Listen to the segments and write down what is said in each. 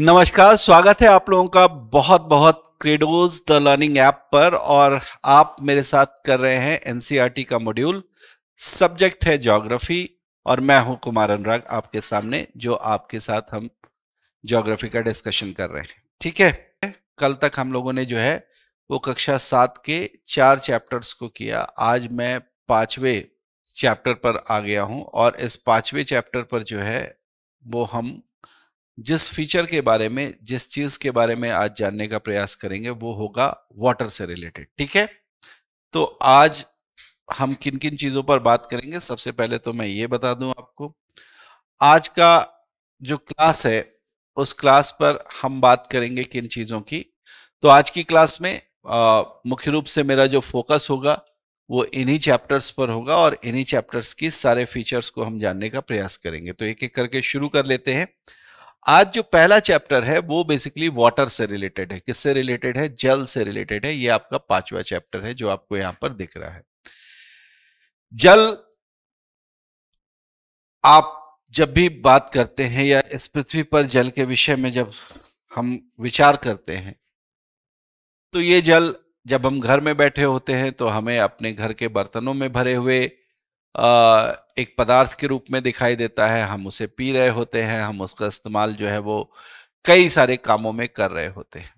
नमस्कार स्वागत है आप लोगों का बहुत बहुत क्रेडोज द लर्निंग ऐप पर और आप मेरे साथ कर रहे हैं एनसीईआरटी e का मॉड्यूल सब्जेक्ट है ज्योग्राफी और मैं हूं कुमार अनुराग आपके सामने जो आपके साथ हम ज्योग्राफी का डिस्कशन कर रहे हैं ठीक है कल तक हम लोगों ने जो है वो कक्षा सात के चार चैप्टर्स को किया आज मैं पांचवे चैप्टर पर आ गया हूं और इस पांचवे चैप्टर पर जो है वो हम जिस फीचर के बारे में जिस चीज के बारे में आज जानने का प्रयास करेंगे वो होगा वाटर से रिलेटेड ठीक है तो आज हम किन किन चीजों पर बात करेंगे सबसे पहले तो मैं ये बता दूं आपको आज का जो क्लास है उस क्लास पर हम बात करेंगे किन चीजों की तो आज की क्लास में मुख्य रूप से मेरा जो फोकस होगा वो इन्हीं चैप्टर्स पर होगा और इन्हीं चैप्टर्स की सारे फीचर्स को हम जानने का प्रयास करेंगे तो एक एक करके शुरू कर लेते हैं आज जो पहला चैप्टर है वो बेसिकली वाटर से रिलेटेड है किससे रिलेटेड है जल से रिलेटेड है ये आपका पांचवा चैप्टर है जो आपको यहां पर दिख रहा है जल आप जब भी बात करते हैं या इस पृथ्वी पर जल के विषय में जब हम विचार करते हैं तो ये जल जब हम घर में बैठे होते हैं तो हमें अपने घर के बर्तनों में भरे हुए एक पदार्थ के रूप में दिखाई देता है हम उसे पी रहे होते हैं हम उसका इस्तेमाल जो है वो कई सारे कामों में कर रहे होते हैं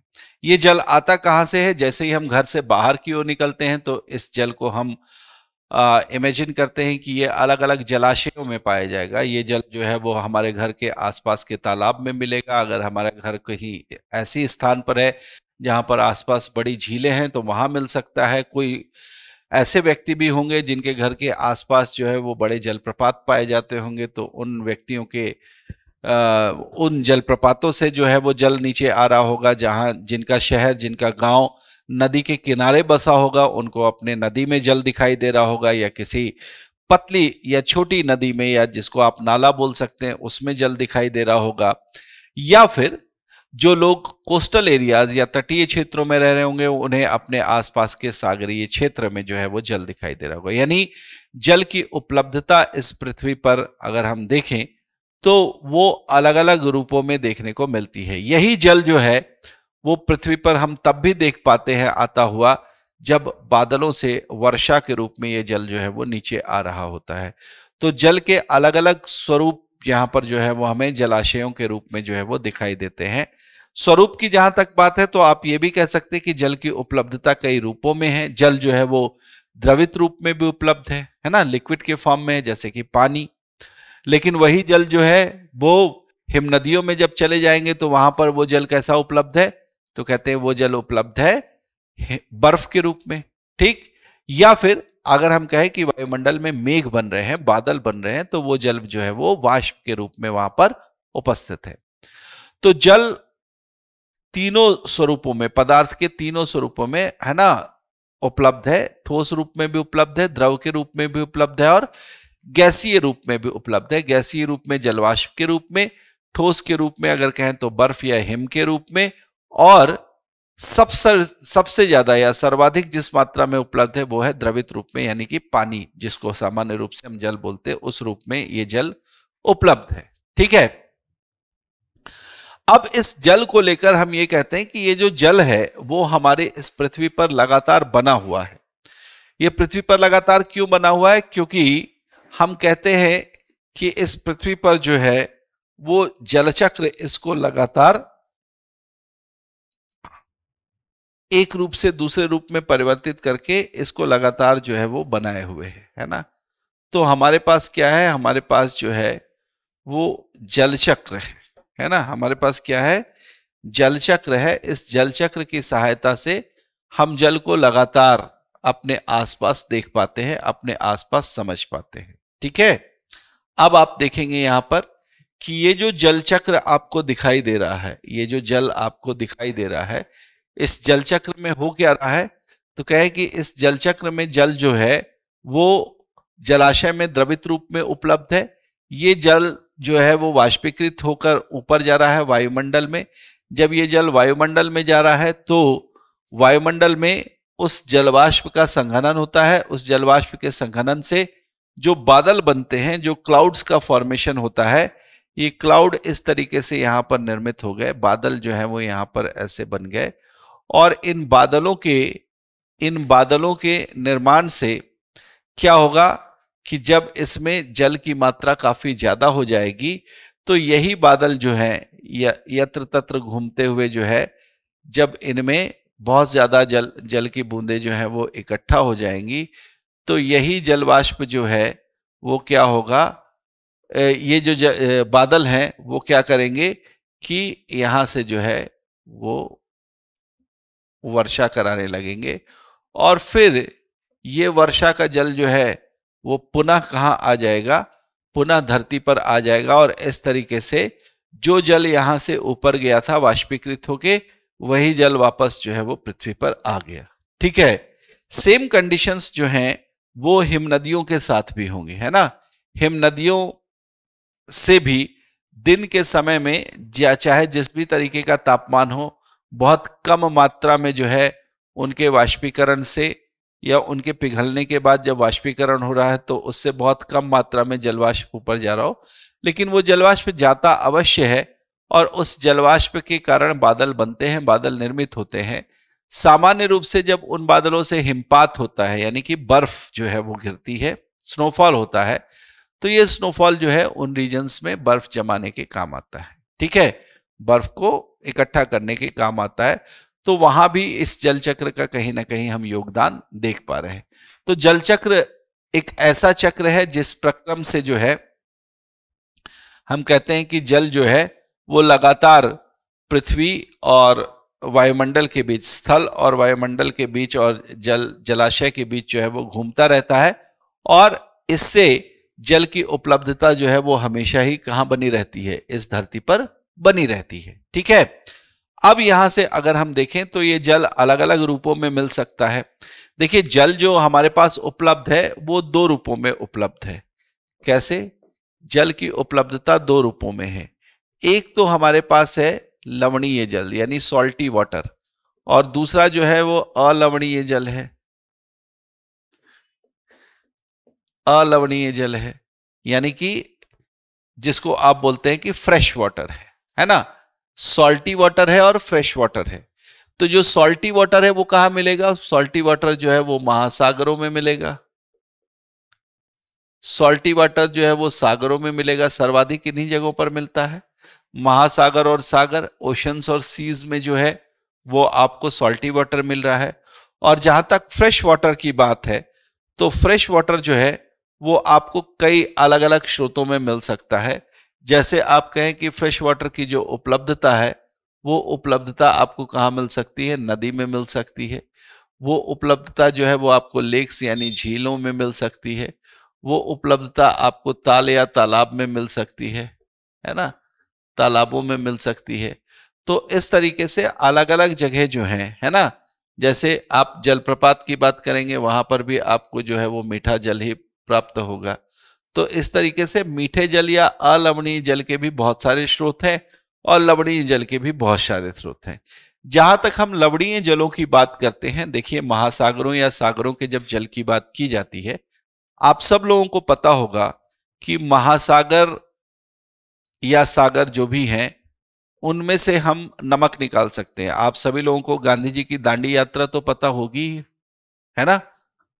ये जल आता कहाँ से है जैसे ही हम घर से बाहर की ओर निकलते हैं तो इस जल को हम इमेजिन करते हैं कि ये अलग अलग जलाशयों में पाया जाएगा ये जल जो है वो हमारे घर के आसपास के तालाब में मिलेगा अगर हमारे घर कहीं ऐसी स्थान पर है जहाँ पर आसपास बड़ी झीलें हैं तो वहाँ मिल सकता है कोई ऐसे व्यक्ति भी होंगे जिनके घर के आसपास जो है वो बड़े जलप्रपात पाए जाते होंगे तो उन व्यक्तियों के आ, उन जलप्रपातों से जो है वो जल नीचे आ रहा होगा जहाँ जिनका शहर जिनका गाँव नदी के किनारे बसा होगा उनको अपने नदी में जल दिखाई दे रहा होगा या किसी पतली या छोटी नदी में या जिसको आप नाला बोल सकते हैं उसमें जल दिखाई दे रहा होगा या फिर जो लोग कोस्टल एरियाज या तटीय क्षेत्रों में रह रहे होंगे उन्हें अपने आसपास के सागरीय क्षेत्र में जो है वो जल दिखाई दे रहा होगा यानी जल की उपलब्धता इस पृथ्वी पर अगर हम देखें तो वो अलग अलग रूपों में देखने को मिलती है यही जल जो है वो पृथ्वी पर हम तब भी देख पाते हैं आता हुआ जब बादलों से वर्षा के रूप में ये जल जो है वो नीचे आ रहा होता है तो जल के अलग अलग स्वरूप यहाँ पर जो है वो हमें जलाशयों के रूप में जो है वो दिखाई देते हैं स्वरूप की जहां तक बात है तो आप ये भी कह सकते हैं कि जल की उपलब्धता कई रूपों में है जल जो है वो द्रवित रूप में भी उपलब्ध है है ना लिक्विड के फॉर्म में जैसे कि पानी लेकिन वही जल जो है वो हिम नदियों में जब चले जाएंगे तो वहां पर वो जल कैसा उपलब्ध है तो कहते हैं वो जल उपलब्ध है बर्फ के रूप में ठीक या फिर अगर हम कहें कि वायुमंडल में मेघ बन रहे हैं बादल बन रहे हैं तो वो जल जो है वो वाष्प के रूप में वहां पर उपस्थित है तो जल तीनों स्वरूपों में पदार्थ के तीनों स्वरूपों में है ना उपलब्ध है ठोस रूप में भी उपलब्ध है द्रव के रूप में भी उपलब्ध है और गैसीय रूप में भी उपलब्ध है गैसीय रूप में जलवाष्प के रूप में ठोस के रूप में अगर कहें तो बर्फ या हिम के रूप में और सबसे सबसे ज्यादा या सर्वाधिक जिस मात्रा में उपलब्ध है वो है द्रवित रूप में यानी कि पानी जिसको सामान्य रूप से हम जल बोलते हैं उस रूप में ये जल उपलब्ध है ठीक है अब इस जल को लेकर हम ये कहते हैं कि ये जो जल है वो हमारे इस पृथ्वी पर लगातार बना हुआ है ये पृथ्वी पर लगातार क्यों बना हुआ है क्योंकि हम कहते हैं कि इस पृथ्वी पर जो है वो जलचक्र इसको लगातार एक रूप से दूसरे रूप में परिवर्तित करके इसको लगातार जो है वो बनाए हुए है है ना तो हमारे पास क्या है हमारे पास जो है वो जलचक्र है है ना हमारे पास क्या है जल चक्र है इस जल चक्र की सहायता से हम जल को लगातार अपने आसपास देख पाते हैं अपने आसपास समझ पाते हैं ठीक है अब आप देखेंगे यहां पर कि ये जो जल चक्र आपको दिखाई दे रहा है ये जो जल आपको दिखाई दे रहा है इस जल चक्र में हो क्या रहा है तो कहे कि इस जल चक्र में जल जो है वो जलाशय में द्रवित रूप में उपलब्ध है ये जल जो है वो वाष्पीकृत होकर ऊपर जा रहा है वायुमंडल में जब ये जल वायुमंडल में जा रहा है तो वायुमंडल में उस जलवाष्प का संघनन होता है उस जलवाष्प के संघनन से जो बादल बनते हैं जो क्लाउड्स का फॉर्मेशन होता है ये क्लाउड इस तरीके से यहाँ पर निर्मित हो गए बादल जो है वो यहाँ पर ऐसे बन गए और इन बादलों के इन बादलों के निर्माण से क्या होगा कि जब इसमें जल की मात्रा काफी ज्यादा हो जाएगी तो यही बादल जो है यत्र तत्र घूमते हुए जो है जब इनमें बहुत ज्यादा जल जल की बूंदें जो है वो इकट्ठा हो जाएंगी तो यही जलवाष्प जो है वो क्या होगा ये जो ज, बादल हैं वो क्या करेंगे कि यहां से जो है वो वर्षा कराने लगेंगे और फिर ये वर्षा का जल जो है वो पुनः कहाँ आ जाएगा पुनः धरती पर आ जाएगा और इस तरीके से जो जल यहाँ से ऊपर गया था वाष्पीकृत होके वही जल वापस जो है वो पृथ्वी पर आ गया ठीक है सेम कंडीशंस जो हैं वो हिम नदियों के साथ भी होंगी है ना हिम नदियों से भी दिन के समय में चाहे जिस भी तरीके का तापमान हो बहुत कम मात्रा में जो है उनके वाष्पीकरण से या उनके पिघलने के बाद जब वाष्पीकरण हो रहा है तो उससे बहुत कम मात्रा में जलवाष्प ऊपर जा रहा हो लेकिन वो जलवाष्प जाता अवश्य है और उस जलवाष्प के कारण बादल बनते हैं बादल निर्मित होते हैं सामान्य रूप से जब उन बादलों से हिमपात होता है यानी कि बर्फ जो है वो गिरती है स्नोफॉल होता है तो ये स्नोफॉल जो है उन रीजन्स में बर्फ जमाने के काम आता है ठीक है बर्फ को इकट्ठा करने के काम आता है तो वहां भी इस जल चक्र का कहीं ना कहीं हम योगदान देख पा रहे हैं तो जल चक्र एक ऐसा चक्र है जिस प्रक्रम से जो है हम कहते हैं कि जल जो है वो लगातार पृथ्वी और वायुमंडल के बीच स्थल और वायुमंडल के बीच और जल जलाशय के बीच जो है वो घूमता रहता है और इससे जल की उपलब्धता जो है वो हमेशा ही कहाँ बनी रहती है इस धरती पर बनी रहती है ठीक है अब यहां से अगर हम देखें तो ये जल अलग अलग रूपों में मिल सकता है देखिए जल जो हमारे पास उपलब्ध है वो दो रूपों में उपलब्ध है कैसे जल की उपलब्धता दो रूपों में है एक तो हमारे पास है लवणीय जल यानी सॉल्टी वाटर और दूसरा जो है वो अलवणीय जल है अलवणीय जल है यानी कि जिसको आप बोलते हैं कि फ्रेश वाटर है है ना सॉल्टी वाटर है और फ्रेश वाटर है तो जो सॉल्टी वाटर है वो कहा मिलेगा सॉल्टी वाटर जो है वो महासागरों में मिलेगा सॉल्टी वाटर जो है वो सागरों में मिलेगा सर्वाधिक इन्हीं जगहों पर मिलता है महासागर और सागर ओशंस और सीज में जो है वो आपको सॉल्टी वाटर मिल रहा है और जहां तक फ्रेश वाटर की बात है तो फ्रेश वाटर जो है वो आपको कई अलग अलग स्रोतों में मिल सकता है जैसे आप कहें कि फ्रेश वाटर की जो उपलब्धता है वो उपलब्धता आपको कहाँ मिल सकती है नदी में मिल सकती है वो उपलब्धता जो है वो आपको लेक्स यानी झीलों में मिल सकती है वो उपलब्धता आपको ताल या तालाब में मिल सकती है है ना तालाबों में मिल सकती है तो इस तरीके से अलग अलग जगह जो हैं है ना जैसे आप जलप्रपात की बात करेंगे वहां पर भी आपको जो है वो मीठा जल ही प्राप्त होगा तो इस तरीके से मीठे जल या अलवणीय जल के भी बहुत सारे स्रोत हैं और लवणीय जल के भी बहुत सारे स्रोत हैं जहां तक हम लवणीय जलों की बात करते हैं देखिए महासागरों या सागरों के जब जल की बात की जाती है आप सब लोगों को पता होगा कि महासागर या सागर जो भी हैं उनमें से हम नमक निकाल सकते हैं आप सभी लोगों को गांधी जी की दांडी यात्रा तो पता होगी है ना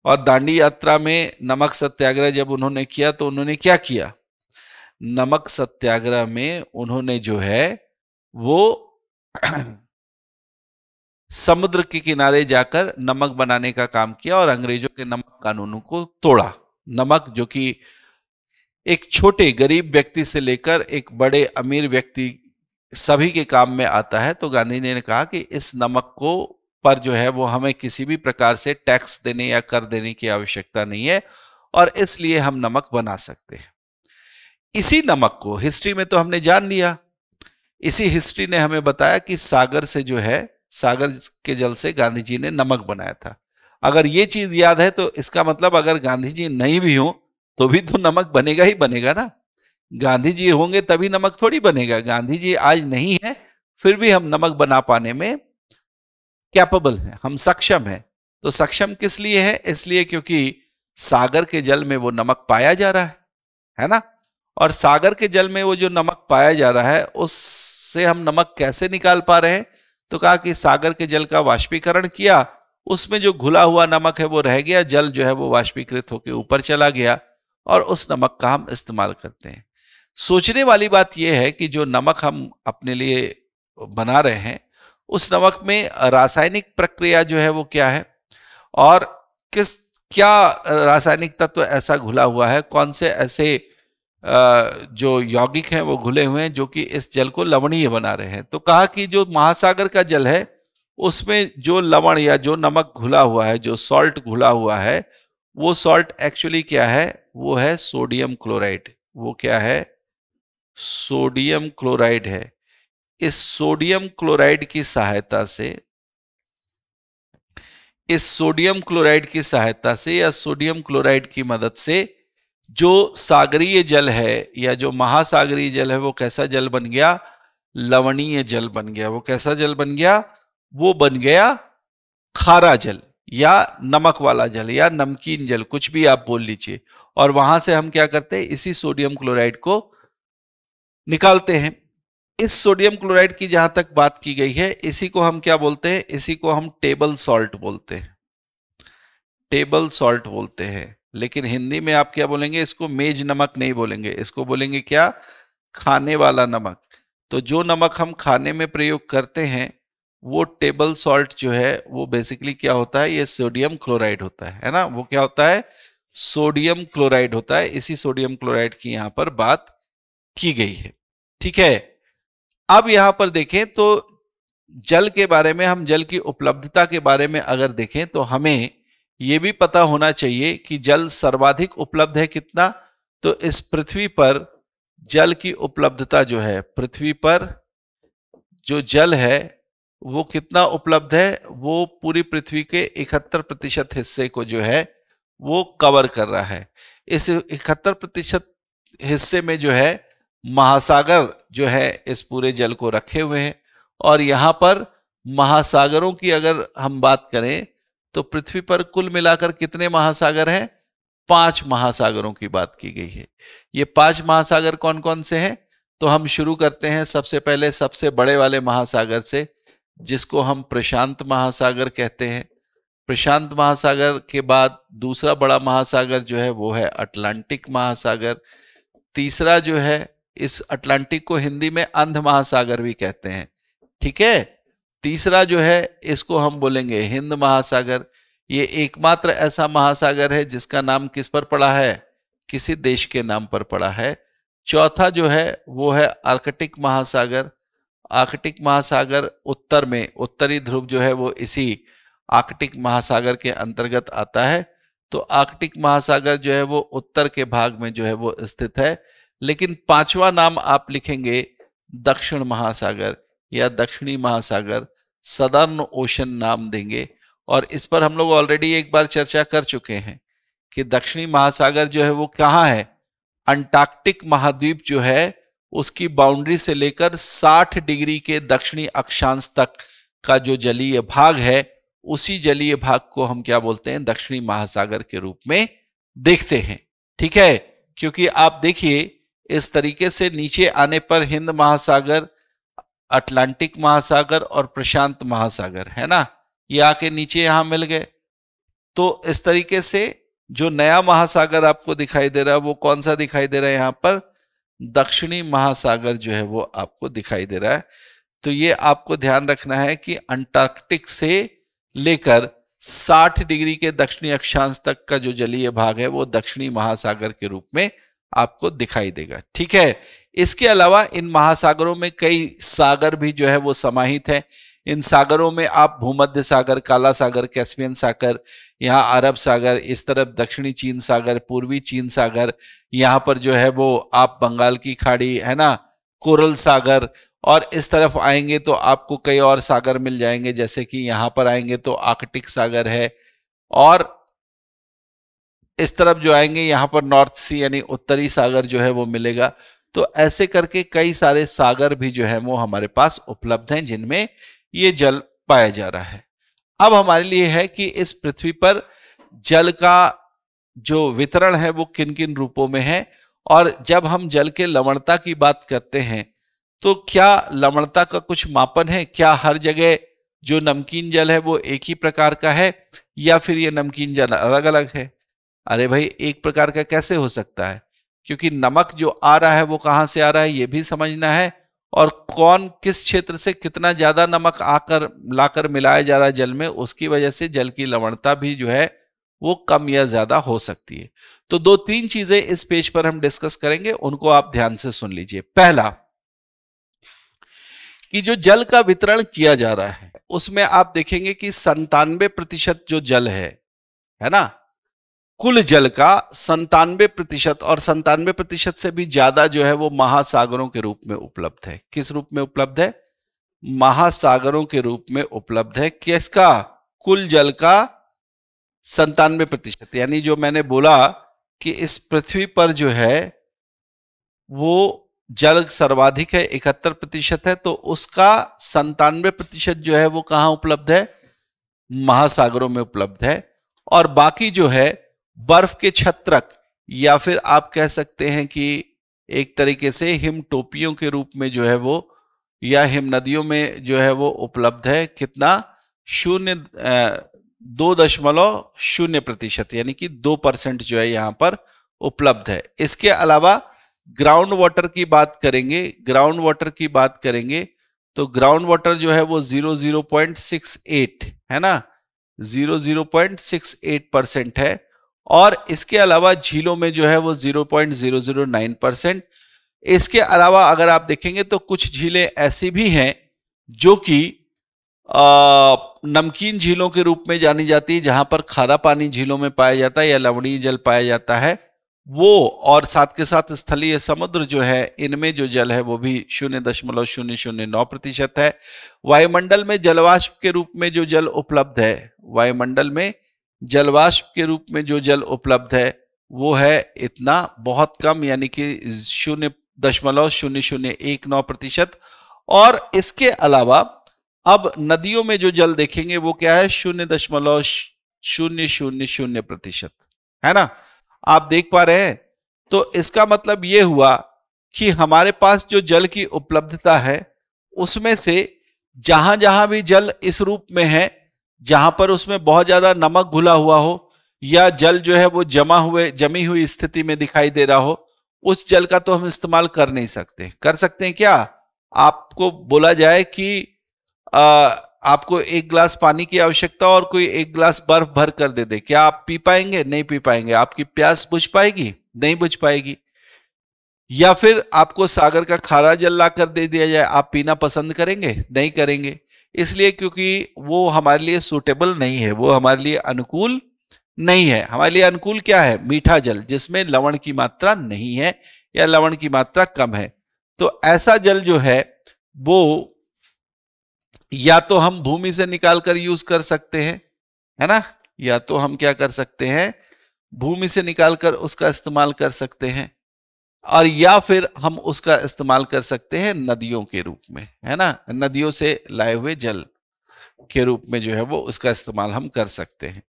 और दांडी यात्रा में नमक सत्याग्रह जब उन्होंने किया तो उन्होंने क्या किया नमक सत्याग्रह में उन्होंने जो है वो समुद्र के किनारे जाकर नमक बनाने का काम किया और अंग्रेजों के नमक कानूनों को तोड़ा नमक जो कि एक छोटे गरीब व्यक्ति से लेकर एक बड़े अमीर व्यक्ति सभी के काम में आता है तो गांधी ने कहा कि इस नमक को पर जो है वो हमें किसी भी प्रकार से टैक्स देने या कर देने की आवश्यकता नहीं है और इसलिए हम नमक बना सकते हैं इसी नमक को हिस्ट्री में तो हमने जान लिया इसी हिस्ट्री ने हमें बताया कि सागर से जो है सागर के जल से गांधी जी ने नमक बनाया था अगर ये चीज याद है तो इसका मतलब अगर गांधी जी नहीं भी हो तो भी तो नमक बनेगा ही बनेगा ना गांधी जी होंगे तभी नमक थोड़ी बनेगा गांधी जी आज नहीं है फिर भी हम नमक बना पाने में कैपेबल है हम सक्षम है तो सक्षम किस लिए है इसलिए क्योंकि सागर के जल में वो नमक पाया जा रहा है है ना और सागर के जल में वो जो नमक पाया जा रहा है उससे हम नमक कैसे निकाल पा रहे हैं तो कहा कि सागर के जल का वाष्पीकरण किया उसमें जो घुला हुआ नमक है वो रह गया जल जो है वो वाष्पीकृत होकर ऊपर चला गया और उस नमक का हम इस्तेमाल करते हैं सोचने वाली बात यह है कि जो नमक हम अपने लिए बना रहे हैं उस नमक में रासायनिक प्रक्रिया जो है वो क्या है और किस क्या रासायनिक तत्व तो ऐसा घुला हुआ है कौन से ऐसे जो यौगिक हैं वो घुले हुए हैं जो कि इस जल को लवणीय बना रहे हैं तो कहा कि जो महासागर का जल है उसमें जो लवण या जो नमक घुला हुआ है जो सॉल्ट घुला हुआ है वो सॉल्ट एक्चुअली क्या है वो है सोडियम क्लोराइड वो क्या है सोडियम क्लोराइड है इस सोडियम क्लोराइड की सहायता से इस सोडियम क्लोराइड की सहायता से या सोडियम क्लोराइड की मदद से जो सागरीय जल है या जो महासागरीय जल है वो कैसा जल बन गया लवणीय जल बन गया वो कैसा जल बन गया वो बन गया खारा जल या नमक वाला जल या नमकीन जल कुछ भी आप बोल लीजिए और वहां से हम क्या करते हैं इसी सोडियम क्लोराइड को निकालते हैं इस सोडियम क्लोराइड की जहां तक बात की गई है इसी को हम क्या बोलते हैं इसी को हम टेबल सॉल्ट बोलते हैं टेबल सॉल्ट बोलते हैं लेकिन हिंदी में आप क्या बोलेंगे इसको मेज नमक नहीं बोलेंगे इसको बोलेंगे क्या खाने वाला नमक तो जो नमक हम खाने में प्रयोग करते हैं वो टेबल सॉल्ट जो है वो बेसिकली क्या होता है ये सोडियम क्लोराइड होता है है ना वो क्या होता है सोडियम क्लोराइड होता है इसी सोडियम क्लोराइड की यहां पर बात की गई है ठीक है अब यहां पर देखें तो जल के बारे में हम जल की उपलब्धता के बारे में अगर देखें तो हमें यह भी पता होना चाहिए कि जल सर्वाधिक उपलब्ध है कितना तो इस पृथ्वी पर जल की उपलब्धता जो है पृथ्वी पर जो जल है वो कितना उपलब्ध है वो पूरी पृथ्वी के इकहत्तर प्रतिशत हिस्से को जो है वो कवर कर रहा है इस इकहत्तर प्रतिशत हिस्से में जो है महासागर जो है इस पूरे जल को रखे हुए हैं और यहाँ पर महासागरों की अगर हम बात करें तो पृथ्वी पर कुल मिलाकर कितने महासागर हैं पांच महासागरों की बात की गई है ये पांच महासागर कौन कौन से हैं तो हम शुरू करते हैं सबसे पहले सबसे बड़े वाले महासागर से जिसको हम प्रशांत महासागर कहते हैं प्रशांत महासागर के बाद दूसरा बड़ा महासागर जो है वो है अटलांटिक महासागर तीसरा जो है इस अटलांटिक को हिंदी में अंध महासागर भी कहते हैं ठीक है तीसरा जो है इसको हम बोलेंगे हिंद महासागर ये एकमात्र ऐसा महासागर है जिसका नाम किस पर पड़ा है किसी देश के नाम पर पड़ा है चौथा जो है वो है आर्कटिक महासागर आर्कटिक महासागर उत्तर में उत्तरी ध्रुव जो है वो इसी आर्कटिक महासागर के अंतर्गत आता है तो आर्कटिक महासागर जो है वो उत्तर के भाग में जो है वो स्थित है लेकिन पांचवा नाम आप लिखेंगे दक्षिण महासागर या दक्षिणी महासागर सदर्न ओशन नाम देंगे और इस पर हम लोग ऑलरेडी एक बार चर्चा कर चुके हैं कि दक्षिणी महासागर जो है वो कहाँ है अंटार्कटिक महाद्वीप जो है उसकी बाउंड्री से लेकर 60 डिग्री के दक्षिणी अक्षांश तक का जो जलीय भाग है उसी जलीय भाग को हम क्या बोलते हैं दक्षिणी महासागर के रूप में देखते हैं ठीक है क्योंकि आप देखिए इस तरीके से नीचे आने पर हिंद महासागर अटलांटिक महासागर और प्रशांत महासागर है ना ये आके नीचे यहां मिल गए तो इस तरीके से जो नया महासागर आपको दिखाई दे रहा है वो कौन सा दिखाई दे रहा है यहां पर दक्षिणी महासागर जो है वो आपको दिखाई दे रहा है तो ये आपको ध्यान रखना है कि अंटार्कटिक से लेकर 60 डिग्री के दक्षिणी अक्षांश तक का जो जलीय भाग है वो दक्षिणी महासागर के रूप में आपको दिखाई देगा ठीक है इसके अलावा इन महासागरों में कई सागर भी जो है वो समाहित है इन सागरों में आप भूमध्य सागर काला सागर कैस्पियन सागर यहाँ अरब सागर इस तरफ दक्षिणी चीन सागर पूर्वी चीन सागर यहाँ पर जो है वो आप बंगाल की खाड़ी है ना कोरल सागर और इस तरफ आएंगे तो आपको कई और सागर मिल जाएंगे जैसे कि यहाँ पर आएंगे तो आर्कटिक सागर है और इस तरफ जो आएंगे यहाँ पर नॉर्थ सी यानी उत्तरी सागर जो है वो मिलेगा तो ऐसे करके कई सारे सागर भी जो है वो हमारे पास उपलब्ध हैं जिनमें ये जल पाया जा रहा है अब हमारे लिए है कि इस पृथ्वी पर जल का जो वितरण है वो किन किन रूपों में है और जब हम जल के लवणता की बात करते हैं तो क्या लवणता का कुछ मापन है क्या हर जगह जो नमकीन जल है वो एक ही प्रकार का है या फिर ये नमकीन जल अलग अलग है अरे भाई एक प्रकार का कैसे हो सकता है क्योंकि नमक जो आ रहा है वो कहां से आ रहा है ये भी समझना है और कौन किस क्षेत्र से कितना ज्यादा नमक आकर लाकर मिलाया जा रहा है जल में उसकी वजह से जल की लवणता भी जो है वो कम या ज्यादा हो सकती है तो दो तीन चीजें इस पेज पर हम डिस्कस करेंगे उनको आप ध्यान से सुन लीजिए पहला कि जो जल का वितरण किया जा रहा है उसमें आप देखेंगे कि संतानवे प्रतिशत जो जल है है ना कुल जल का संतानवे प्रतिशत और संतानवे प्रतिशत से भी ज्यादा जो है वो महासागरों के रूप में उपलब्ध है किस रूप में उपलब्ध है महासागरों के रूप में उपलब्ध है किसका कुल जल का संतानवे प्रतिशत यानी जो मैंने बोला कि इस पृथ्वी पर जो है वो जल सर्वाधिक है इकहत्तर प्रतिशत है तो उसका संतानवे प्रतिशत जो है वो कहाँ उपलब्ध है महासागरों में उपलब्ध है और बाकी जो है बर्फ के छत्रक या फिर आप कह सकते हैं कि एक तरीके से हिम टोपियों के रूप में जो है वो या हिम नदियों में जो है वो उपलब्ध है कितना शून्य दो दशमलव शून्य प्रतिशत यानी कि दो परसेंट जो है यहाँ पर उपलब्ध है इसके अलावा ग्राउंड वाटर की बात करेंगे ग्राउंड वाटर की बात करेंगे तो ग्राउंड वाटर जो है वो zero zero point six eight है ना zero zero point six eight percent है और इसके अलावा झीलों में जो है वो 0.009 परसेंट इसके अलावा अगर आप देखेंगे तो कुछ झीलें ऐसी भी हैं जो कि नमकीन झीलों के रूप में जानी जाती है जहां पर खारा पानी झीलों में पाया जाता है या लवणीय जल पाया जाता है वो और साथ के साथ स्थलीय समुद्र जो है इनमें जो जल है वो भी शून्य दशमलव शून्य शून्य नौ प्रतिशत है वायुमंडल में जलवाष्प के रूप में जो जल उपलब्ध है वायुमंडल में जलवाष्प के रूप में जो जल उपलब्ध है वो है इतना बहुत कम यानी कि शून्य दशमलव शून्य शून्य एक नौ प्रतिशत और इसके अलावा अब नदियों में जो जल देखेंगे वो क्या है शून्य दशमलव शून्य शून्य शून्य प्रतिशत है ना आप देख पा रहे हैं तो इसका मतलब ये हुआ कि हमारे पास जो जल की उपलब्धता है उसमें से जहां जहां भी जल इस रूप में है जहां पर उसमें बहुत ज्यादा नमक घुला हुआ हो या जल जो है वो जमा हुए जमी हुई स्थिति में दिखाई दे रहा हो उस जल का तो हम इस्तेमाल कर नहीं सकते कर सकते हैं क्या आपको बोला जाए कि आ, आपको एक गिलास पानी की आवश्यकता और कोई एक गिलास बर्फ भर कर दे दे क्या आप पी पाएंगे नहीं पी पाएंगे आपकी प्यास बुझ पाएगी नहीं बुझ पाएगी या फिर आपको सागर का खारा जल ला कर दे दिया जाए आप पीना पसंद करेंगे नहीं करेंगे इसलिए क्योंकि वो हमारे लिए सूटेबल नहीं है वो हमारे लिए अनुकूल नहीं है हमारे लिए अनुकूल क्या है मीठा जल जिसमें लवण की मात्रा नहीं है या लवण की मात्रा कम है तो ऐसा जल जो है वो या तो हम भूमि से निकाल कर यूज कर सकते हैं है ना या तो हम क्या कर सकते हैं भूमि से निकाल कर उसका इस्तेमाल कर सकते हैं और या फिर हम उसका इस्तेमाल कर सकते हैं नदियों के रूप में है ना नदियों से लाए हुए जल के रूप में जो है वो उसका इस्तेमाल हम कर सकते हैं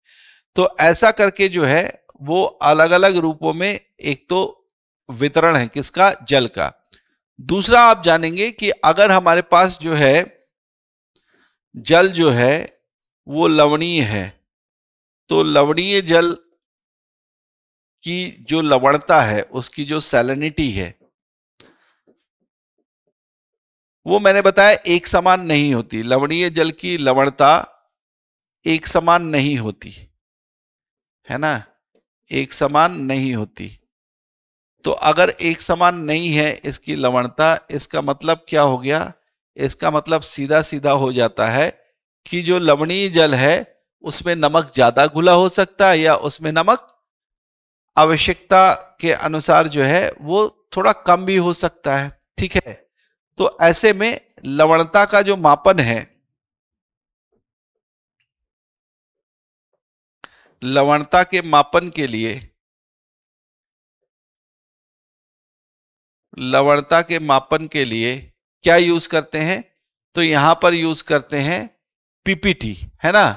तो ऐसा करके जो है वो अलग अलग रूपों में एक तो वितरण है किसका जल का दूसरा आप जानेंगे कि अगर हमारे पास जो है जल जो है वो लवणीय है तो लवणीय जल की जो लवणता है उसकी जो सैलिनिटी है वो मैंने बताया एक समान नहीं होती लवणीय जल की लवणता एक समान नहीं होती है ना एक समान नहीं होती तो अगर एक समान नहीं है इसकी लवणता इसका मतलब क्या हो गया इसका मतलब सीधा सीधा हो जाता है कि जो लवणीय जल है उसमें नमक ज्यादा घुला हो सकता है या उसमें नमक आवश्यकता के अनुसार जो है वो थोड़ा कम भी हो सकता है ठीक है तो ऐसे में लवणता का जो मापन है लवणता के मापन के लिए लवणता के मापन के लिए क्या यूज करते हैं तो यहां पर यूज करते हैं पीपीटी है ना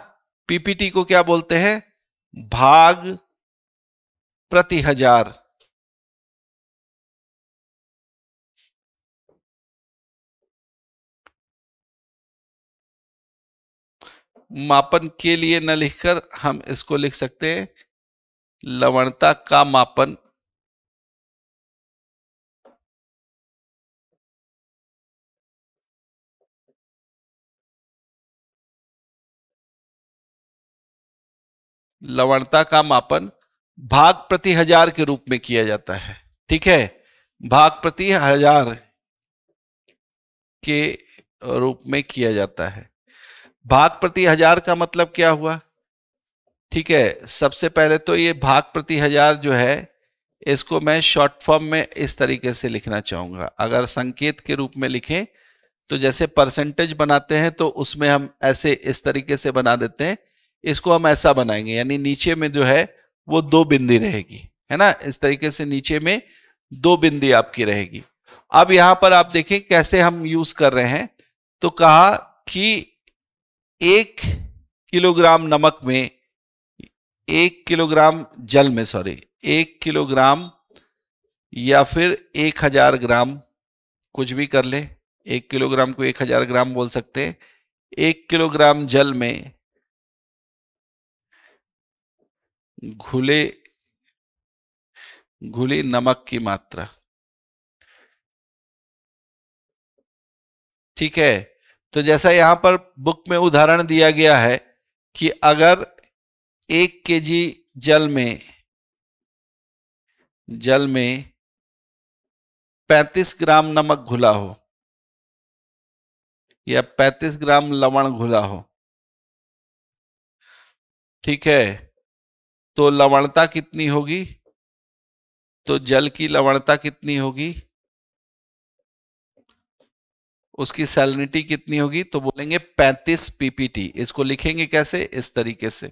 पीपीटी को क्या बोलते हैं भाग प्रति हजार मापन के लिए न लिखकर हम इसको लिख सकते हैं लवणता का मापन लवणता का मापन भाग प्रति हजार के रूप में किया जाता है ठीक है भाग प्रति हजार के रूप में किया जाता है भाग प्रति हजार का मतलब क्या हुआ ठीक है सबसे पहले तो ये भाग प्रति हजार जो है इसको मैं शॉर्ट फॉर्म में इस तरीके से लिखना चाहूंगा अगर संकेत के रूप में लिखें तो जैसे परसेंटेज बनाते हैं तो उसमें हम ऐसे इस तरीके से बना देते हैं इसको हम ऐसा बनाएंगे यानी नीचे में जो है वो दो बिंदी रहेगी है ना इस तरीके से नीचे में दो बिंदी आपकी रहेगी अब यहां पर आप देखें कैसे हम यूज कर रहे हैं तो कहा कि एक किलोग्राम नमक में एक किलोग्राम जल में सॉरी एक किलोग्राम या फिर एक हजार ग्राम कुछ भी कर ले एक किलोग्राम को एक हजार ग्राम बोल सकते हैं एक किलोग्राम जल में घुले घुली नमक की मात्रा ठीक है तो जैसा यहां पर बुक में उदाहरण दिया गया है कि अगर एक केजी जल में जल में 35 ग्राम नमक घुला हो या 35 ग्राम लवण घुला हो ठीक है तो लवणता कितनी होगी तो जल की लवणता कितनी होगी उसकी सैलिनिटी कितनी होगी तो बोलेंगे 35 पीपीटी इसको लिखेंगे कैसे इस तरीके से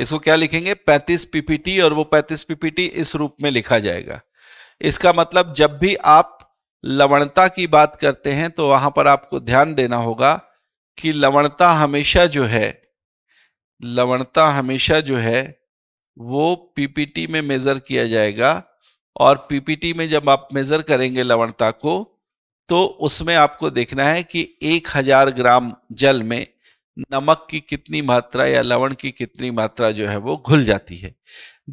इसको क्या लिखेंगे 35 पीपीटी और वो 35 पीपीटी इस रूप में लिखा जाएगा इसका मतलब जब भी आप लवणता की बात करते हैं तो वहां पर आपको ध्यान देना होगा कि लवणता हमेशा जो है लवणता हमेशा जो है वो पीपीटी में मेजर किया जाएगा और पीपीटी में जब आप मेजर करेंगे लवणता को तो उसमें आपको देखना है कि 1000 ग्राम जल में नमक की कितनी मात्रा या लवण की कितनी मात्रा जो है वो घुल जाती है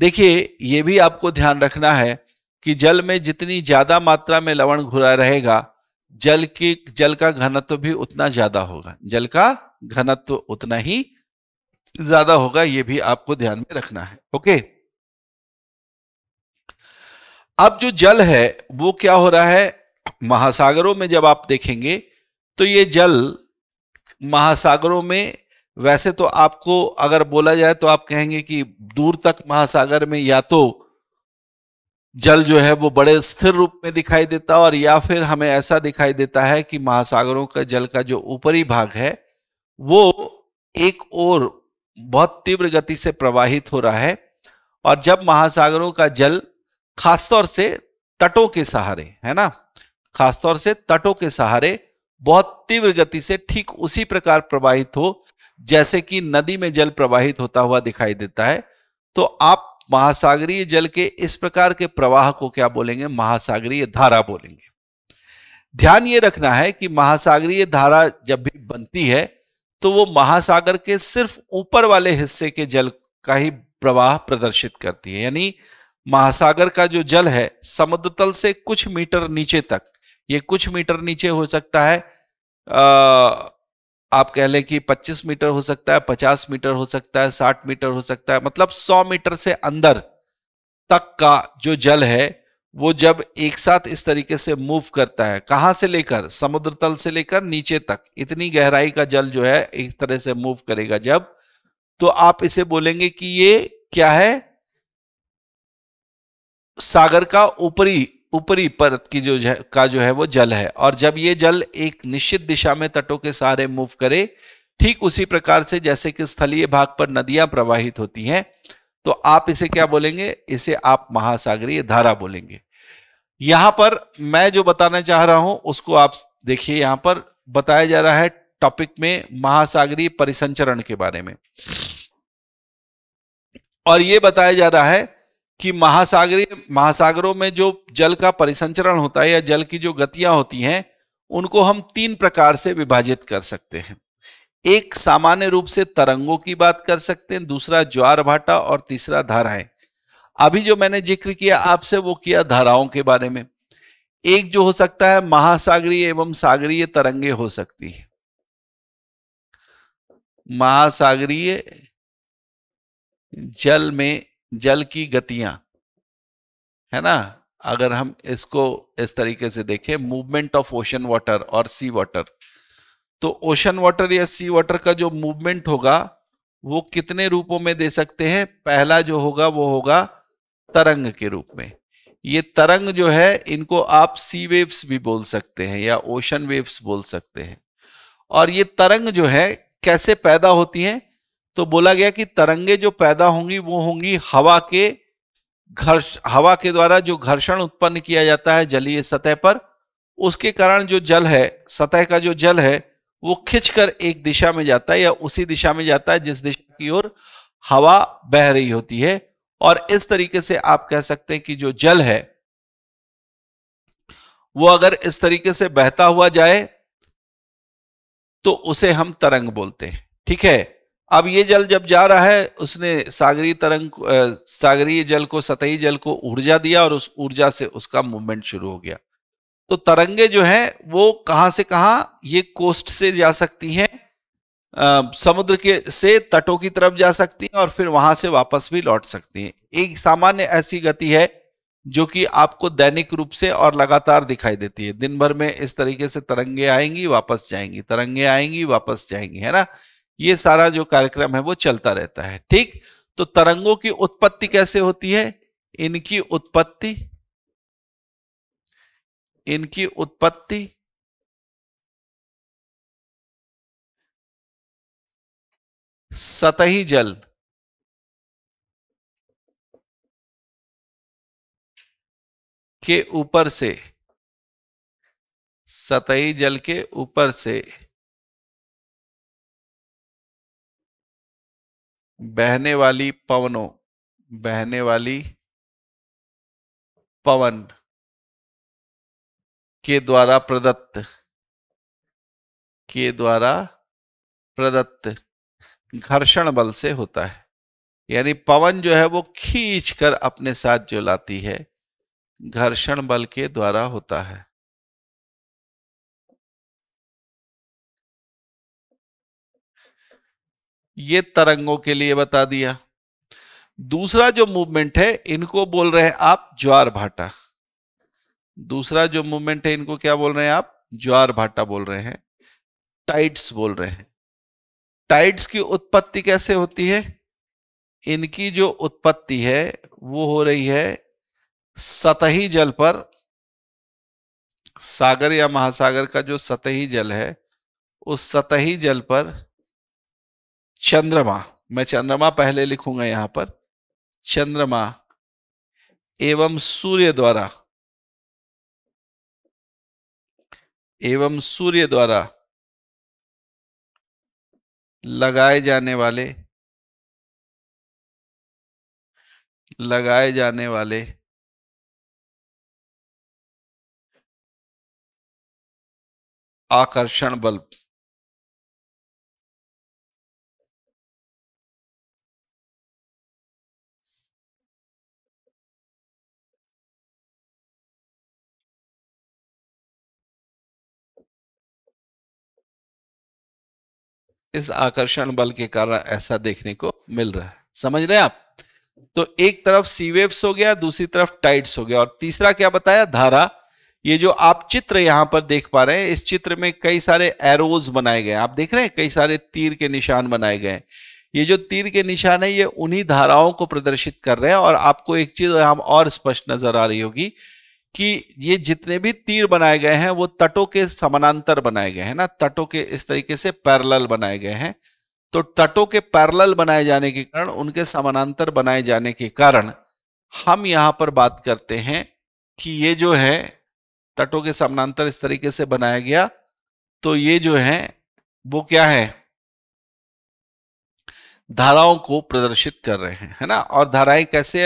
देखिए ये भी आपको ध्यान रखना है कि जल में जितनी ज्यादा मात्रा में लवण घुला रहेगा जल की जल का घनत्व भी उतना ज्यादा होगा जल का घनत्व उतना ही ज्यादा होगा ये भी आपको ध्यान में रखना है ओके अब जो जल है वो क्या हो रहा है महासागरों में जब आप देखेंगे तो ये जल महासागरों में वैसे तो आपको अगर बोला जाए तो आप कहेंगे कि दूर तक महासागर में या तो जल जो है वो बड़े स्थिर रूप में दिखाई देता है और या फिर हमें ऐसा दिखाई देता है कि महासागरों का जल का जो ऊपरी भाग है वो एक और बहुत तीव्र गति से प्रवाहित हो रहा है और जब महासागरों का जल खासतौर से तटों के सहारे है ना खासतौर से तटों के सहारे बहुत तीव्र गति से ठीक उसी प्रकार प्रवाहित हो जैसे कि नदी में जल प्रवाहित होता हुआ दिखाई देता है तो आप महासागरीय जल के इस प्रकार के प्रवाह को क्या बोलेंगे महासागरीय धारा बोलेंगे ध्यान ये रखना है कि महासागरीय धारा जब भी बनती है तो वो महासागर के सिर्फ ऊपर वाले हिस्से के जल का ही प्रवाह प्रदर्शित करती है यानी महासागर का जो जल है समुद्र तल से कुछ मीटर नीचे तक ये कुछ मीटर नीचे हो सकता है आ, आप कह लें कि 25 मीटर हो सकता है 50 मीटर हो सकता है 60 मीटर हो सकता है मतलब 100 मीटर से अंदर तक का जो जल है वो जब एक साथ इस तरीके से मूव करता है कहां से लेकर समुद्र तल से लेकर नीचे तक इतनी गहराई का जल जो है इस तरह से मूव करेगा जब तो आप इसे बोलेंगे कि ये क्या है सागर का ऊपरी ऊपरी परत की जो का जो है वो जल है और जब ये जल एक निश्चित दिशा में तटों के सहारे मूव करे ठीक उसी प्रकार से जैसे कि स्थलीय भाग पर नदियां प्रवाहित होती हैं तो आप इसे क्या बोलेंगे इसे आप महासागरीय धारा बोलेंगे यहां पर मैं जो बताना चाह रहा हूं उसको आप देखिए यहां पर बताया जा रहा है टॉपिक में महासागरीय परिसंचरण के बारे में और ये बताया जा रहा है कि महासागरीय महासागरों में जो जल का परिसंचरण होता है या जल की जो गतियां होती हैं उनको हम तीन प्रकार से विभाजित कर सकते हैं एक सामान्य रूप से तरंगों की बात कर सकते हैं दूसरा ज्वार भाटा और तीसरा धाराएं अभी जो मैंने जिक्र किया आपसे वो किया धाराओं के बारे में एक जो हो सकता है महासागरीय एवं सागरीय तरंगे हो सकती है महासागरीय जल में जल की गतियां है ना अगर हम इसको इस तरीके से देखें मूवमेंट ऑफ ओशन वाटर और सी वाटर तो ओशन वाटर या सी वाटर का जो मूवमेंट होगा वो कितने रूपों में दे सकते हैं पहला जो होगा वो होगा तरंग के रूप में ये तरंग जो है इनको आप सी वेव्स भी बोल सकते हैं या ओशन वेव्स बोल सकते हैं और ये तरंग जो है कैसे पैदा होती हैं तो बोला गया कि तरंगे जो पैदा होंगी वो होंगी हवा के घर्ष हवा के द्वारा जो घर्षण उत्पन्न किया जाता है जलीय सतह पर उसके कारण जो जल है सतह का जो जल है वो खिंचकर एक दिशा में जाता है या उसी दिशा में जाता है जिस दिशा की ओर हवा बह रही होती है और इस तरीके से आप कह सकते हैं कि जो जल है वो अगर इस तरीके से बहता हुआ जाए तो उसे हम तरंग बोलते हैं ठीक है अब ये जल जब जा रहा है उसने सागरी तरंग सागरीय जल को सतही जल को ऊर्जा दिया और उस ऊर्जा से उसका मूवमेंट शुरू हो गया तो तरंगे जो है वो कहां से कहां ये कोस्ट से जा सकती हैं समुद्र के से तटों की तरफ जा सकती हैं और फिर वहां से वापस भी लौट सकती हैं एक सामान्य ऐसी गति है जो कि आपको दैनिक रूप से और लगातार दिखाई देती है दिन भर में इस तरीके से तरंगे आएंगी वापस जाएंगी तरंगे आएंगी वापस जाएंगी है ना ये सारा जो कार्यक्रम है वो चलता रहता है ठीक तो तरंगों की उत्पत्ति कैसे होती है इनकी उत्पत्ति इनकी उत्पत्ति सतही जल के ऊपर से सतही जल के ऊपर से बहने वाली पवनों बहने वाली पवन के द्वारा प्रदत्त के द्वारा प्रदत्त घर्षण बल से होता है यानी पवन जो है वो खींच कर अपने साथ जो लाती है घर्षण बल के द्वारा होता है ये तरंगों के लिए बता दिया दूसरा जो मूवमेंट है इनको बोल रहे हैं आप ज्वार भाटा दूसरा जो मूवमेंट है इनको क्या बोल रहे हैं आप ज्वार भाटा बोल रहे हैं टाइट्स बोल रहे हैं टाइड्स की उत्पत्ति कैसे होती है इनकी जो उत्पत्ति है वो हो रही है सतही जल पर सागर या महासागर का जो सतही जल है उस सतही जल पर चंद्रमा मैं चंद्रमा पहले लिखूंगा यहां पर चंद्रमा एवं सूर्य द्वारा एवं सूर्य द्वारा लगाए जाने वाले लगाए जाने वाले आकर्षण बल्ब इस आकर्षण बल के कारण ऐसा देखने को मिल रहा है समझ रहे हैं आप तो एक तरफ वेव्स हो गया दूसरी तरफ टाइड्स हो गया और तीसरा क्या बताया धारा ये जो आप चित्र यहां पर देख पा रहे हैं इस चित्र में कई सारे एरोज बनाए गए आप देख रहे हैं कई सारे तीर के निशान बनाए गए ये जो तीर के निशान है ये उन्हीं धाराओं को प्रदर्शित कर रहे हैं और आपको एक चीज यहां और स्पष्ट नजर आ रही होगी कि ये जितने भी तीर बनाए गए हैं वो तटों के समानांतर बनाए गए हैं ना तटों के इस तरीके से पैरल बनाए गए हैं तो तटों के पैरल बनाए जाने के कारण उनके समानांतर बनाए जाने के कारण हम यहां पर बात करते हैं कि ये जो है तटों के समानांतर इस तरीके से बनाया गया तो ये जो है वो क्या है धाराओं को प्रदर्शित कर रहे हैं है ना और धाराएं कैसे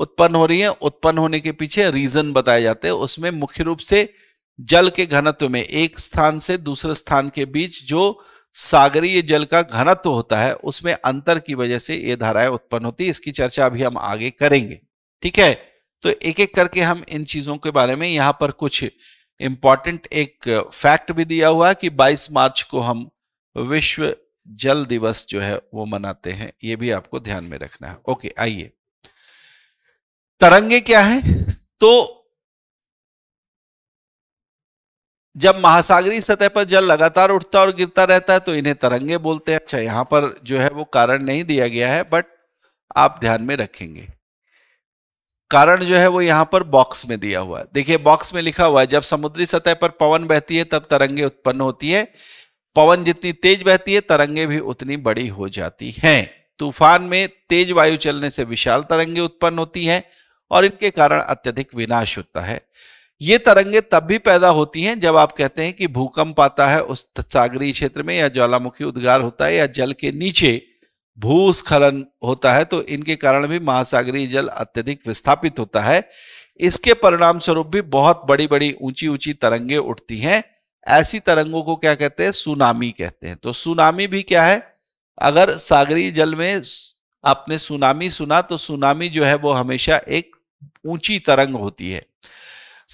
उत्पन्न हो रही है उत्पन्न होने के पीछे रीजन बताए जाते हैं उसमें मुख्य रूप से जल के घनत्व में एक स्थान से दूसरे स्थान के बीच जो सागरीय जल का घनत्व होता है उसमें अंतर की वजह से ये धाराएं उत्पन्न होती है इसकी चर्चा अभी हम आगे करेंगे ठीक है तो एक एक करके हम इन चीजों के बारे में यहां पर कुछ इंपॉर्टेंट एक फैक्ट भी दिया हुआ है कि 22 मार्च को हम विश्व जल दिवस जो है वो मनाते हैं ये भी आपको ध्यान में रखना है ओके आइए तरंगे क्या है तो जब महासागरीय सतह पर जल लगातार उठता और गिरता रहता है तो इन्हें तरंगे बोलते हैं अच्छा यहां पर जो है वो कारण नहीं दिया गया है बट आप ध्यान में रखेंगे कारण जो है वो यहां पर बॉक्स में दिया हुआ है देखिए बॉक्स में लिखा हुआ है जब समुद्री सतह पर पवन बहती है तब तरंगे उत्पन्न होती है पवन जितनी तेज बहती है तरंगे भी उतनी बड़ी हो जाती हैं तूफान में तेज वायु चलने से विशाल तरंगे उत्पन्न होती हैं और इनके कारण अत्यधिक विनाश होता है ये तरंगे तब भी पैदा होती हैं जब आप कहते हैं कि भूकंप आता है उस सागरीय क्षेत्र में या ज्वालामुखी उद्गार होता है या जल के नीचे भूस्खलन होता है तो इनके कारण भी महासागरीय जल अत्यधिक विस्थापित होता है इसके परिणाम स्वरूप भी बहुत बड़ी बड़ी ऊंची ऊंची तरंगे उठती हैं ऐसी तरंगों को क्या कहते हैं सुनामी कहते हैं तो सुनामी भी क्या है अगर सागरीय जल में आपने सुनामी सुना तो सुनामी जो है वो हमेशा एक ऊंची तरंग होती है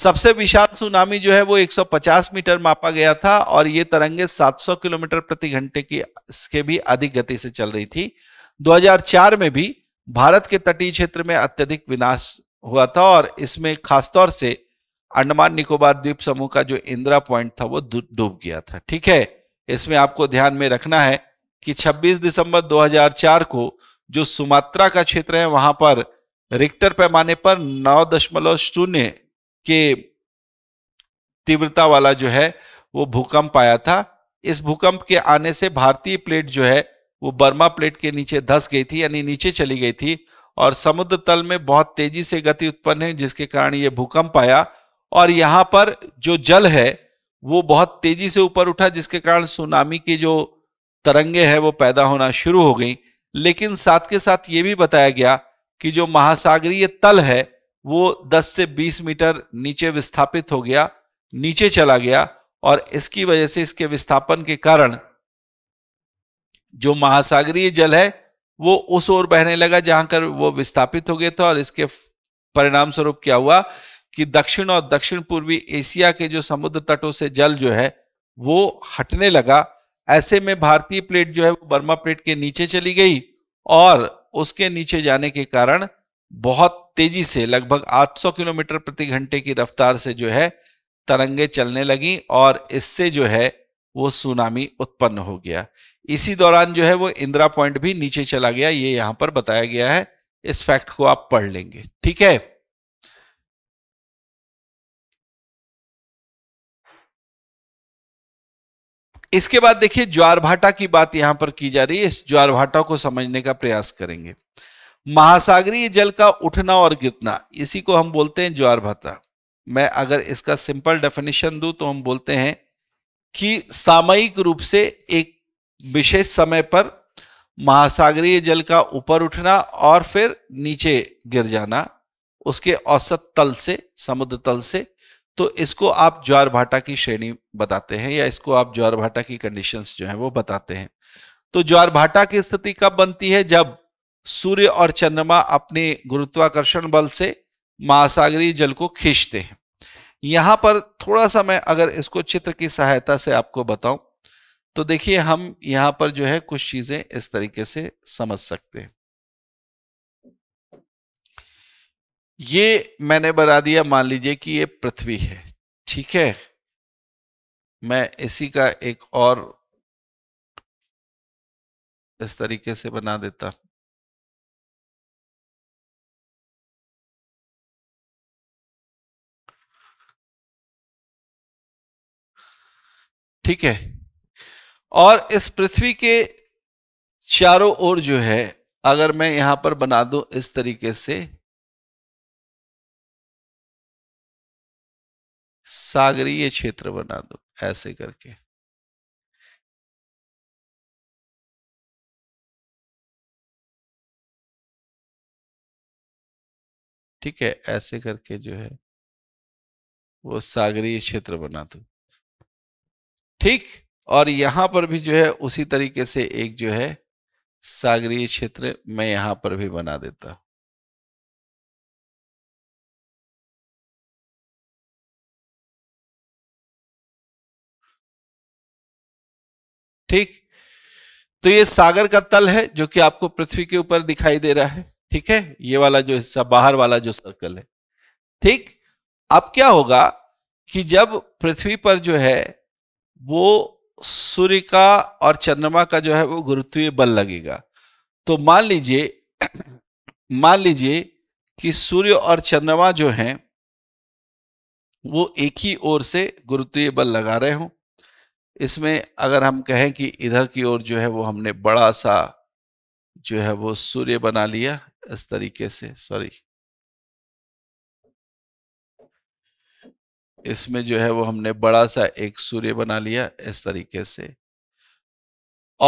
सबसे विशाल सुनामी जो है वो 150 मीटर मापा गया था और ये तरंगे 700 किलोमीटर प्रति घंटे की इसके भी अधिक गति से चल रही थी 2004 में भी भारत के तटीय क्षेत्र में अत्यधिक विनाश हुआ था और इसमें खासतौर से अंडमान निकोबार द्वीप समूह का जो इंदिरा पॉइंट था वो डूब गया था ठीक है इसमें आपको ध्यान में रखना है कि छब्बीस दिसंबर दो को जो सुमात्रा का क्षेत्र है वहां पर रिक्टर पैमाने पर नौ दशमलव शून्य के तीव्रता वाला जो है वो भूकंप आया था इस भूकंप के आने से भारतीय प्लेट जो है वो बर्मा प्लेट के नीचे धस गई थी यानी नीचे चली गई थी और समुद्र तल में बहुत तेजी से गति उत्पन्न है जिसके कारण ये भूकंप आया और यहाँ पर जो जल है वो बहुत तेजी से ऊपर उठा जिसके कारण सुनामी की जो तरंगे हैं वो पैदा होना शुरू हो गई लेकिन साथ के साथ ये भी बताया गया कि जो महासागरीय तल है वो 10 से 20 मीटर नीचे विस्थापित हो गया नीचे चला गया और इसकी वजह से इसके विस्थापन के कारण जो महासागरीय जल है वो उस ओर बहने लगा जहां कर वो विस्थापित हो गया था और इसके परिणाम स्वरूप क्या हुआ कि दक्षिण और दक्षिण पूर्वी एशिया के जो समुद्र तटों से जल जो है वो हटने लगा ऐसे में भारतीय प्लेट जो है वो बर्मा प्लेट के नीचे चली गई और उसके नीचे जाने के कारण बहुत तेजी से लगभग 800 किलोमीटर प्रति घंटे की रफ्तार से जो है तरंगे चलने लगी और इससे जो है वो सुनामी उत्पन्न हो गया इसी दौरान जो है वो इंदिरा पॉइंट भी नीचे चला गया ये यहां पर बताया गया है इस फैक्ट को आप पढ़ लेंगे ठीक है इसके बाद देखिए ज्वार भाटा की बात यहां पर की जा रही है इस ज्वार भाटा को समझने का प्रयास करेंगे महासागरीय जल का उठना और गिरना इसी को हम बोलते हैं ज्वार भाटा मैं अगर इसका सिंपल डेफिनेशन दू तो हम बोलते हैं कि सामयिक रूप से एक विशेष समय पर महासागरीय जल का ऊपर उठना और फिर नीचे गिर जाना उसके औसत तल से समुद्र तल से तो इसको आप ज्वार भाटा की श्रेणी बताते हैं या इसको आप ज्वार भाटा की कंडीशंस जो है वो बताते हैं तो ज्वार भाटा की स्थिति कब बनती है जब सूर्य और चंद्रमा अपने गुरुत्वाकर्षण बल से महासागरीय जल को खींचते हैं यहां पर थोड़ा सा मैं अगर इसको चित्र की सहायता से आपको बताऊं तो देखिए हम यहां पर जो है कुछ चीजें इस तरीके से समझ सकते हैं ये मैंने बना दिया मान लीजिए कि ये पृथ्वी है ठीक है मैं इसी का एक और इस तरीके से बना देता ठीक है और इस पृथ्वी के चारों ओर जो है अगर मैं यहां पर बना दूं इस तरीके से सागरीय क्षेत्र बना दो ऐसे करके ठीक है ऐसे करके जो है वो सागरीय क्षेत्र बना दो ठीक और यहां पर भी जो है उसी तरीके से एक जो है सागरीय क्षेत्र मैं यहां पर भी बना देता हूं ठीक तो ये सागर का तल है जो कि आपको पृथ्वी के ऊपर दिखाई दे रहा है ठीक है ये वाला जो हिस्सा बाहर वाला जो सर्कल है ठीक अब क्या होगा कि जब पृथ्वी पर जो है वो सूर्य का और चंद्रमा का जो है वो गुरुत्वीय बल लगेगा तो मान लीजिए मान लीजिए कि सूर्य और चंद्रमा जो हैं वो एक ही ओर से गुरुत्वीय बल लगा रहे हों इसमें अगर हम कहें कि इधर की ओर जो है वो हमने बड़ा सा जो है वो सूर्य बना लिया इस तरीके से सॉरी इसमें जो है वो हमने बड़ा सा एक सूर्य बना लिया इस तरीके से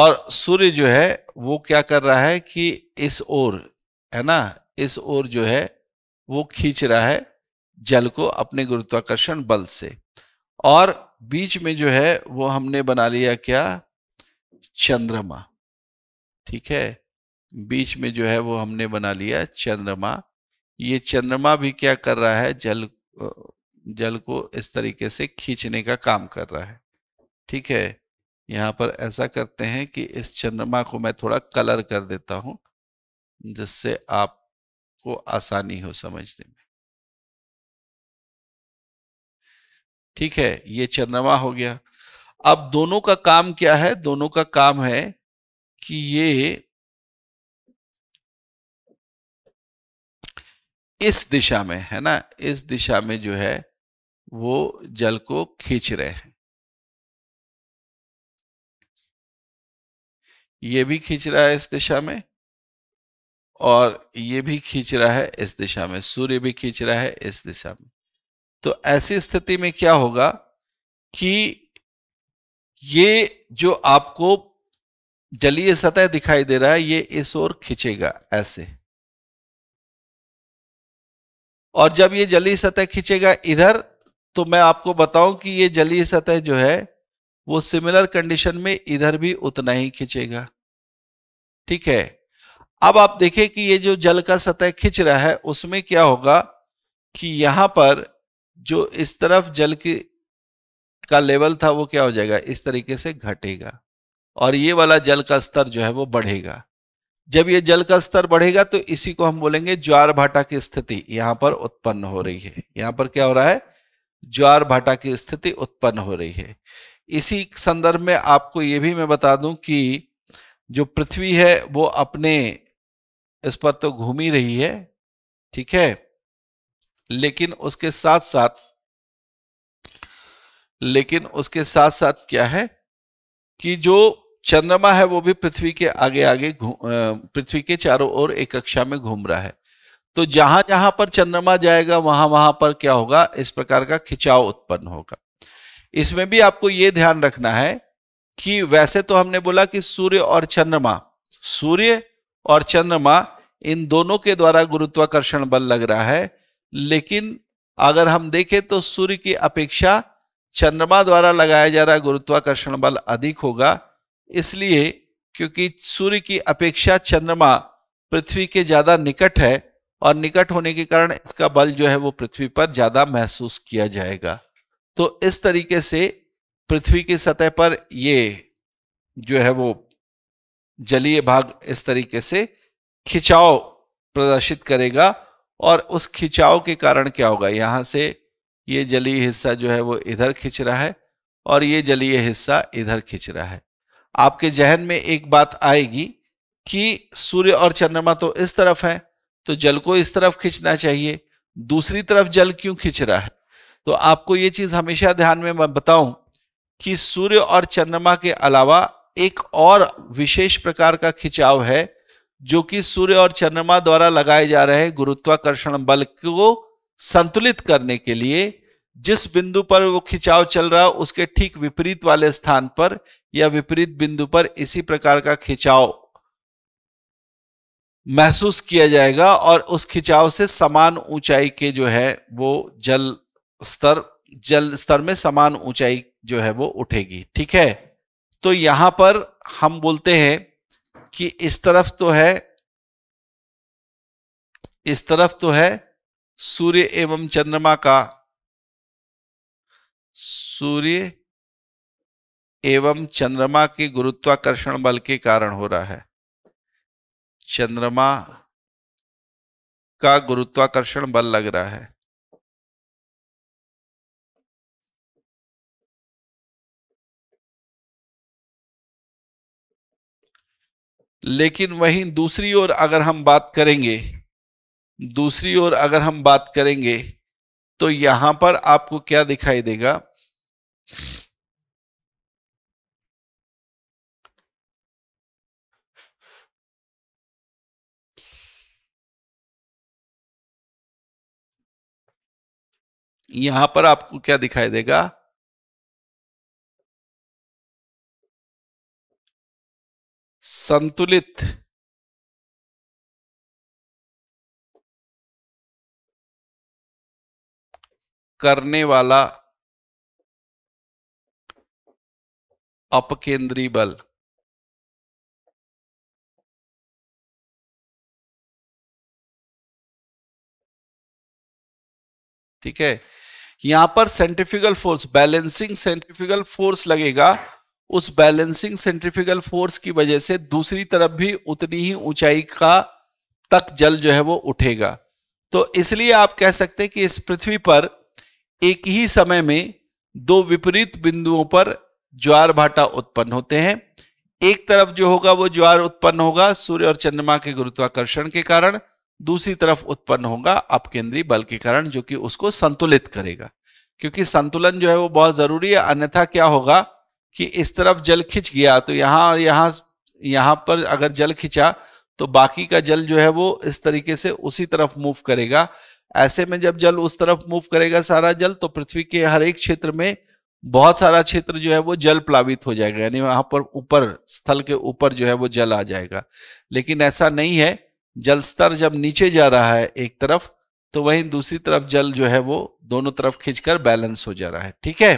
और सूर्य जो है वो क्या कर रहा है कि इस ओर है ना इस ओर जो है वो खींच रहा है जल को अपने गुरुत्वाकर्षण बल से और बीच में जो है वो हमने बना लिया क्या चंद्रमा ठीक है बीच में जो है वो हमने बना लिया चंद्रमा ये चंद्रमा भी क्या कर रहा है जल जल को इस तरीके से खींचने का काम कर रहा है ठीक है यहाँ पर ऐसा करते हैं कि इस चंद्रमा को मैं थोड़ा कलर कर देता हूँ जिससे आपको आसानी हो समझने में ठीक है ये चंद्रमा हो गया अब दोनों का काम क्या है दोनों का काम है कि ये इस दिशा में है ना इस दिशा में जो है वो जल को खींच रहे हैं ये भी खींच रहा है इस दिशा में और ये भी खींच रहा है इस दिशा में सूर्य भी खींच रहा है इस दिशा में तो ऐसी स्थिति में क्या होगा कि ये जो आपको जलीय सतह दिखाई दे रहा है ये इस ओर खिंचेगा ऐसे और जब ये जलीय सतह खिंचेगा इधर तो मैं आपको बताऊं कि ये जलीय सतह जो है वो सिमिलर कंडीशन में इधर भी उतना ही खिंचेगा ठीक है अब आप देखें कि ये जो जल का सतह खिंच रहा है उसमें क्या होगा कि यहां पर जो इस तरफ जल की का लेवल था वो क्या हो जाएगा इस तरीके से घटेगा और ये वाला जल का स्तर जो है वो बढ़ेगा जब ये जल का स्तर बढ़ेगा तो इसी को हम बोलेंगे ज्वार भाटा की स्थिति यहां पर उत्पन्न हो रही है यहां पर क्या हो रहा है ज्वार भाटा की स्थिति उत्पन्न हो रही है इसी संदर्भ में आपको ये भी मैं बता दूं कि जो पृथ्वी है वो अपने इस पर तो घूम ही रही है ठीक है लेकिन उसके साथ साथ लेकिन उसके साथ साथ क्या है कि जो चंद्रमा है वो भी पृथ्वी के आगे आगे पृथ्वी के चारों ओर एक कक्षा में घूम रहा है तो जहां जहां पर चंद्रमा जाएगा वहां वहां पर क्या होगा इस प्रकार का खिंचाव उत्पन्न होगा इसमें भी आपको ये ध्यान रखना है कि वैसे तो हमने बोला कि सूर्य और चंद्रमा सूर्य और चंद्रमा इन दोनों के द्वारा गुरुत्वाकर्षण बल लग रहा है लेकिन अगर हम देखें तो सूर्य की अपेक्षा चंद्रमा द्वारा लगाया जा रहा गुरुत्वाकर्षण बल अधिक होगा इसलिए क्योंकि सूर्य की अपेक्षा चंद्रमा पृथ्वी के ज्यादा निकट है और निकट होने के कारण इसका बल जो है वो पृथ्वी पर ज्यादा महसूस किया जाएगा तो इस तरीके से पृथ्वी की सतह पर ये जो है वो जलीय भाग इस तरीके से खिंचाव प्रदर्शित करेगा और उस खिंचाव के कारण क्या होगा यहाँ से ये जलीय हिस्सा जो है वो इधर खिंच रहा है और ये जलीय हिस्सा इधर खिंच रहा है आपके जहन में एक बात आएगी कि सूर्य और चंद्रमा तो इस तरफ है तो जल को इस तरफ खींचना चाहिए दूसरी तरफ जल क्यों खिंच रहा है तो आपको ये चीज हमेशा ध्यान में मैं बताऊं कि सूर्य और चंद्रमा के अलावा एक और विशेष प्रकार का खिंचाव है जो कि सूर्य और चंद्रमा द्वारा लगाए जा रहे गुरुत्वाकर्षण बल को संतुलित करने के लिए जिस बिंदु पर वो खिंचाव चल रहा है उसके ठीक विपरीत वाले स्थान पर या विपरीत बिंदु पर इसी प्रकार का खिंचाव महसूस किया जाएगा और उस खिंचाव से समान ऊंचाई के जो है वो जल स्तर जल स्तर में समान ऊंचाई जो है वो उठेगी ठीक है तो यहां पर हम बोलते हैं कि इस तरफ तो है इस तरफ तो है सूर्य एवं चंद्रमा का सूर्य एवं चंद्रमा के गुरुत्वाकर्षण बल के कारण हो रहा है चंद्रमा का गुरुत्वाकर्षण बल लग रहा है लेकिन वहीं दूसरी ओर अगर हम बात करेंगे दूसरी ओर अगर हम बात करेंगे तो यहां पर आपको क्या दिखाई देगा यहां पर आपको क्या दिखाई देगा संतुलित करने वाला अपकेंद्री बल ठीक है यहां पर centrifugal force balancing centrifugal force लगेगा उस बैलेंसिंग सेंट्रिफिकल फोर्स की वजह से दूसरी तरफ भी उतनी ही ऊंचाई का तक जल जो है वो उठेगा तो इसलिए आप कह सकते हैं कि इस पृथ्वी पर एक ही समय में दो विपरीत बिंदुओं पर ज्वार भाटा उत्पन्न होते हैं एक तरफ जो होगा वो ज्वार उत्पन्न होगा सूर्य और चंद्रमा के गुरुत्वाकर्षण के कारण दूसरी तरफ उत्पन्न होगा अपकेंद्रीय बल के कारण जो कि उसको संतुलित करेगा क्योंकि संतुलन जो है वो बहुत जरूरी है अन्यथा क्या होगा कि इस तरफ जल खिंच गया तो यहाँ और यहाँ यहाँ पर अगर जल खिंचा तो बाकी का जल जो है वो इस तरीके से उसी तरफ मूव करेगा ऐसे में जब जल उस तरफ मूव करेगा सारा जल तो पृथ्वी के हर एक क्षेत्र में बहुत सारा क्षेत्र जो है वो जल प्लावित हो जाएगा यानी वहां पर ऊपर स्थल के ऊपर जो है वो जल आ जाएगा लेकिन ऐसा नहीं है जल स्तर जब नीचे जा रहा है एक तरफ तो वहीं दूसरी तरफ जल जो है वो दोनों तरफ खींचकर बैलेंस हो जा रहा है ठीक है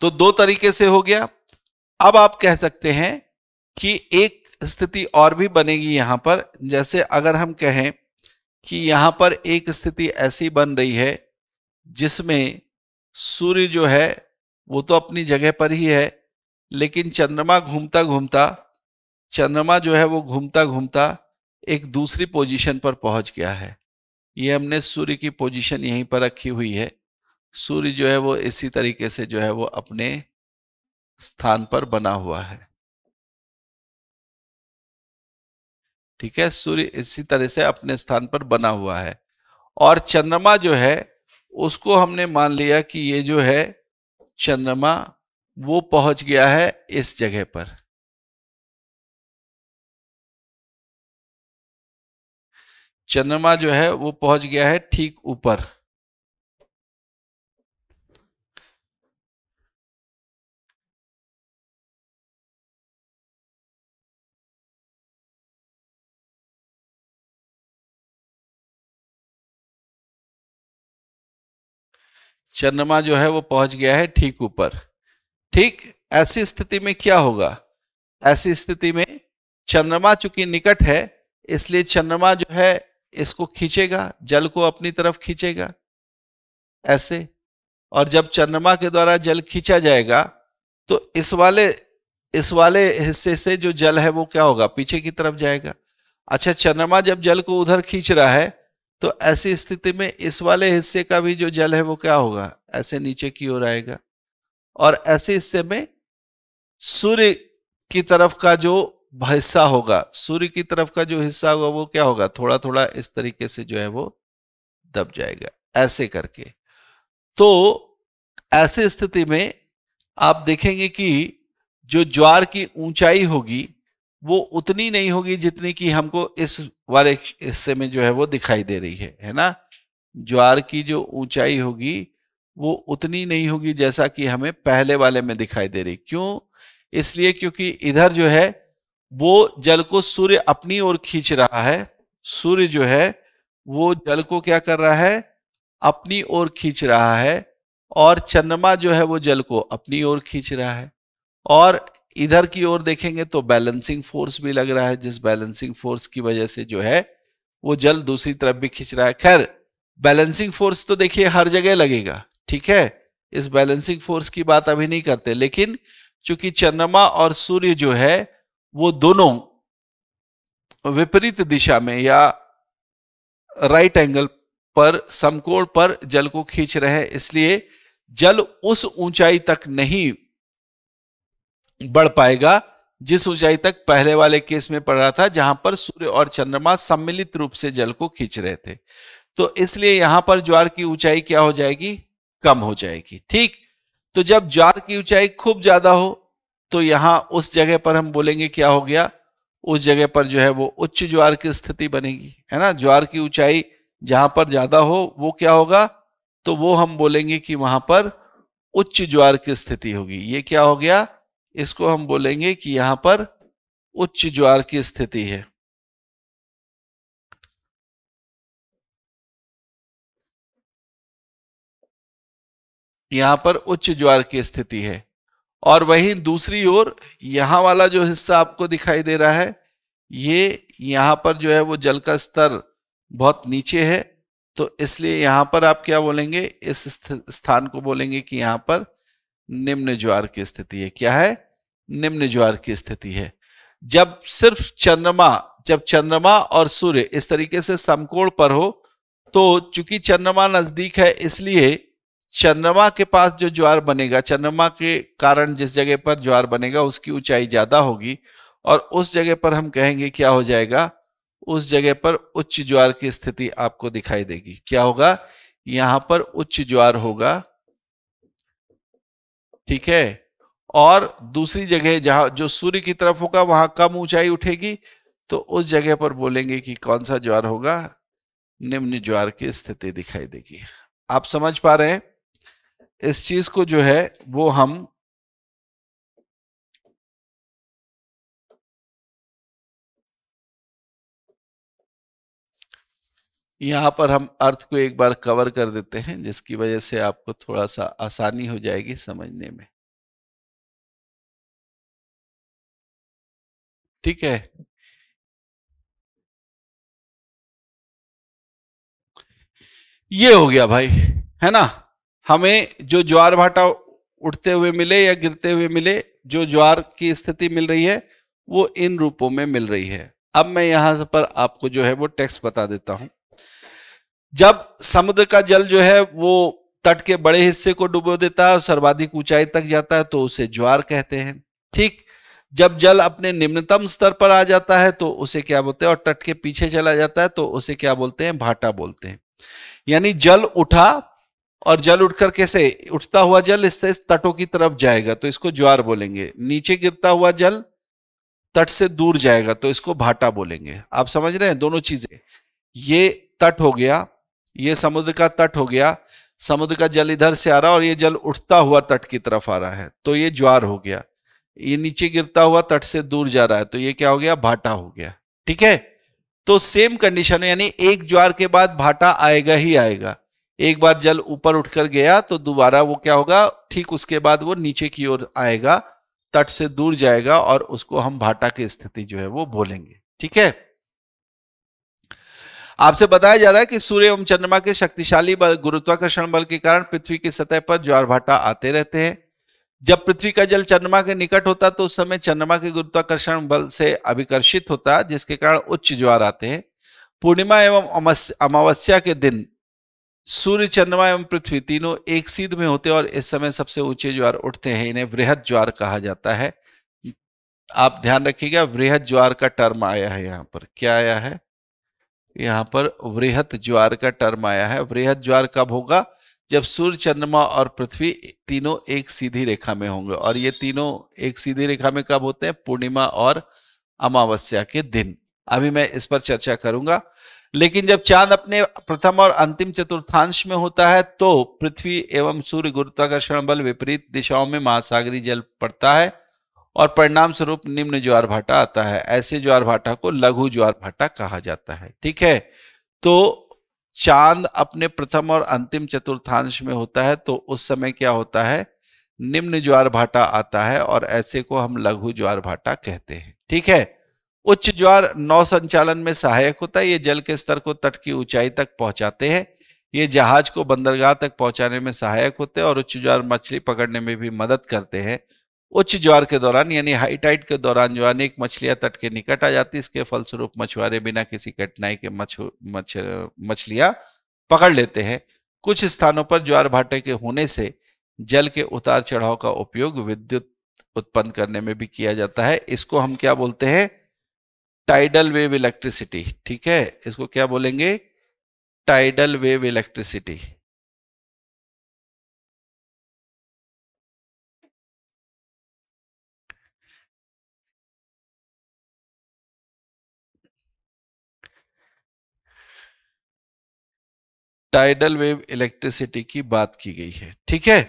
तो दो तरीके से हो गया अब आप कह सकते हैं कि एक स्थिति और भी बनेगी यहां पर जैसे अगर हम कहें कि यहां पर एक स्थिति ऐसी बन रही है जिसमें सूर्य जो है वो तो अपनी जगह पर ही है लेकिन चंद्रमा घूमता घूमता चंद्रमा जो है वो घूमता घूमता एक दूसरी पोजीशन पर पहुंच गया है ये हमने सूर्य की पोजीशन यहीं पर रखी हुई है सूर्य जो है वो इसी तरीके से जो है वो अपने स्थान पर बना हुआ है ठीक है सूर्य इसी तरह से अपने स्थान पर बना हुआ है और चंद्रमा जो है उसको हमने मान लिया कि ये जो है चंद्रमा वो पहुंच गया है इस जगह पर चंद्रमा जो है वो पहुंच गया है ठीक ऊपर चंद्रमा जो है वो पहुंच गया है ठीक ऊपर ठीक ऐसी स्थिति में क्या होगा ऐसी स्थिति में चंद्रमा चूंकि निकट है इसलिए चंद्रमा जो है इसको खींचेगा जल को अपनी तरफ खींचेगा ऐसे और जब चंद्रमा के द्वारा जल खींचा जाएगा तो इस वाले इस वाले हिस्से से जो जल है वो क्या होगा पीछे की तरफ जाएगा अच्छा चंद्रमा जब जल को उधर खींच रहा है तो ऐसी स्थिति में इस वाले हिस्से का भी जो जल है वो क्या होगा ऐसे नीचे की ओर आएगा और ऐसे हिस्से में सूर्य की तरफ का जो हिस्सा होगा सूर्य की तरफ का जो हिस्सा होगा वो क्या होगा थोड़ा थोड़ा इस तरीके से जो है वो दब जाएगा ऐसे करके तो ऐसी स्थिति में आप देखेंगे कि जो ज्वार की ऊंचाई होगी वो उतनी नहीं होगी जितनी कि हमको इस वाले हिस्से में जो है वो दिखाई दे रही है है ना ज्वार की जो ऊंचाई होगी वो उतनी नहीं होगी जैसा कि हमें पहले वाले में दिखाई दे रही क्यों इसलिए क्योंकि इधर जो है वो जल को सूर्य अपनी ओर खींच रहा है सूर्य जो है वो जल को क्या कर रहा है अपनी ओर खींच रहा है और चंद्रमा जो है वो जल को अपनी ओर खींच रहा है और इधर की ओर देखेंगे तो बैलेंसिंग फोर्स भी लग रहा है जिस बैलेंसिंग फोर्स की वजह से जो है वो जल दूसरी तरफ भी खींच रहा है खैर बैलेंसिंग फोर्स तो देखिए हर जगह लगेगा ठीक है इस बैलेंसिंग फोर्स की बात अभी नहीं करते लेकिन चूंकि चंद्रमा और सूर्य जो है वो दोनों विपरीत दिशा में या राइट एंगल पर समकोण पर जल को खींच रहे हैं इसलिए जल उस ऊंचाई तक नहीं बढ़ पाएगा जिस ऊंचाई तक पहले वाले केस में पड़ रहा था जहां पर सूर्य और चंद्रमा सम्मिलित रूप से जल को खींच रहे थे तो इसलिए यहां पर ज्वार की ऊंचाई क्या हो जाएगी कम हो जाएगी ठीक तो जब ज्वार की ऊंचाई खूब ज्यादा हो तो यहां उस जगह पर हम बोलेंगे क्या हो गया उस जगह पर जो है वो उच्च ज्वार की स्थिति बनेगी है ना ज्वार की ऊंचाई जहां पर ज्यादा हो वो क्या होगा तो वो हम बोलेंगे कि वहां पर उच्च ज्वार की स्थिति होगी ये क्या हो गया इसको हम बोलेंगे कि यहां पर उच्च ज्वार की स्थिति है यहां पर उच्च ज्वार की स्थिति है और वहीं दूसरी ओर यहां वाला जो हिस्सा आपको दिखाई दे रहा है ये यहां पर जो है वो जल का स्तर बहुत नीचे है तो इसलिए यहां पर आप क्या बोलेंगे इस स्थान को बोलेंगे कि यहां पर निम्न ज्वार की स्थिति है क्या है निम्न ज्वार की स्थिति है जब सिर्फ चंद्रमा जब चंद्रमा और सूर्य इस तरीके से समकोण पर हो तो चूंकि चंद्रमा नजदीक है इसलिए चंद्रमा के पास जो ज्वार बनेगा चंद्रमा के कारण जिस जगह पर ज्वार बनेगा उसकी ऊंचाई ज्यादा होगी और उस जगह पर हम कहेंगे क्या हो जाएगा उस जगह पर उच्च ज्वार की स्थिति आपको दिखाई देगी क्या होगा यहां पर उच्च ज्वार होगा ठीक है और दूसरी जगह जहां जो सूर्य की तरफ होगा वहां कम ऊंचाई उठेगी तो उस जगह पर बोलेंगे कि कौन सा ज्वार होगा निम्न ज्वार की स्थिति दिखाई देगी आप समझ पा रहे हैं इस चीज को जो है वो हम यहां पर हम अर्थ को एक बार कवर कर देते हैं जिसकी वजह से आपको थोड़ा सा आसानी हो जाएगी समझने में ठीक है ये हो गया भाई है ना हमें जो ज्वार भाटा उठते हुए मिले या गिरते हुए मिले जो ज्वार की स्थिति मिल रही है वो इन रूपों में मिल रही है अब मैं यहां पर आपको जो है वो टेक्स्ट बता देता हूं जब समुद्र का जल जो है वो तट के बड़े हिस्से को डुबो देता है और सर्वाधिक ऊंचाई तक जाता है तो उसे ज्वार कहते हैं ठीक जब जल अपने निम्नतम स्तर पर आ जाता है तो उसे क्या बोलते हैं और तट के पीछे चला जाता है तो उसे क्या बोलते हैं भाटा बोलते हैं यानी जल उठा और जल उठकर कैसे उठता हुआ जल इससे इस तटों की तरफ जाएगा तो इसको ज्वार बोलेंगे नीचे गिरता हुआ जल तट से दूर जाएगा तो इसको भाटा बोलेंगे आप समझ रहे हैं दोनों चीजें ये तट हो गया ये समुद्र का तट हो गया समुद्र का जल इधर से आ रहा और ये जल उठता हुआ तट की तरफ आ रहा है तो ये ज्वार हो गया ये नीचे गिरता हुआ तट से दूर जा रहा है तो ये क्या हो गया भाटा हो गया ठीक है तो सेम कंडीशन है यानी एक ज्वार के बाद भाटा आएगा ही आएगा एक बार जल ऊपर उठकर गया तो दोबारा वो क्या होगा ठीक उसके बाद वो नीचे की ओर आएगा तट से दूर जाएगा और उसको हम भाटा की स्थिति जो है वो बोलेंगे ठीक है आपसे बताया जा रहा है कि सूर्य एवं चंद्रमा के शक्तिशाली बल गुरुत्वाकर्षण बल के कारण पृथ्वी की सतह पर ज्वार भाटा आते रहते हैं जब पृथ्वी का जल चंद्रमा के निकट होता तो उस समय चंद्रमा के गुरुत्वाकर्षण बल से अभिकर्षित होता जिसके कारण उच्च ज्वार आते हैं पूर्णिमा एवं अमावस्या के दिन सूर्य चंद्रमा एवं पृथ्वी तीनों एक सीध में होते और इस समय सबसे ऊंचे ज्वार उठते हैं इन्हें वृहद ज्वार कहा जाता है आप ध्यान रखिएगा वृहद ज्वार का टर्म आया है यहाँ पर क्या आया है यहाँ पर वृहत ज्वार का टर्म आया है वृहत ज्वार कब होगा जब सूर्य चंद्रमा और पृथ्वी तीनों एक सीधी रेखा में होंगे और ये तीनों एक सीधी रेखा में कब होते हैं पूर्णिमा और अमावस्या के दिन अभी मैं इस पर चर्चा करूंगा लेकिन जब चांद अपने प्रथम और अंतिम चतुर्थांश में होता है तो पृथ्वी एवं सूर्य गुरुत्वाकर्षण बल विपरीत दिशाओं में महासागरी जल पड़ता है और परिणाम स्वरूप निम्न ज्वार भाटा आता है ऐसे ज्वार भाटा को लघु ज्वार भाटा कहा जाता है ठीक है तो चांद अपने प्रथम और अंतिम चतुर्थांश में होता है तो उस समय क्या होता है निम्न ज्वार भाटा आता है और ऐसे को हम लघु ज्वार भाटा कहते हैं ठीक है उच्च ज्वार नौ संचालन में सहायक होता है ये जल के स्तर को तट की ऊंचाई तक पहुंचाते हैं ये जहाज को बंदरगाह तक पहुंचाने में सहायक होते हैं और उच्च ज्वार मछली पकड़ने में भी मदद करते हैं उच्च ज्वार के दौरान यानी हाई के दौरान जो अनेक मछलियां तट के निकट आ जाती इसके फलस्वरूप मछुआरे बिना किसी कठिनाई के मछ मछ मछलियां पकड़ लेते हैं कुछ स्थानों पर ज्वार भाटे के होने से जल के उतार चढ़ाव का उपयोग विद्युत उत्पन्न करने में भी किया जाता है इसको हम क्या बोलते हैं टाइडल वेव इलेक्ट्रिसिटी ठीक है इसको क्या बोलेंगे tidal wave electricity tidal wave electricity की बात की गई है ठीक है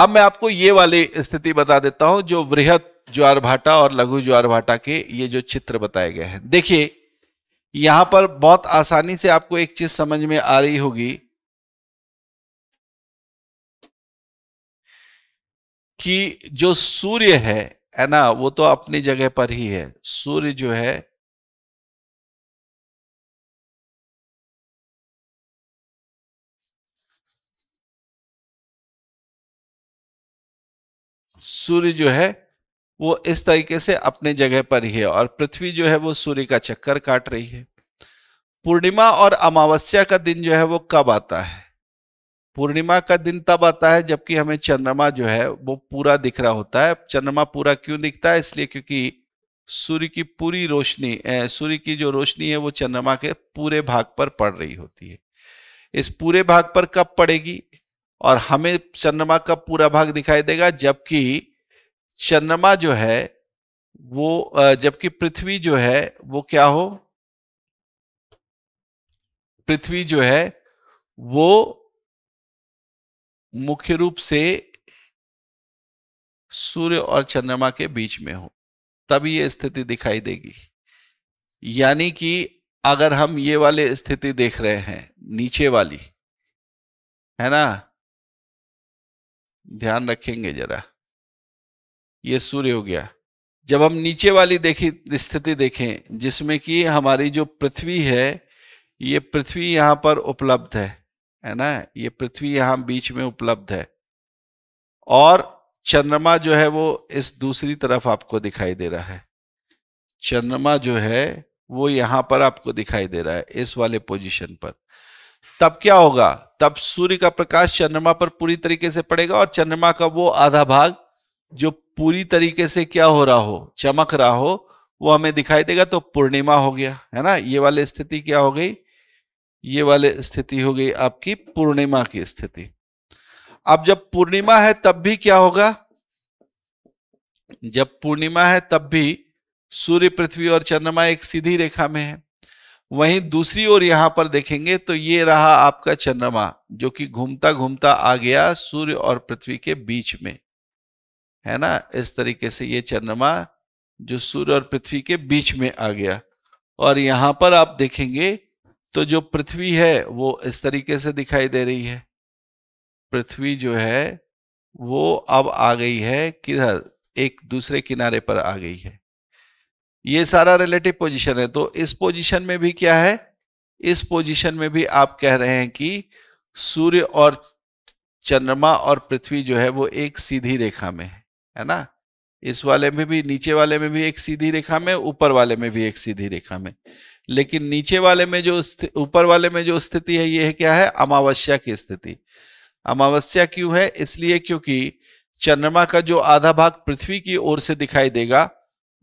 अब मैं आपको ये वाली स्थिति बता देता हूं जो वृहत ज्वार भाटा और लघु ज्वार भाटा के ये जो चित्र बताए गए हैं देखिए यहां पर बहुत आसानी से आपको एक चीज समझ में आ रही होगी कि जो सूर्य है है ना वो तो अपनी जगह पर ही है सूर्य जो है सूर्य जो है वो इस तरीके से अपने जगह पर ही है और पृथ्वी जो है वो सूर्य का चक्कर काट रही है पूर्णिमा और अमावस्या का दिन जो है वो कब आता है पूर्णिमा का दिन तब आता है जबकि हमें चंद्रमा जो है वो पूरा दिख रहा होता है चंद्रमा पूरा क्यों दिखता है इसलिए क्योंकि सूर्य की पूरी रोशनी सूर्य की जो रोशनी है वो चंद्रमा के पूरे भाग पर पड़ रही होती है इस पूरे भाग पर कब पड़ेगी और हमें चंद्रमा का पूरा भाग दिखाई देगा जबकि चंद्रमा जो है वो जबकि पृथ्वी जो है वो क्या हो पृथ्वी जो है वो मुख्य रूप से सूर्य और चंद्रमा के बीच में हो तभी ये स्थिति दिखाई देगी यानी कि अगर हम ये वाले स्थिति देख रहे हैं नीचे वाली है ना ध्यान रखेंगे जरा ये सूर्य हो गया जब हम नीचे वाली देखी स्थिति देखें जिसमें कि हमारी जो पृथ्वी है ये पृथ्वी यहाँ पर उपलब्ध है है ना ये पृथ्वी यहाँ बीच में उपलब्ध है और चंद्रमा जो है वो इस दूसरी तरफ आपको दिखाई दे रहा है चंद्रमा जो है वो यहाँ पर आपको दिखाई दे रहा है इस वाले पोजीशन पर तब क्या होगा तब सूर्य का प्रकाश चंद्रमा पर पूरी तरीके से पड़ेगा और चंद्रमा का वो आधा भाग जो पूरी तरीके से क्या हो रहा हो चमक रहा हो वो हमें दिखाई देगा तो पूर्णिमा हो गया है ना ये वाली स्थिति क्या हो गई ये वाले स्थिति हो गई आपकी पूर्णिमा की स्थिति अब जब पूर्णिमा है तब भी क्या होगा जब पूर्णिमा है तब भी सूर्य पृथ्वी और चंद्रमा एक सीधी रेखा में है वहीं दूसरी ओर यहां पर देखेंगे तो ये रहा आपका चंद्रमा जो कि घूमता घूमता आ गया सूर्य और पृथ्वी के बीच में है ना इस तरीके से ये चंद्रमा जो सूर्य और पृथ्वी के बीच में आ गया और यहाँ पर आप देखेंगे तो जो पृथ्वी है वो इस तरीके से दिखाई दे रही है पृथ्वी जो है वो अब आ गई है किधर एक दूसरे किनारे पर आ गई है ये सारा रिलेटिव पोजीशन है तो इस पोजीशन में भी क्या है इस पोजीशन में भी आप कह रहे हैं कि सूर्य और चंद्रमा और पृथ्वी जो है वो एक सीधी रेखा में है है ना इस वाले में भी नीचे वाले में भी एक सीधी रेखा में ऊपर वाले में भी एक सीधी रेखा में लेकिन नीचे वाले में जो ऊपर वाले में जो स्थिति है ये है क्या है अमावस्या की स्थिति अमावस्या क्यों है इसलिए क्योंकि चंद्रमा का जो आधा भाग पृथ्वी की ओर से दिखाई देगा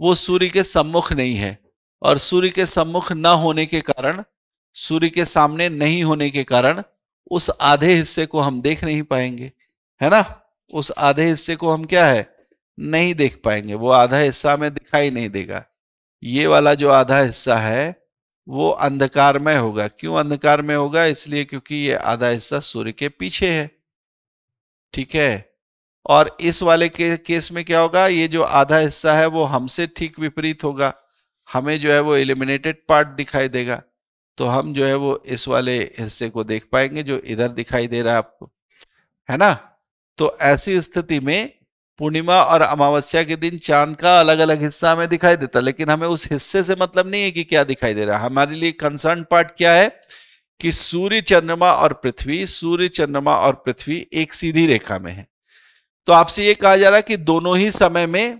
वो सूर्य के सम्मुख नहीं है और सूर्य के सम्मुख न होने के कारण सूर्य के सामने नहीं होने के कारण उस आधे हिस्से को हम देख नहीं पाएंगे है ना उस आधे हिस्से को हम क्या है नहीं देख पाएंगे वो आधा हिस्सा हमें दिखाई नहीं देगा ये वाला जो आधा हिस्सा है वो अंधकार में होगा क्यों अंधकार में होगा इसलिए क्योंकि ये आधा हिस्सा सूर्य के पीछे है ठीक है और इस वाले के केस में क्या होगा ये जो आधा हिस्सा है वो हमसे ठीक विपरीत होगा हमें जो है वो एलिमिनेटेड पार्ट दिखाई देगा तो हम जो है वो इस वाले हिस्से को देख पाएंगे जो इधर दिखाई दे रहा है आपको है ना तो ऐसी स्थिति में पूर्णिमा और अमावस्या के दिन चांद का अलग अलग हिस्सा हमें दिखाई देता लेकिन हमें उस हिस्से से मतलब नहीं है कि क्या दिखाई दे रहा है हमारे लिए कंसर्न पार्ट क्या है कि सूर्य चंद्रमा और पृथ्वी सूर्य चंद्रमा और पृथ्वी एक सीधी रेखा में है तो आपसे ये कहा जा रहा है कि दोनों ही समय में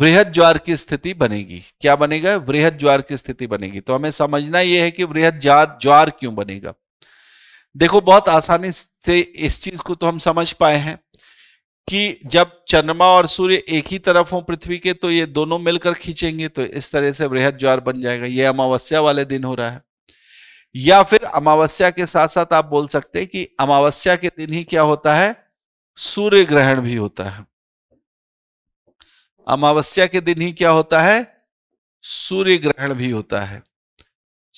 वृहद ज्वार की स्थिति बनेगी क्या बनेगा वृहद ज्वार की स्थिति बनेगी तो हमें समझना यह है कि वृहद ज्वार ज्वार क्यों बनेगा देखो बहुत आसानी से इस चीज को तो हम समझ पाए हैं कि जब चंद्रमा और सूर्य एक ही तरफ हो पृथ्वी के तो ये दोनों मिलकर खींचेंगे तो इस तरह से वृहद ज्वार बन जाएगा ये अमावस्या वाले दिन हो रहा है या फिर अमावस्या के साथ साथ आप बोल सकते हैं कि अमावस्या के दिन ही क्या होता है सूर्य ग्रहण भी होता है अमावस्या के दिन ही क्या होता है सूर्य ग्रहण भी होता है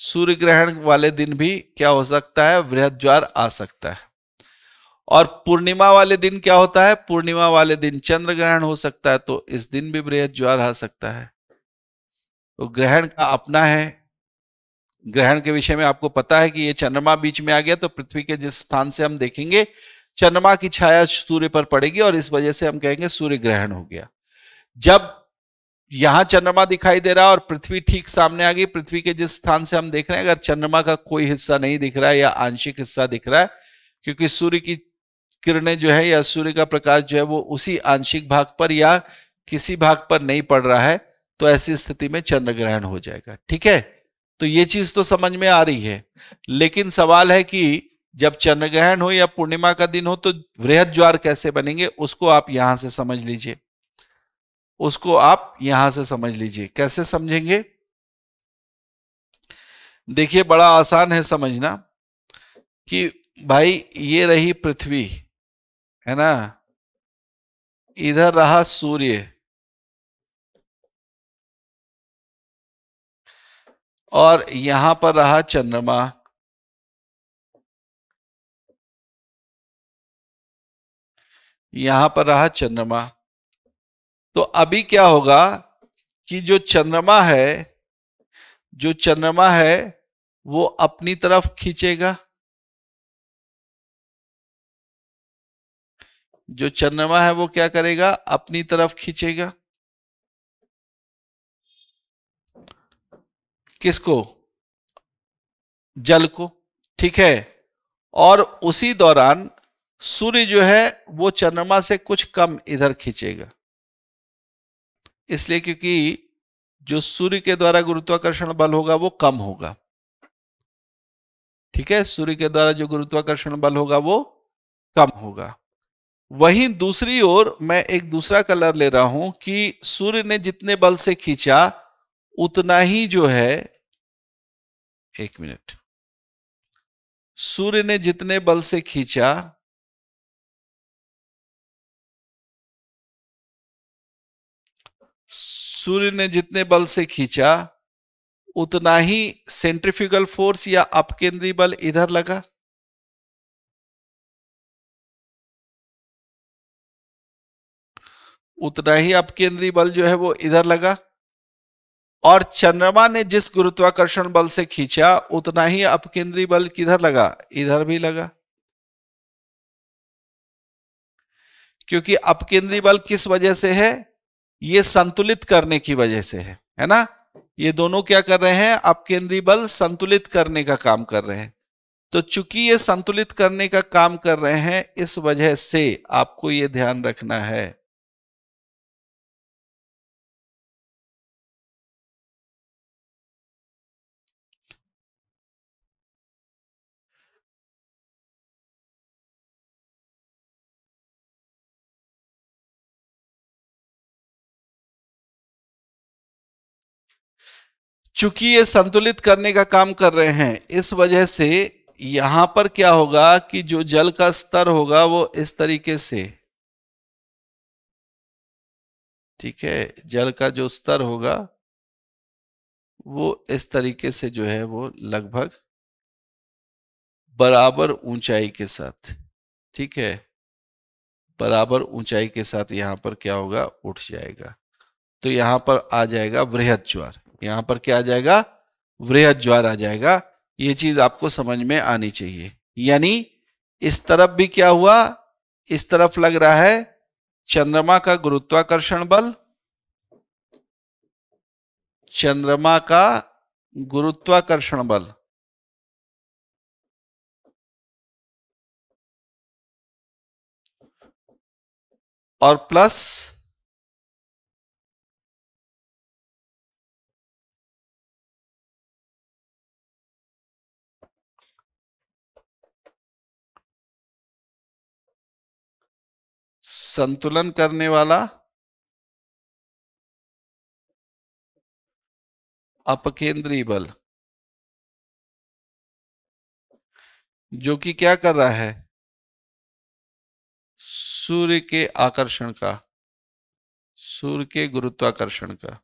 सूर्य ग्रहण वाले दिन भी क्या हो सकता है वृहद ज्वार आ सकता है और पूर्णिमा वाले दिन क्या होता है पूर्णिमा वाले दिन चंद्र ग्रहण हो सकता है तो इस दिन भी वृहद ज्वार आ सकता है तो ग्रहण का अपना है ग्रहण के विषय में आपको पता है कि ये चंद्रमा बीच में आ गया तो पृथ्वी के जिस स्थान से हम देखेंगे चंद्रमा की छाया सूर्य पर पड़ेगी और इस वजह से हम कहेंगे सूर्य ग्रहण हो गया जब यहां चंद्रमा दिखाई दे रहा और पृथ्वी ठीक सामने आ गई पृथ्वी के जिस स्थान से हम देख रहे हैं अगर चंद्रमा का कोई हिस्सा नहीं दिख रहा है या आंशिक हिस्सा दिख रहा है क्योंकि सूर्य की किरणें जो है या सूर्य का प्रकाश जो है वो उसी आंशिक भाग पर या किसी भाग पर नहीं पड़ रहा है तो ऐसी स्थिति में चंद्र ग्रहण हो जाएगा ठीक है तो ये चीज तो समझ में आ रही है लेकिन सवाल है कि जब चंद्रग्रहण हो या पूर्णिमा का दिन हो तो वृहद ज्वार कैसे बनेंगे उसको आप यहां से समझ लीजिए उसको आप यहां से समझ लीजिए कैसे समझेंगे देखिए बड़ा आसान है समझना कि भाई ये रही पृथ्वी है ना इधर रहा सूर्य और यहां पर रहा चंद्रमा यहां पर रहा चंद्रमा तो अभी क्या होगा कि जो चंद्रमा है जो चंद्रमा है वो अपनी तरफ खींचेगा जो चंद्रमा है वो क्या करेगा अपनी तरफ खींचेगा किसको जल को ठीक है और उसी दौरान सूर्य जो है वो चंद्रमा से कुछ कम इधर खींचेगा इसलिए क्योंकि जो सूर्य के द्वारा गुरुत्वाकर्षण बल होगा वो कम होगा ठीक है सूर्य के द्वारा जो गुरुत्वाकर्षण बल होगा वो कम होगा वहीं दूसरी ओर मैं एक दूसरा कलर ले रहा हूं कि सूर्य ने जितने बल से खींचा उतना ही जो है एक मिनट सूर्य ने जितने बल से खींचा सूर्य ने जितने बल से खींचा उतना ही सेंट्रिफ्यूगल फोर्स या अपकेंद्री बल इधर लगा उतना ही अपकेंद्री बल जो है वो इधर लगा और चंद्रमा ने जिस गुरुत्वाकर्षण बल से खींचा उतना ही अपकेंद्री बल किधर लगा इधर भी लगा क्योंकि अपकेंद्री बल किस वजह से है ये संतुलित करने की वजह से है है ना ये दोनों क्या कर रहे हैं केंद्रीय बल संतुलित करने का काम कर रहे हैं तो चूंकि ये संतुलित करने का काम कर रहे हैं इस वजह से आपको ये ध्यान रखना है चूंकि ये संतुलित करने का काम कर रहे हैं इस वजह से यहां पर क्या होगा कि जो जल का स्तर होगा वो इस तरीके से ठीक है जल का जो स्तर होगा वो इस तरीके से जो है वो लगभग बराबर ऊंचाई के साथ ठीक है बराबर ऊंचाई के साथ यहां पर क्या होगा उठ जाएगा तो यहां पर आ जाएगा वृहद ज्वार यहां पर क्या आ जाएगा वृहद ज्वार आ जाएगा ये चीज आपको समझ में आनी चाहिए यानी इस तरफ भी क्या हुआ इस तरफ लग रहा है चंद्रमा का गुरुत्वाकर्षण बल चंद्रमा का गुरुत्वाकर्षण बल और प्लस संतुलन करने वाला अपकेंद्री बल जो कि क्या कर रहा है सूर्य के आकर्षण का सूर्य के गुरुत्वाकर्षण का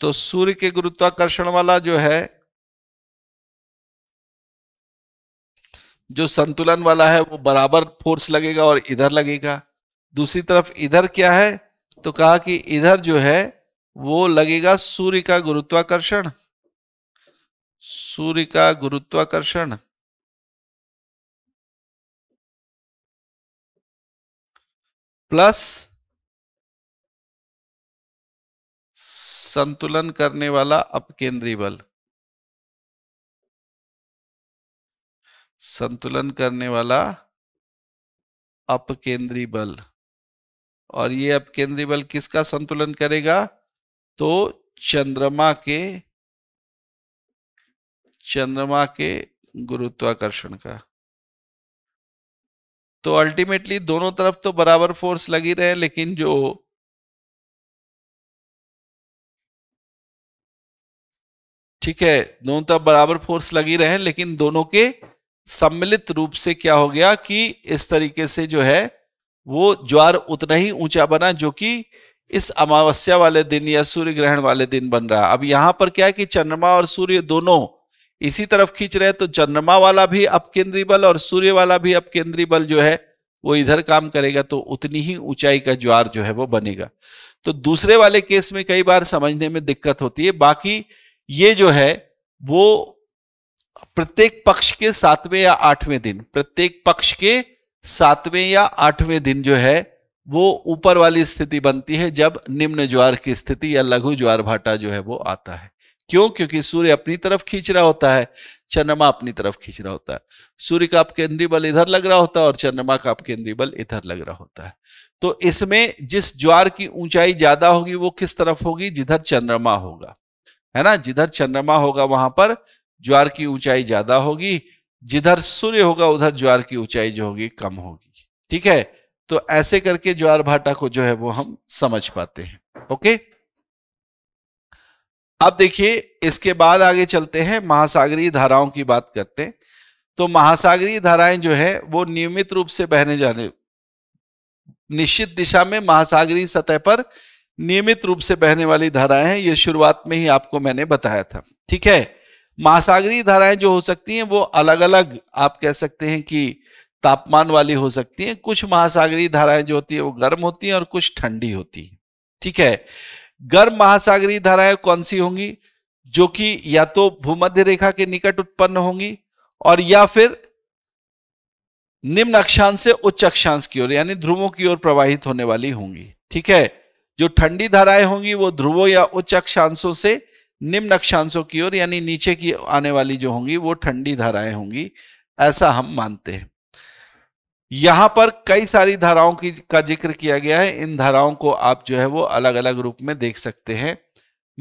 तो सूर्य के गुरुत्वाकर्षण वाला जो है जो संतुलन वाला है वो बराबर फोर्स लगेगा और इधर लगेगा दूसरी तरफ इधर क्या है तो कहा कि इधर जो है वो लगेगा सूर्य का गुरुत्वाकर्षण सूर्य का गुरुत्वाकर्षण प्लस संतुलन करने वाला अपकेंद्री बल संतुलन करने वाला अपकेंद्री बल और ये अपकेंद्री बल किसका संतुलन करेगा तो चंद्रमा के चंद्रमा के गुरुत्वाकर्षण का तो अल्टीमेटली दोनों तरफ तो बराबर फोर्स लगी रहे लेकिन जो ठीक है दोनों तरफ बराबर फोर्स लगी रहे लेकिन दोनों के सम्मिलित रूप से क्या हो गया कि इस तरीके से जो है वो ज्वार उतना ही ऊंचा बना जो कि इस अमावस्या वाले दिन या सूर्य ग्रहण वाले दिन बन रहा अब यहां पर क्या है कि चंद्रमा और सूर्य दोनों इसी तरफ खींच रहे तो चंद्रमा वाला भी अपकेंद्री बल और सूर्य वाला भी अपकेंद्री बल जो है वो इधर काम करेगा तो उतनी ही ऊंचाई का ज्वार जो है वो बनेगा तो दूसरे वाले केस में कई बार समझने में दिक्कत होती है बाकी ये जो है वो प्रत्येक पक्ष के सातवें या आठवें दिन प्रत्येक पक्ष के सातवें या आठवें दिन जो है वो ऊपर वाली स्थिति बनती है जब निम्न ज्वार की स्थिति या लघु ज्वार भाटा जो है वो आता है क्यों क्योंकि सूर्य अपनी तरफ खींच रहा होता है चंद्रमा अपनी तरफ खींच रहा होता है सूर्य का आप केंद्रीय बल इधर लग रहा होता है और चंद्रमा का आप केंद्रीय बल इधर लग रहा होता है तो इसमें जिस ज्वार की ऊंचाई ज्यादा होगी वो किस तरफ होगी जिधर चंद्रमा होगा है ना जिधर चंद्रमा होगा वहां पर ज्वार की ऊंचाई ज्यादा होगी जिधर सूर्य होगा उधर ज्वार की ऊंचाई जो होगी कम होगी ठीक है तो ऐसे करके ज्वार भाटा को जो है वो हम समझ पाते हैं ओके अब देखिए इसके बाद आगे चलते हैं महासागरीय धाराओं की बात करते हैं तो महासागरीय धाराएं जो है वो नियमित रूप से बहने जाने निश्चित दिशा में महासागरीय सतह पर नियमित रूप से बहने वाली धाराएं हैं ये शुरुआत में ही आपको मैंने बताया था ठीक है महासागरीय धाराएं जो हो सकती हैं वो अलग अलग आप कह सकते हैं कि तापमान वाली हो सकती हैं कुछ महासागरीय धाराएं जो होती है वो गर्म होती हैं और कुछ ठंडी होती है ठीक है गर्म महासागरीय धाराएं कौन सी होंगी जो कि या तो भूमध्य रेखा के निकट उत्पन्न होंगी और या फिर निम्न अक्षांश से उच्च अक्षांश की ओर यानी ध्रुवों की ओर प्रवाहित होने वाली होंगी ठीक है जो ठंडी धाराएं होंगी वो ध्रुवों या उच्च अक्षांशों से निम्न अक्षांशों की ओर यानी नीचे की आने वाली जो होंगी वो ठंडी धाराएं होंगी ऐसा हम मानते हैं यहां पर कई सारी धाराओं की का जिक्र किया गया है इन धाराओं को आप जो है वो अलग अलग रूप में देख सकते हैं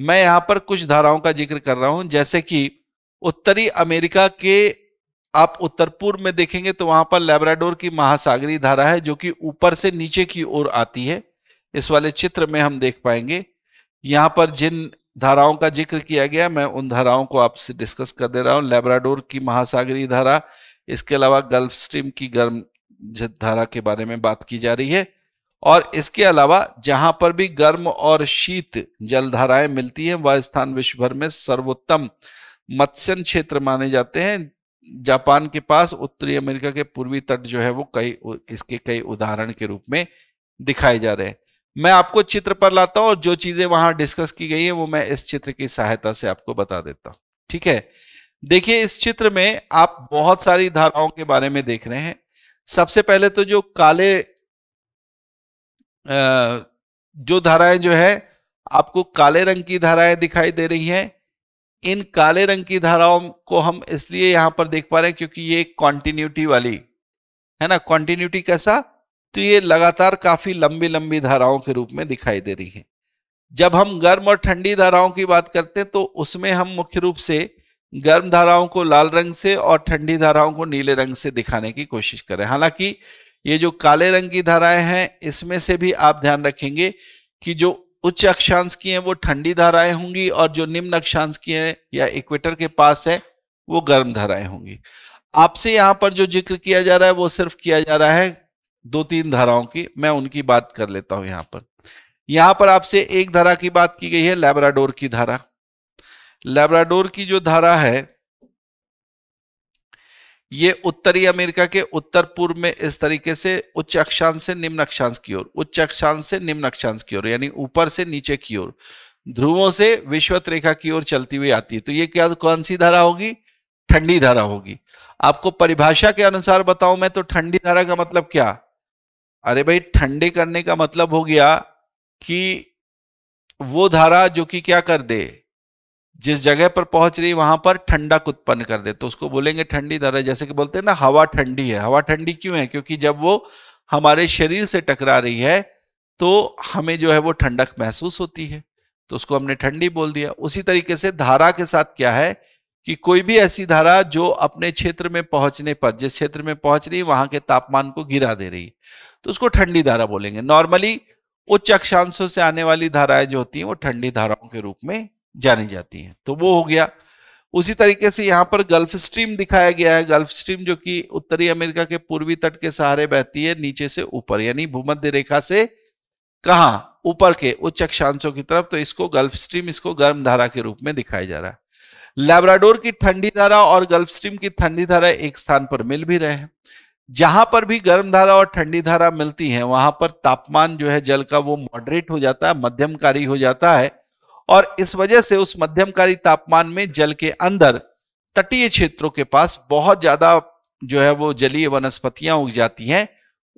मैं यहां पर कुछ धाराओं का जिक्र कर रहा हूं जैसे कि उत्तरी अमेरिका के आप उत्तर पूर्व में देखेंगे तो वहां पर लेबराडोर की महासागरी धारा है जो कि ऊपर से नीचे की ओर आती है इस वाले चित्र में हम देख पाएंगे यहां पर जिन धाराओं का जिक्र किया गया मैं उन धाराओं को आपसे डिस्कस कर दे रहा हूँ लेब्राडोर की महासागरी धारा इसके अलावा गल्फ स्ट्रीम की गर्म धारा के बारे में बात की जा रही है और इसके अलावा जहां पर भी गर्म और शीत जल धाराएं मिलती हैं वह स्थान विश्व भर में सर्वोत्तम मत्स्य क्षेत्र माने जाते हैं जापान के पास उत्तरी अमेरिका के पूर्वी तट जो है वो कई इसके कई उदाहरण के रूप में दिखाए जा रहे हैं मैं आपको चित्र पर लाता हूं और जो चीजें वहां डिस्कस की गई है वो मैं इस चित्र की सहायता से आपको बता देता हूं ठीक है देखिए इस चित्र में आप बहुत सारी धाराओं के बारे में देख रहे हैं सबसे पहले तो जो काले जो धाराएं जो है आपको काले रंग की धाराएं दिखाई दे रही हैं इन काले रंग की धाराओं को हम इसलिए यहां पर देख पा रहे हैं क्योंकि ये कॉन्टिन्यूटी वाली है ना कॉन्टिन्यूटी कैसा तो ये लगातार काफी लंबी लंबी धाराओं के रूप में दिखाई दे रही है जब हम गर्म और ठंडी धाराओं की बात करते हैं तो उसमें हम मुख्य रूप से गर्म धाराओं को लाल रंग से और ठंडी धाराओं को नीले रंग से दिखाने की कोशिश करें हालांकि ये जो काले रंग की धाराएं हैं इसमें से भी आप ध्यान रखेंगे कि जो उच्च अक्षांश की हैं वो ठंडी धाराएं होंगी और जो निम्न अक्षांश की हैं या इक्वेटर के पास है वो गर्म धाराएं होंगी आपसे यहाँ पर जो जिक्र किया जा रहा है वो सिर्फ किया जा रहा है दो तीन धाराओं की मैं उनकी बात कर लेता हूं यहां पर यहां पर आपसे एक धारा की बात की गई है लेबराडोर की धारा लेबराडोर की जो धारा है ये उत्तरी अमेरिका के उत्तर पूर्व में इस तरीके से उच्च अक्षांश से निम्न अक्षांश की ओर उच्च अक्षांश से निम्न अक्षांश की ओर यानी ऊपर से नीचे की ओर ध्रुवों से विश्वत रेखा की ओर चलती हुई आती है तो ये क्या कौन सी धारा होगी ठंडी धारा होगी आपको परिभाषा के अनुसार बताऊं मैं तो ठंडी धारा का मतलब क्या अरे भाई ठंडे करने का मतलब हो गया कि वो धारा जो कि क्या कर दे जिस जगह पर पहुंच रही वहां पर ठंडक उत्पन्न कर दे तो उसको बोलेंगे ठंडी धारा जैसे कि बोलते हैं ना हवा ठंडी है हवा ठंडी क्यों है क्योंकि जब वो हमारे शरीर से टकरा रही है तो हमें जो है वो ठंडक महसूस होती है तो उसको हमने ठंडी बोल दिया उसी तरीके से धारा के साथ क्या है कि कोई भी ऐसी धारा जो अपने क्षेत्र में पहुंचने पर जिस क्षेत्र में पहुंच रही वहां के तापमान को गिरा दे रही तो उसको ठंडी धारा बोलेंगे नॉर्मली उच्च अक्षांशों से आने वाली धाराएं जो होती हैं वो ठंडी धाराओं के रूप में जानी जाती हैं तो वो हो गया उसी तरीके से यहाँ पर गल्फ स्ट्रीम दिखाया गया है गल्फ स्ट्रीम जो कि उत्तरी अमेरिका के पूर्वी तट के सहारे बहती है नीचे से ऊपर यानी भूमध्य रेखा से कहा ऊपर के उच्च अक्षांशों की तरफ तो इसको गल्फ स्ट्रीम इसको गर्म धारा के रूप में दिखाया जा रहा है लेब्राडोर की ठंडी धारा और गल्फ स्ट्रीम की ठंडी धारा एक स्थान पर मिल भी रहे हैं जहां पर भी गर्म धारा और ठंडी धारा मिलती है वहां पर तापमान जो है जल का वो मॉडरेट हो जाता है मध्यमकारी हो जाता है और इस वजह से उस मध्यमकारी तापमान में जल के अंदर तटीय क्षेत्रों के पास बहुत ज्यादा जो है वो जलीय वनस्पतियां उग जाती हैं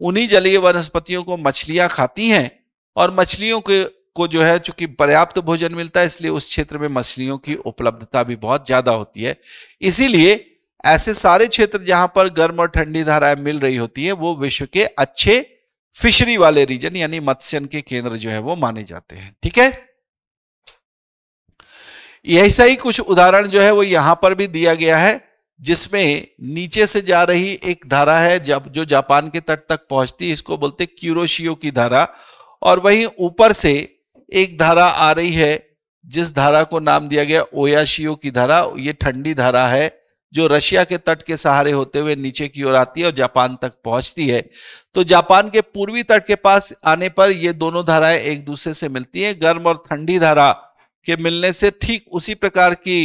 उन्हीं जलीय वनस्पतियों को मछलियां खाती हैं और मछलियों के को जो है चूंकि पर्याप्त भोजन मिलता है इसलिए उस क्षेत्र में मछलियों की उपलब्धता भी बहुत ज्यादा होती है इसीलिए ऐसे सारे क्षेत्र जहां पर गर्म और ठंडी धाराएं मिल रही होती है वो विश्व के अच्छे फिशरी वाले रीजन यानी मत्स्यन के केंद्र जो है वो माने जाते हैं ठीक है ऐसा ही कुछ उदाहरण जो है वो यहां पर भी दिया गया है जिसमें नीचे से जा रही एक धारा है जब जो जापान के तट तक पहुंचती है इसको बोलते क्यूरोशियो की धारा और वहीं ऊपर से एक धारा आ रही है जिस धारा को नाम दिया गया ओयाशियो की धारा ये ठंडी धारा है जो रशिया के तट के सहारे होते हुए नीचे की ओर आती है और जापान तक पहुंचती है तो जापान के पूर्वी तट के पास आने पर ये दोनों धाराएं एक दूसरे से मिलती हैं गर्म और ठंडी धारा के मिलने से ठीक उसी प्रकार की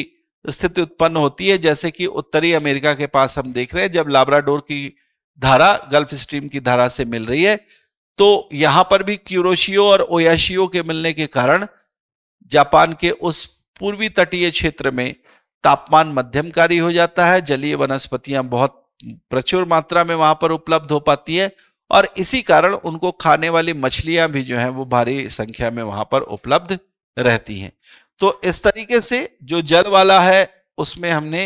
स्थिति उत्पन्न होती है जैसे कि उत्तरी अमेरिका के पास हम देख रहे हैं जब लाब्राडोर की धारा गल्फ स्ट्रीम की धारा से मिल रही है तो यहां पर भी क्यूरोशियो और ओयाशियो के मिलने के कारण जापान के उस पूर्वी तटीय क्षेत्र में तापमान मध्यमकारी हो जाता है जलीय वनस्पतियां बहुत प्रचुर मात्रा में वहां पर उपलब्ध हो पाती है और इसी कारण उनको खाने वाली मछलियां भी जो है वो भारी संख्या में वहां पर उपलब्ध रहती हैं तो इस तरीके से जो जल वाला है उसमें हमने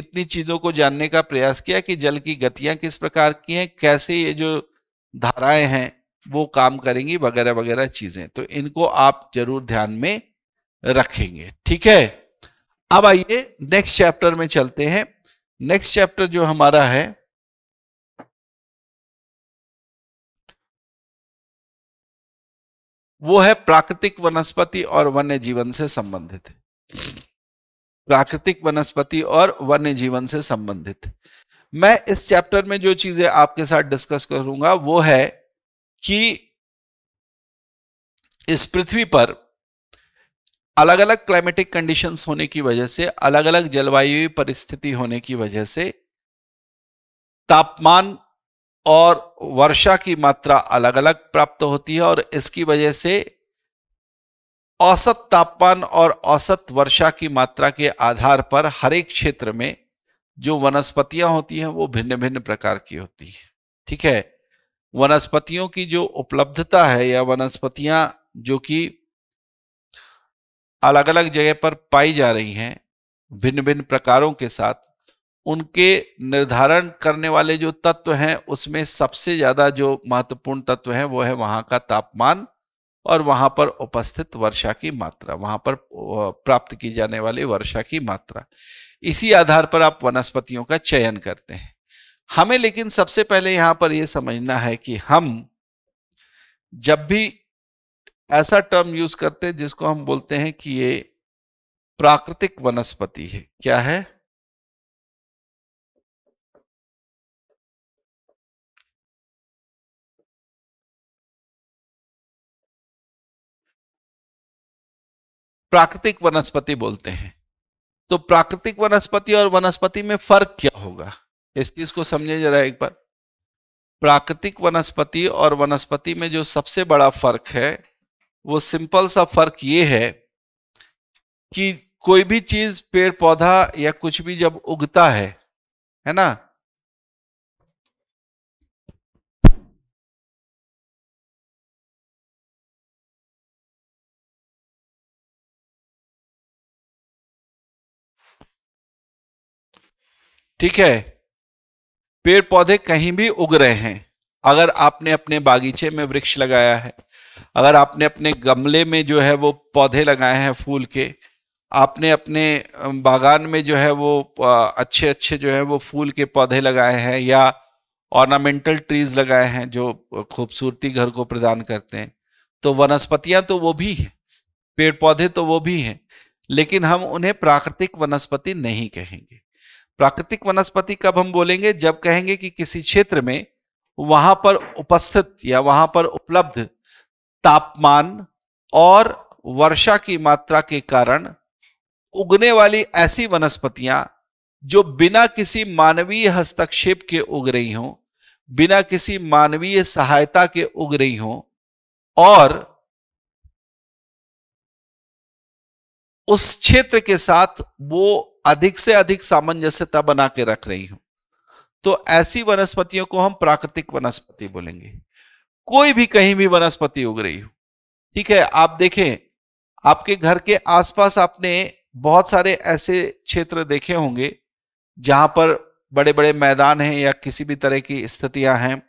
इतनी चीजों को जानने का प्रयास किया कि जल की गतियां किस प्रकार की हैं कैसे ये जो धाराएं हैं वो काम करेंगी वगैरह वगैरह चीजें तो इनको आप जरूर ध्यान में रखेंगे ठीक है अब आइए नेक्स्ट चैप्टर में चलते हैं नेक्स्ट चैप्टर जो हमारा है वो है प्राकृतिक वनस्पति और वन्य जीवन से संबंधित प्राकृतिक वनस्पति और वन्य जीवन से संबंधित मैं इस चैप्टर में जो चीजें आपके साथ डिस्कस करूंगा वो है कि इस पृथ्वी पर अलग अलग क्लाइमेटिक कंडीशंस होने की वजह से अलग अलग जलवायु परिस्थिति होने की वजह से तापमान और वर्षा की मात्रा अलग अलग प्राप्त होती है और इसकी वजह से औसत तापमान और औसत वर्षा की मात्रा के आधार पर हर एक क्षेत्र में जो वनस्पतियां होती हैं वो भिन्न भिन्न प्रकार की होती है ठीक है वनस्पतियों की जो उपलब्धता है या वनस्पतियां जो कि अलग अलग जगह पर पाई जा रही हैं भिन्न भिन्न प्रकारों के साथ उनके निर्धारण करने वाले जो तत्व हैं उसमें सबसे ज़्यादा जो महत्वपूर्ण तत्व हैं वो है वहाँ का तापमान और वहाँ पर उपस्थित वर्षा की मात्रा वहाँ पर प्राप्त की जाने वाली वर्षा की मात्रा इसी आधार पर आप वनस्पतियों का चयन करते हैं हमें लेकिन सबसे पहले यहाँ पर यह समझना है कि हम जब भी ऐसा टर्म यूज करते हैं जिसको हम बोलते हैं कि ये प्राकृतिक वनस्पति है क्या है प्राकृतिक वनस्पति बोलते हैं तो प्राकृतिक वनस्पति और वनस्पति में फर्क क्या होगा इस चीज को समझे जरा एक बार प्राकृतिक वनस्पति और वनस्पति में जो सबसे बड़ा फर्क है वो सिंपल सा फर्क ये है कि कोई भी चीज पेड़ पौधा या कुछ भी जब उगता है है ना ठीक है पेड़ पौधे कहीं भी उग रहे हैं अगर आपने अपने बागीचे में वृक्ष लगाया है अगर आपने अपने गमले में जो है वो पौधे लगाए हैं फूल के आपने अपने बागान में जो है वो अच्छे अच्छे जो है वो फूल के पौधे लगाए हैं या ऑर्नामेंटल ट्रीज लगाए हैं जो खूबसूरती घर को प्रदान करते हैं तो वनस्पतियां तो वो भी हैं पेड़ पौधे तो वो भी हैं लेकिन हम उन्हें प्राकृतिक वनस्पति नहीं कहेंगे प्राकृतिक वनस्पति कब हम बोलेंगे जब कहेंगे कि किसी क्षेत्र में वहां पर उपस्थित या वहां पर उपलब्ध तापमान और वर्षा की मात्रा के कारण उगने वाली ऐसी वनस्पतियां जो बिना किसी मानवीय हस्तक्षेप के उग रही हों बिना किसी मानवीय सहायता के उग रही हों और उस क्षेत्र के साथ वो अधिक से अधिक सामंजस्यता बना के रख रही हूं तो ऐसी वनस्पतियों को हम प्राकृतिक वनस्पति बोलेंगे कोई भी कहीं भी वनस्पति उग रही हो ठीक है आप देखें आपके घर के आसपास आपने बहुत सारे ऐसे क्षेत्र देखे होंगे जहां पर बड़े बड़े मैदान हैं या किसी भी तरह की स्थितियां हैं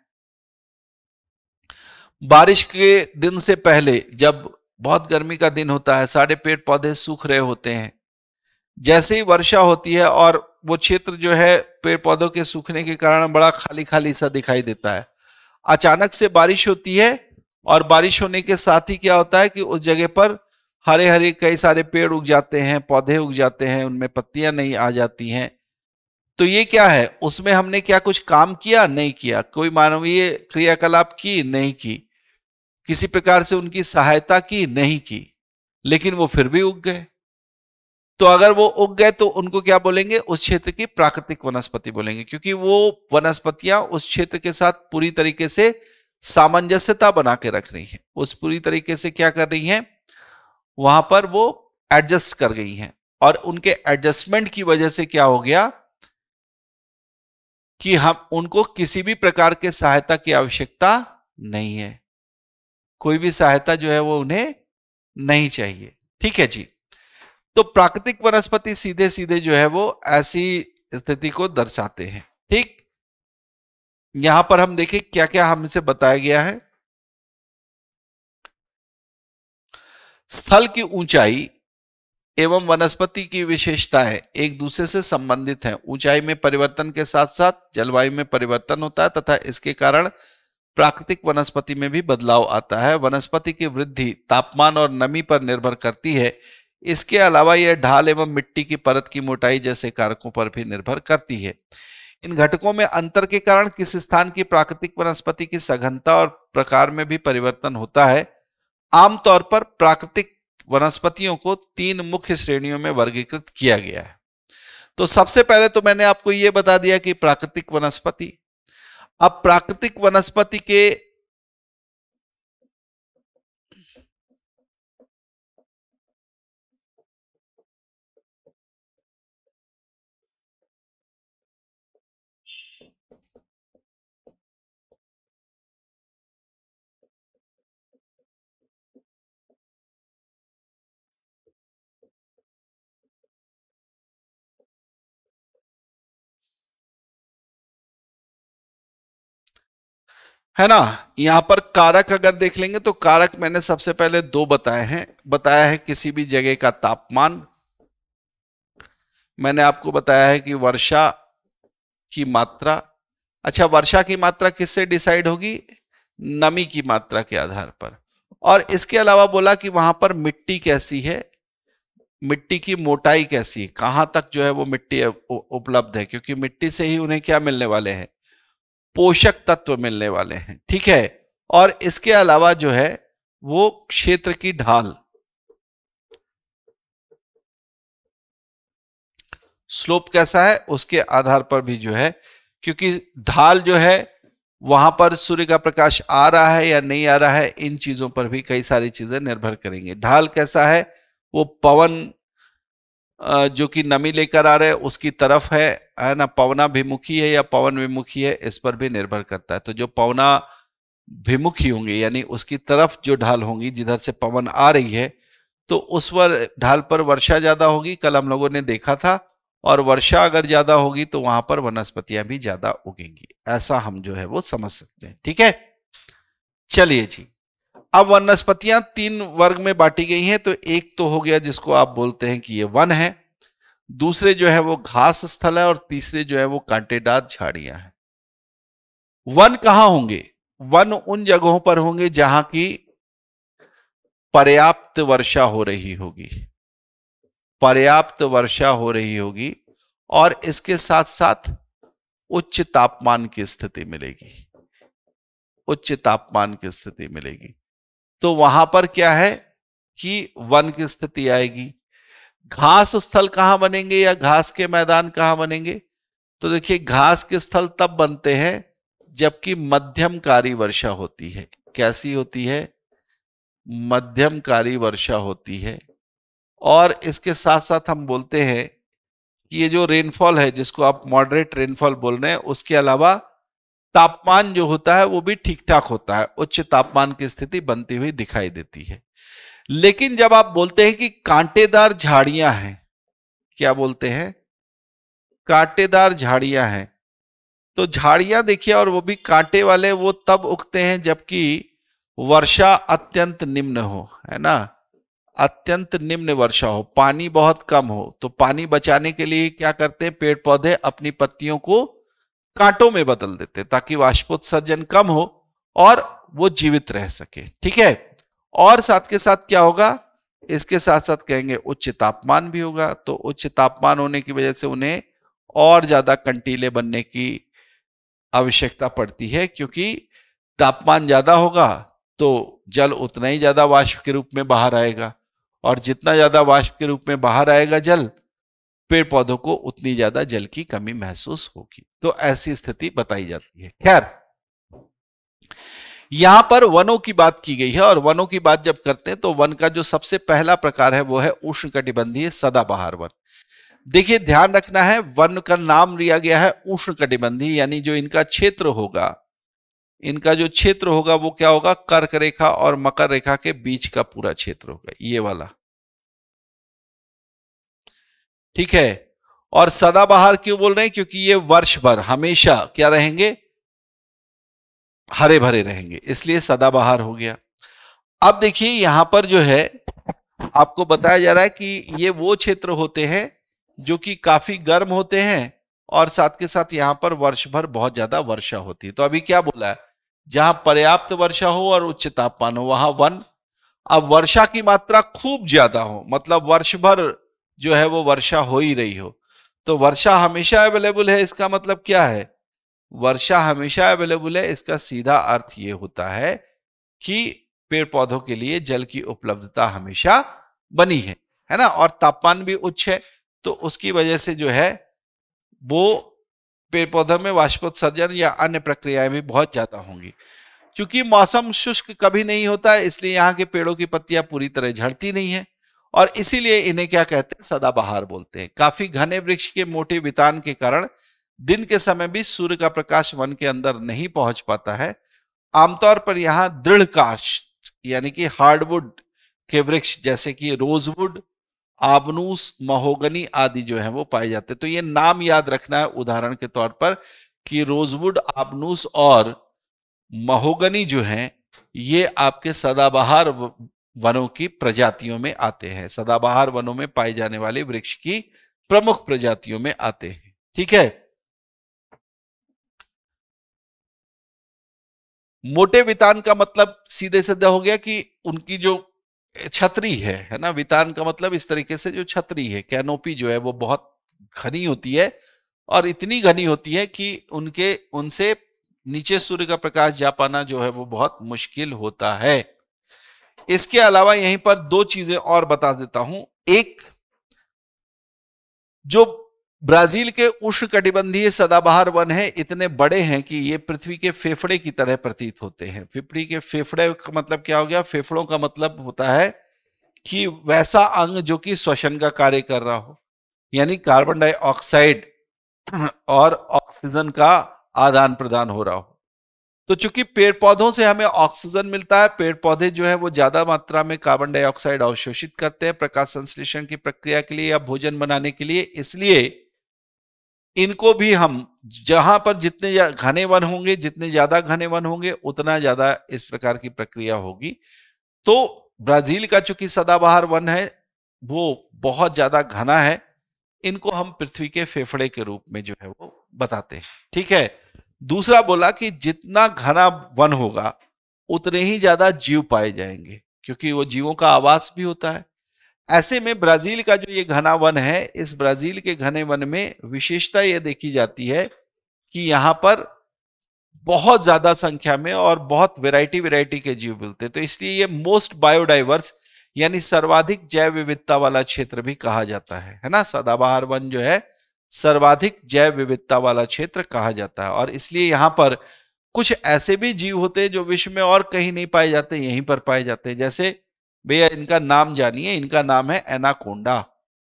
बारिश के दिन से पहले जब बहुत गर्मी का दिन होता है सारे पेड़ पौधे सूख रहे होते हैं जैसे ही वर्षा होती है और वो क्षेत्र जो है पेड़ पौधों के सूखने के कारण बड़ा खाली खाली सा दिखाई देता है अचानक से बारिश होती है और बारिश होने के साथ ही क्या होता है कि उस जगह पर हरे हरे कई सारे पेड़ उग जाते हैं पौधे उग जाते हैं उनमें पत्तियां नहीं आ जाती हैं तो ये क्या है उसमें हमने क्या कुछ काम किया नहीं किया कोई मानवीय क्रियाकलाप की नहीं की किसी प्रकार से उनकी सहायता की नहीं की लेकिन वो फिर भी उग गए तो अगर वो उग गए तो उनको क्या बोलेंगे उस क्षेत्र की प्राकृतिक वनस्पति बोलेंगे क्योंकि वो वनस्पतियां उस क्षेत्र के साथ पूरी तरीके से सामंजस्यता बना के रख रही है उस पूरी तरीके से क्या कर रही है वहां पर वो एडजस्ट कर गई है और उनके एडजस्टमेंट की वजह से क्या हो गया कि हम उनको किसी भी प्रकार के सहायता की आवश्यकता नहीं है कोई भी सहायता जो है वो उन्हें नहीं चाहिए ठीक है जी तो प्राकृतिक वनस्पति सीधे सीधे जो है वो ऐसी स्थिति को दर्शाते हैं ठीक यहां पर हम देखें क्या क्या हमसे बताया गया है स्थल की ऊंचाई एवं वनस्पति की विशेषताएं एक दूसरे से संबंधित हैं ऊंचाई में परिवर्तन के साथ साथ जलवायु में परिवर्तन होता है तथा इसके कारण प्राकृतिक वनस्पति में भी बदलाव आता है वनस्पति की वृद्धि तापमान और नमी पर निर्भर करती है इसके अलावा यह ढाल एवं मिट्टी की परत की मोटाई जैसे कारकों पर भी निर्भर करती है इन घटकों में अंतर के कारण किस स्थान की प्राकृतिक वनस्पति की सघनता और प्रकार में भी परिवर्तन होता है आमतौर पर प्राकृतिक वनस्पतियों को तीन मुख्य श्रेणियों में वर्गीकृत किया गया है तो सबसे पहले तो मैंने आपको यह बता दिया कि प्राकृतिक वनस्पति अब प्राकृतिक वनस्पति के है ना यहां पर कारक अगर देख लेंगे तो कारक मैंने सबसे पहले दो बताए हैं बताया है किसी भी जगह का तापमान मैंने आपको बताया है कि वर्षा की मात्रा अच्छा वर्षा की मात्रा किससे डिसाइड होगी नमी की मात्रा के आधार पर और इसके अलावा बोला कि वहां पर मिट्टी कैसी है मिट्टी की मोटाई कैसी है कहां तक जो है वो मिट्टी उपलब्ध है क्योंकि मिट्टी से ही उन्हें क्या मिलने वाले हैं पोषक तत्व मिलने वाले हैं ठीक है और इसके अलावा जो है वो क्षेत्र की ढाल स्लोप कैसा है उसके आधार पर भी जो है क्योंकि ढाल जो है वहां पर सूर्य का प्रकाश आ रहा है या नहीं आ रहा है इन चीजों पर भी कई सारी चीजें निर्भर करेंगे ढाल कैसा है वो पवन जो कि नमी लेकर आ रहे उसकी तरफ है है ना पवनाभिमुखी है या पवन विमुखी है इस पर भी निर्भर करता है तो जो पवना भिमुखी होंगी यानी उसकी तरफ जो ढाल होंगी जिधर से पवन आ रही है तो उस पर ढाल पर वर्षा ज़्यादा होगी कल हम लोगों ने देखा था और वर्षा अगर ज़्यादा होगी तो वहां पर वनस्पतियां भी ज़्यादा उगेंगी ऐसा हम जो है वो समझ सकते हैं ठीक है चलिए जी अब वनस्पतियां तीन वर्ग में बांटी गई हैं तो एक तो हो गया जिसको आप बोलते हैं कि ये वन है दूसरे जो है वो घास स्थल है और तीसरे जो है वो कांटेदार झाड़ियां हैं वन कहां होंगे वन उन जगहों पर होंगे जहां की पर्याप्त वर्षा हो रही होगी पर्याप्त वर्षा हो रही होगी और इसके साथ साथ उच्च तापमान की स्थिति मिलेगी उच्च तापमान की स्थिति मिलेगी तो वहां पर क्या है कि वन की स्थिति आएगी घास स्थल कहां बनेंगे या घास के मैदान कहां बनेंगे तो देखिए घास के स्थल तब बनते हैं जबकि मध्यमकारी वर्षा होती है कैसी होती है मध्यमकारी वर्षा होती है और इसके साथ साथ हम बोलते हैं कि ये जो रेनफॉल है जिसको आप मॉडरेट रेनफॉल बोल रहे हैं उसके अलावा तापमान जो होता है वो भी ठीक ठाक होता है उच्च तापमान की स्थिति बनती हुई दिखाई देती है लेकिन जब आप बोलते हैं कि कांटेदार झाड़ियां हैं क्या बोलते हैं कांटेदार झाड़ियां हैं तो झाड़ियां देखिए और वो भी कांटे वाले वो तब उगते हैं जबकि वर्षा अत्यंत निम्न हो है ना अत्यंत निम्न वर्षा हो पानी बहुत कम हो तो पानी बचाने के लिए क्या करते हैं पेड़ पौधे अपनी पत्तियों को कांटों में बदल देते ताकि वाष्पोत्सर्जन कम हो और वो जीवित रह सके ठीक है और साथ के साथ क्या होगा इसके साथ साथ कहेंगे उच्च तापमान भी होगा तो उच्च तापमान होने की वजह से उन्हें और ज्यादा कंटीले बनने की आवश्यकता पड़ती है क्योंकि तापमान ज्यादा होगा तो जल उतना ही ज्यादा वाष्प के रूप में बाहर आएगा और जितना ज्यादा वाष्प के रूप में बाहर आएगा जल पेड़ पौधों को उतनी ज्यादा जल की कमी महसूस होगी तो ऐसी स्थिति बताई जाती है खैर यहां पर वनों की बात की गई है और वनों की बात जब करते हैं तो वन का जो सबसे पहला प्रकार है वो है उष्ण कटिबंधीय सदाबहार वन देखिए ध्यान रखना है वन का नाम लिया गया है उष्ण कटिबंधी यानी जो इनका क्षेत्र होगा इनका जो क्षेत्र होगा वो क्या होगा कर्क रेखा और मकर रेखा के बीच का पूरा क्षेत्र होगा ये वाला ठीक है और सदाबहार क्यों बोल रहे हैं क्योंकि ये वर्ष भर हमेशा क्या रहेंगे हरे भरे रहेंगे इसलिए सदाबहार हो गया अब देखिए यहां पर जो है आपको बताया जा रहा है कि ये वो क्षेत्र होते हैं जो कि काफी गर्म होते हैं और साथ के साथ यहां पर वर्ष भर बहुत ज्यादा वर्षा होती है तो अभी क्या बोला है जहां पर्याप्त वर्षा हो और उच्च तापमान हो वहां वन अब वर्षा की मात्रा खूब ज्यादा हो मतलब वर्ष भर जो है वो वर्षा हो ही रही हो तो वर्षा हमेशा अवेलेबल है इसका मतलब क्या है वर्षा हमेशा अवेलेबल है इसका सीधा अर्थ ये होता है कि पेड़ पौधों के लिए जल की उपलब्धता हमेशा बनी है है ना और तापमान भी उच्च है तो उसकी वजह से जो है वो पेड़ पौधों में वाष्पोत्सर्जन या अन्य प्रक्रियाएं भी बहुत ज्यादा होंगी क्योंकि मौसम शुष्क कभी नहीं होता इसलिए यहाँ के पेड़ों की पत्तियां पूरी तरह झड़ती नहीं है और इसीलिए इन्हें क्या कहते हैं सदाबहार बोलते हैं काफी घने वृक्ष के मोटे वितान के कारण दिन के समय भी सूर्य का प्रकाश वन के अंदर नहीं पहुंच पाता है आमतौर पर यहाँ दृढ़ काष्ट यानी कि हार्डवुड के वृक्ष जैसे कि रोजवुड आबनूस महोगनी आदि जो है वो पाए जाते हैं तो ये नाम याद रखना है उदाहरण के तौर पर कि रोजवुड आबनूस और महोगनी जो है ये आपके सदाबहार वनों की प्रजातियों में आते हैं सदाबहार वनों में पाए जाने वाले वृक्ष की प्रमुख प्रजातियों में आते हैं ठीक है मोटे वितान का मतलब सीधे सीधा हो गया कि उनकी जो छतरी है है ना वितान का मतलब इस तरीके से जो छतरी है कैनोपी जो है वो बहुत घनी होती है और इतनी घनी होती है कि उनके उनसे नीचे सूर्य का प्रकाश जा पाना जो है वो बहुत मुश्किल होता है इसके अलावा यहीं पर दो चीजें और बता देता हूं एक जो ब्राजील के उष्ण कटिबंधीय सदाबहार वन है इतने बड़े हैं कि ये पृथ्वी के फेफड़े की तरह प्रतीत होते हैं पिपड़ी के फेफड़े का मतलब क्या हो गया फेफड़ों का मतलब होता है कि वैसा अंग जो कि श्वसन का कार्य कर रहा हो यानी कार्बन डाइऑक्साइड और ऑक्सीजन का आदान प्रदान हो रहा हो तो चूंकि पेड़ पौधों से हमें ऑक्सीजन मिलता है पेड़ पौधे जो है वो ज्यादा मात्रा में कार्बन डाइऑक्साइड अवशोषित करते हैं प्रकाश संश्लेषण की प्रक्रिया के लिए या भोजन बनाने के लिए इसलिए इनको भी हम जहां पर जितने घने वन होंगे जितने ज्यादा घने वन होंगे उतना ज्यादा इस प्रकार की प्रक्रिया होगी तो ब्राजील का चूंकि सदाबहार वन है वो बहुत ज्यादा घना है इनको हम पृथ्वी के फेफड़े के रूप में जो है वो बताते हैं ठीक है दूसरा बोला कि जितना घना वन होगा उतने ही ज्यादा जीव पाए जाएंगे क्योंकि वो जीवों का आवास भी होता है ऐसे में ब्राजील का जो ये घना वन है इस ब्राजील के घने वन में विशेषता ये देखी जाती है कि यहां पर बहुत ज्यादा संख्या में और बहुत वैरायटी वैरायटी के जीव मिलते हैं तो इसलिए ये मोस्ट बायोडाइवर्स यानी सर्वाधिक जैव विविधता वाला क्षेत्र भी कहा जाता है है ना सदाबहार वन जो है सर्वाधिक जैव विविधता वाला क्षेत्र कहा जाता है और इसलिए यहाँ पर कुछ ऐसे भी जीव होते हैं जो विश्व में और कहीं नहीं पाए जाते यहीं पर पाए जाते हैं जैसे भैया इनका नाम जानिए इनका नाम है एनाकोंडा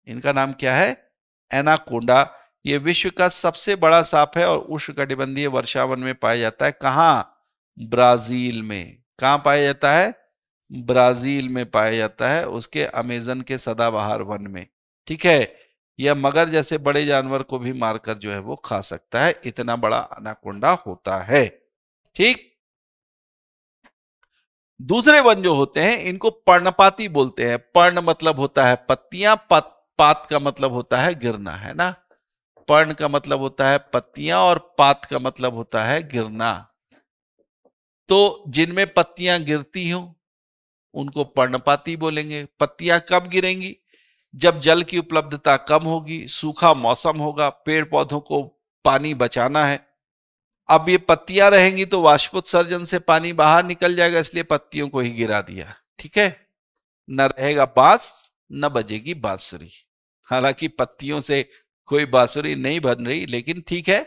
इनका नाम क्या है एनाकोंडा ये विश्व का सबसे बड़ा सांप है और उष्णकटिबंधीय वर्षावन में पाया जाता है कहाँ ब्राजील में कहाँ पाया जाता है ब्राजील में पाया जाता है उसके अमेजन के सदाबहार वन में ठीक है या मगर जैसे बड़े जानवर को भी मारकर जो है वो खा सकता है इतना बड़ा अनाकोंडा होता है ठीक दूसरे वन जो होते हैं इनको पर्णपाती बोलते हैं पर्ण मतलब होता है पत्तियां पत, पात का मतलब होता है गिरना है ना पर्ण का मतलब होता है पत्तियां और पात का मतलब होता है गिरना तो जिनमें पत्तियां गिरती हो उनको पर्णपाती बोलेंगे पत्तियां कब गिरेंगी जब जल की उपलब्धता कम होगी सूखा मौसम होगा पेड़ पौधों को पानी बचाना है अब ये पत्तियां रहेंगी तो वाष्पोत्सर्जन से पानी बाहर निकल जाएगा इसलिए पत्तियों को ही गिरा दिया ठीक है न रहेगा बांस न बजेगी बांसुरी हालांकि पत्तियों से कोई बांसुरी नहीं बन रही लेकिन ठीक है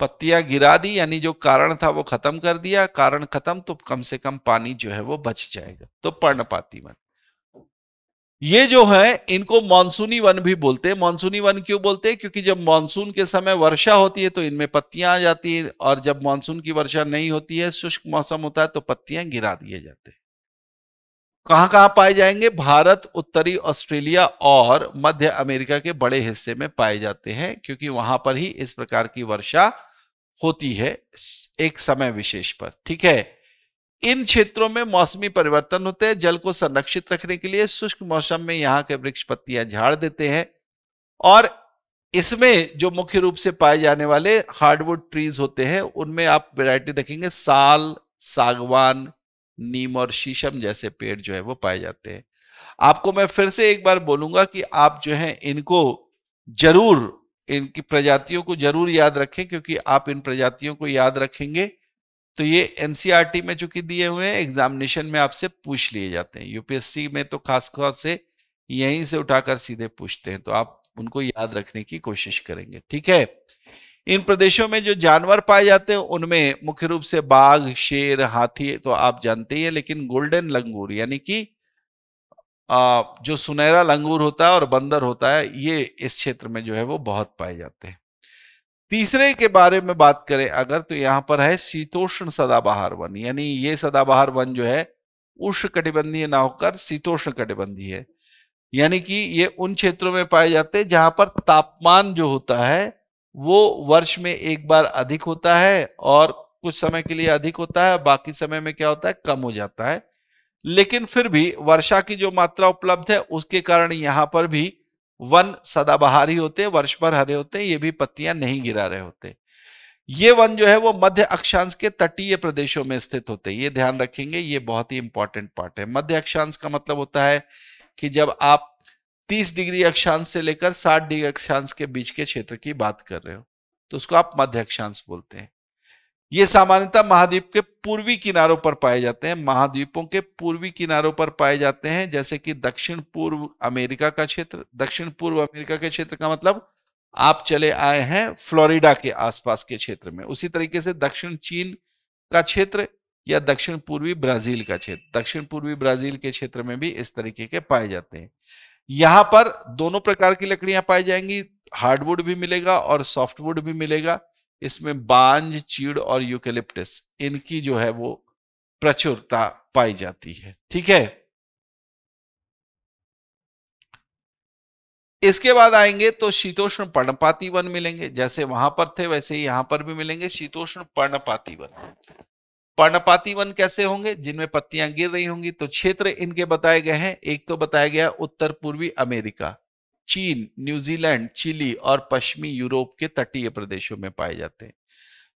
पत्तियां गिरा दी यानी जो कारण था वो खत्म कर दिया कारण खत्म तो कम से कम पानी जो है वो बच जाएगा तो पर्णपाती मन ये जो है इनको मानसूनी वन भी बोलते हैं मानसूनी वन क्यों बोलते हैं क्योंकि जब मानसून के समय वर्षा होती है तो इनमें पत्तियां आ जाती हैं और जब मानसून की वर्षा नहीं होती है शुष्क मौसम होता है तो पत्तियां गिरा दिए जाते हैं कहां कहां पाए जाएंगे भारत उत्तरी ऑस्ट्रेलिया और मध्य अमेरिका के बड़े हिस्से में पाए जाते हैं क्योंकि वहां पर ही इस प्रकार की वर्षा होती है एक समय विशेष पर ठीक है इन क्षेत्रों में मौसमी परिवर्तन होते हैं जल को संरक्षित रखने के लिए शुष्क मौसम में यहाँ के वृक्ष पत्तियां झाड़ देते हैं और इसमें जो मुख्य रूप से पाए जाने वाले हार्डवुड ट्रीज होते हैं उनमें आप वैरायटी देखेंगे साल सागवान नीम और शीशम जैसे पेड़ जो है वो पाए जाते हैं आपको मैं फिर से एक बार बोलूंगा कि आप जो है इनको जरूर इनकी प्रजातियों को जरूर याद रखें क्योंकि आप इन प्रजातियों को याद रखेंगे तो ये एनसीईआरटी e में चूंकि दिए हुए हैं एग्जामिनेशन में आपसे पूछ लिए जाते हैं यूपीएससी में तो खासतौर से यहीं से उठाकर सीधे पूछते हैं तो आप उनको याद रखने की कोशिश करेंगे ठीक है इन प्रदेशों में जो जानवर पाए जाते हैं उनमें मुख्य रूप से बाघ शेर हाथी तो आप जानते ही हैं लेकिन गोल्डन लंगूर यानी कि जो सुनहरा लंगूर होता है और बंदर होता है ये इस क्षेत्र में जो है वो बहुत पाए जाते हैं तीसरे के बारे में बात करें अगर तो यहां पर है शीतोष्ण सदाबहार वन यानी ये सदाबहार वन जो है उष्ण कटिबंधीय ना होकर शीतोष्ण कटिबंधीय है यानी कि ये उन क्षेत्रों में पाए जाते हैं जहां पर तापमान जो होता है वो वर्ष में एक बार अधिक होता है और कुछ समय के लिए अधिक होता है बाकी समय में क्या होता है कम हो जाता है लेकिन फिर भी वर्षा की जो मात्रा उपलब्ध है उसके कारण यहां पर भी वन ही होते वर्ष भर हरे होते ये भी पत्तियां नहीं गिरा रहे होते ये वन जो है वो मध्य अक्षांश के तटीय प्रदेशों में स्थित होते हैं ये ध्यान रखेंगे ये बहुत ही इंपॉर्टेंट पार्ट है मध्य अक्षांश का मतलब होता है कि जब आप 30 डिग्री अक्षांश से लेकर 60 डिग्री अक्षांश के बीच के क्षेत्र की बात कर रहे हो तो उसको आप मध्य अक्षांश बोलते हैं ये सामान्यतः महाद्वीप के पूर्वी किनारों पर पाए जाते हैं महाद्वीपों के पूर्वी किनारों पर पाए जाते हैं जैसे कि दक्षिण पूर्व अमेरिका का क्षेत्र दक्षिण पूर्व अमेरिका के क्षेत्र का मतलब आप चले आए हैं फ्लोरिडा के आसपास के क्षेत्र में उसी तरीके से दक्षिण चीन का क्षेत्र या दक्षिण पूर्वी ब्राजील का क्षेत्र दक्षिण पूर्वी ब्राजील के क्षेत्र में भी इस तरीके के पाए जाते हैं यहां पर दोनों प्रकार की लकड़ियां पाई जाएंगी हार्डवुड भी मिलेगा और सॉफ्टवुड भी मिलेगा इसमें बांझ चीड़ और यूकेलिप्टस इनकी जो है वो प्रचुरता पाई जाती है ठीक है इसके बाद आएंगे तो शीतोष्ण पर्णपाती वन मिलेंगे जैसे वहां पर थे वैसे ही यहां पर भी मिलेंगे शीतोष्ण पर्णपाती वन पर्णपाती वन कैसे होंगे जिनमें पत्तियां गिर रही होंगी तो क्षेत्र इनके बताए गए हैं एक तो बताया गया उत्तर पूर्वी अमेरिका चीन न्यूजीलैंड चिली और पश्चिमी यूरोप के तटीय प्रदेशों में पाए जाते हैं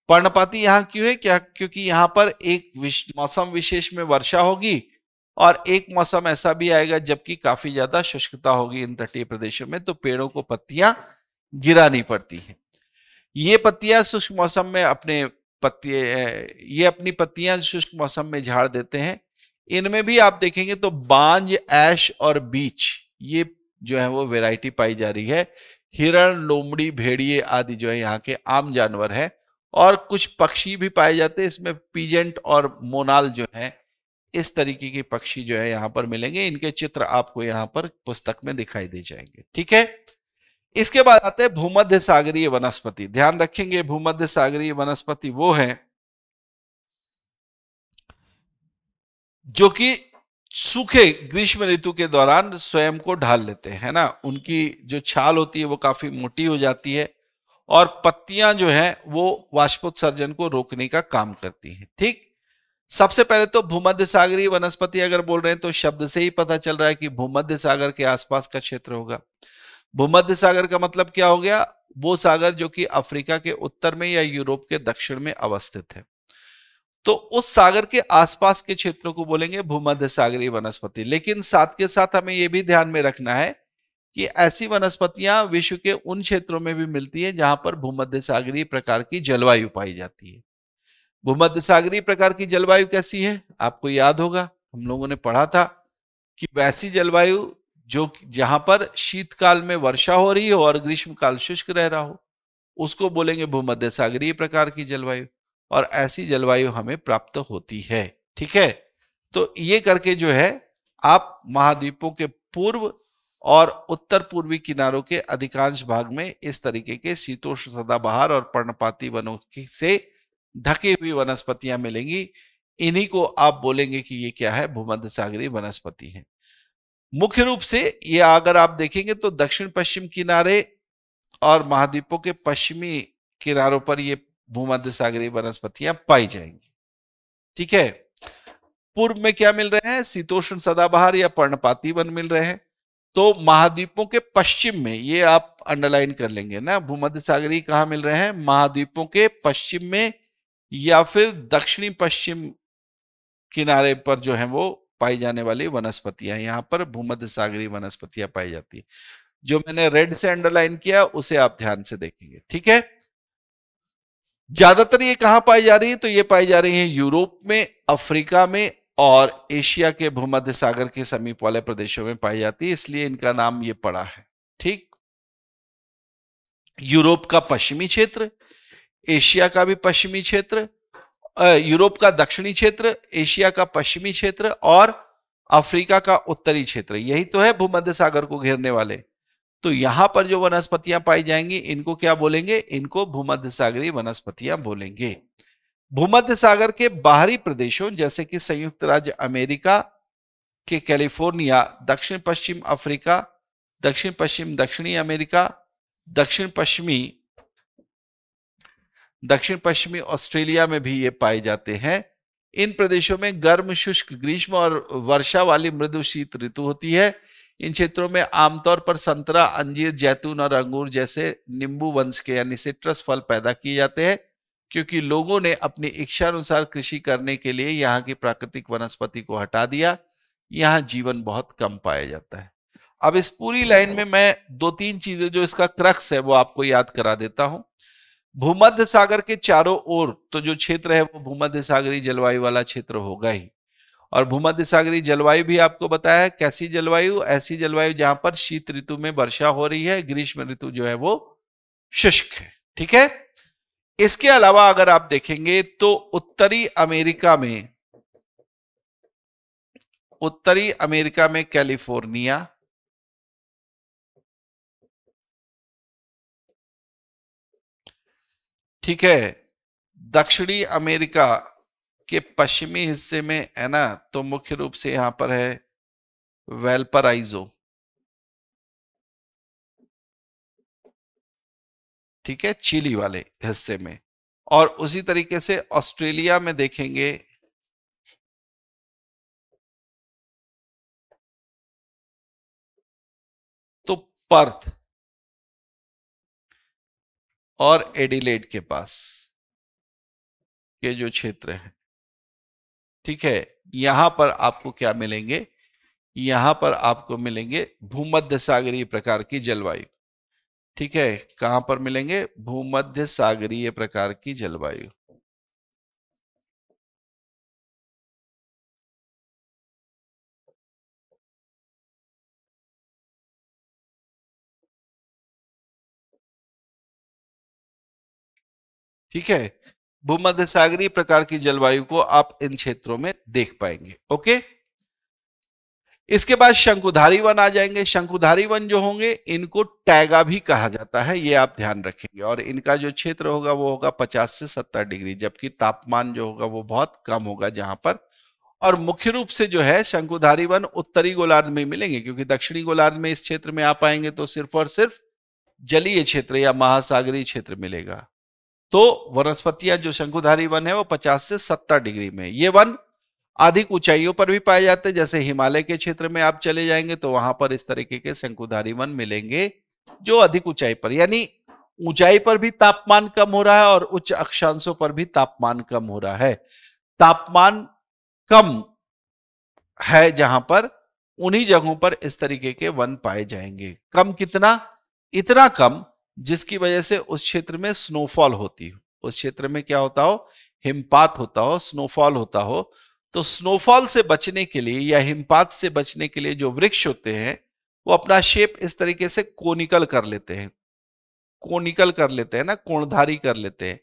पर्णपाती यहाँ क्यों है क्या क्योंकि यहाँ पर एक विश, मौसम विशेष में वर्षा होगी और एक मौसम ऐसा भी आएगा जबकि काफी ज्यादा शुष्कता होगी इन तटीय प्रदेशों में तो पेड़ों को पत्तियां गिरानी पड़ती हैं ये पत्तियां शुष्क मौसम में अपने पत्ते ये अपनी पत्तियां शुष्क मौसम में झाड़ देते हैं इनमें भी आप देखेंगे तो बांझ ऐश और बीच ये जो है वो वेराइटी पाई जा रही है हिरण लोमड़ी भेड़िए आदि जो है यहाँ के आम जानवर है और कुछ पक्षी भी पाए जाते हैं इसमें पीजेंट और मोनाल जो है इस तरीके के पक्षी जो है यहाँ पर मिलेंगे इनके चित्र आपको यहाँ पर पुस्तक में दिखाई दे जाएंगे ठीक है इसके बाद आते हैं भूमध्य सागरीय वनस्पति ध्यान रखेंगे भूमध्य सागरीय वनस्पति वो है जो कि सूखे ग्रीष्म ऋतु के दौरान स्वयं को ढाल लेते हैं ना उनकी जो छाल होती है वो काफी मोटी हो जाती है और पत्तियां जो है वो वाष्पोत्सर्जन को रोकने का काम करती हैं ठीक सबसे पहले तो भूमध्य सागरी वनस्पति अगर बोल रहे हैं तो शब्द से ही पता चल रहा है कि भूमध्य सागर के आसपास का क्षेत्र होगा भूमध्य सागर का मतलब क्या हो गया वो सागर जो कि अफ्रीका के उत्तर में या यूरोप के दक्षिण में अवस्थित है तो उस सागर के आसपास के क्षेत्रों को बोलेंगे भूमध्य सागरी वनस्पति लेकिन साथ के साथ हमें यह भी ध्यान में रखना है कि ऐसी वनस्पतियां विश्व के उन क्षेत्रों में भी मिलती है जहां पर भूमध्य सागरी प्रकार की जलवायु पाई जाती है भूमध्य सागरी प्रकार की जलवायु कैसी है आपको याद होगा हम लोगों ने पढ़ा था कि वैसी जलवायु जो जहां पर शीतकाल में वर्षा हो रही हो और ग्रीष्म काल शुष्क रह रहा हो उसको बोलेंगे भूमध्य सागरीय प्रकार की जलवायु और ऐसी जलवायु हमें प्राप्त होती है ठीक है तो ये करके जो है आप महाद्वीपों के पूर्व और उत्तर पूर्वी किनारों के अधिकांश भाग में इस तरीके के शीतोष्ण सदाबहार और पर्णपाती वनों से ढके हुई वनस्पतियां मिलेंगी इन्हीं को आप बोलेंगे कि ये क्या है भूमध्य सागरीय वनस्पति है मुख्य रूप से ये अगर आप देखेंगे तो दक्षिण पश्चिम किनारे और महाद्वीपों के पश्चिमी किनारों पर ये भूमध्य सागरीय वनस्पतियां पाई जाएंगी ठीक है पूर्व में क्या मिल रहे हैं शीतोष्ण सदाबहार या पर्णपाती वन मिल रहे हैं तो महाद्वीपों के पश्चिम में ये आप अंडरलाइन कर लेंगे ना भूमध्य सागरी कहा मिल रहे हैं महाद्वीपों के पश्चिम में या फिर दक्षिणी पश्चिम किनारे पर जो है वो पाई जाने वाली वनस्पतियां यहां पर भूमध्य सागरी वनस्पतियां पाई जाती है जो मैंने रेड से अंडरलाइन किया उसे आप ध्यान से देखेंगे ठीक है ज्यादातर ये कहां पाई जा रही है तो ये पाई जा रही है यूरोप में अफ्रीका में और एशिया के भूमध्य सागर के समीप वाले प्रदेशों में पाई जाती है इसलिए इनका नाम ये पड़ा है ठीक यूरोप का पश्चिमी क्षेत्र एशिया का भी पश्चिमी क्षेत्र यूरोप का दक्षिणी क्षेत्र एशिया का पश्चिमी क्षेत्र और अफ्रीका का उत्तरी क्षेत्र यही तो है भूमध्य सागर को घेरने वाले तो यहां पर जो वनस्पतियां पाई जाएंगी इनको क्या बोलेंगे इनको भूमध्य सागरी वनस्पतियां बोलेंगे भूमध्य सागर के बाहरी प्रदेशों जैसे कि संयुक्त राज्य अमेरिका के कैलिफोर्निया दक्षिण पश्चिम अफ्रीका दक्षिण पश्चिम दक्षिणी अमेरिका दक्षिण पश्चिमी दक्षिण पश्चिमी ऑस्ट्रेलिया में भी ये पाए जाते हैं इन प्रदेशों में गर्म शुष्क ग्रीष्म और वर्षा वाली मृदु शीत ऋतु होती है इन क्षेत्रों में आमतौर पर संतरा अंजीर जैतून और अंगूर जैसे नींबू वंश के यानी सिट्रस फल पैदा किए जाते हैं क्योंकि लोगों ने अपनी इच्छा अनुसार कृषि करने के लिए यहाँ की प्राकृतिक वनस्पति को हटा दिया यहाँ जीवन बहुत कम पाया जाता है अब इस पूरी लाइन में मैं दो तीन चीजें जो इसका क्रक्स है वो आपको याद करा देता हूं भूमध्य सागर के चारों ओर तो जो क्षेत्र है वो भूमध्य सागरी जलवायु वाला क्षेत्र होगा ही और भूमध्य सागरी जलवायु भी आपको बताया कैसी जलवायु ऐसी जलवायु जहां पर शीत ऋतु में वर्षा हो रही है ग्रीष्म ऋतु जो है वो शुष्क है ठीक है इसके अलावा अगर आप देखेंगे तो उत्तरी अमेरिका में उत्तरी अमेरिका में कैलिफोर्निया ठीक है दक्षिणी अमेरिका के पश्चिमी हिस्से में है ना तो मुख्य रूप से यहां पर है वेल्पराइजो ठीक है चिली वाले हिस्से में और उसी तरीके से ऑस्ट्रेलिया में देखेंगे तो पर्थ और एडिलेड के पास ये जो क्षेत्र है ठीक है यहां पर आपको क्या मिलेंगे यहां पर आपको मिलेंगे भूमध्य सागरीय प्रकार की जलवायु ठीक है कहां पर मिलेंगे भूमध्य सागरीय प्रकार की जलवायु ठीक है भूमध्य सागरी प्रकार की जलवायु को आप इन क्षेत्रों में देख पाएंगे ओके इसके बाद शंकुधारी वन आ जाएंगे शंकुधारी वन जो होंगे इनको टैगा भी कहा जाता है ये आप ध्यान रखेंगे और इनका जो क्षेत्र होगा वो होगा 50 से 70 डिग्री जबकि तापमान जो होगा वो बहुत कम होगा जहां पर और मुख्य रूप से जो है शंकुधारी वन उत्तरी गोलार्ध में मिलेंगे क्योंकि दक्षिणी गोलार्ध में इस क्षेत्र में आ पाएंगे तो सिर्फ और सिर्फ जलीय क्षेत्र या महासागरीय क्षेत्र मिलेगा तो वनस्पतियां जो शंकुधारी वन है वो 50 से 70 डिग्री में ये वन अधिक ऊंचाइयों पर भी पाए जाते हैं जैसे हिमालय के क्षेत्र में आप चले जाएंगे तो वहां पर इस तरीके के शंकुधारी वन मिलेंगे जो अधिक ऊंचाई पर यानी ऊंचाई पर भी तापमान कम हो रहा है और उच्च अक्षांशों पर भी तापमान कम हो रहा है तापमान कम है जहां पर उन्हीं जगहों पर इस तरीके के वन पाए जाएंगे कम कितना इतना कम जिसकी वजह से उस क्षेत्र में स्नोफॉल होती हो उस क्षेत्र में क्या होता हो हिमपात होता हो स्नोफॉल होता हो तो स्नोफॉल से बचने के लिए या हिमपात से बचने के लिए जो वृक्ष होते हैं वो अपना शेप इस तरीके से कोनिकल कर लेते हैं कोनिकल कर लेते हैं ना कोणधारी कर लेते हैं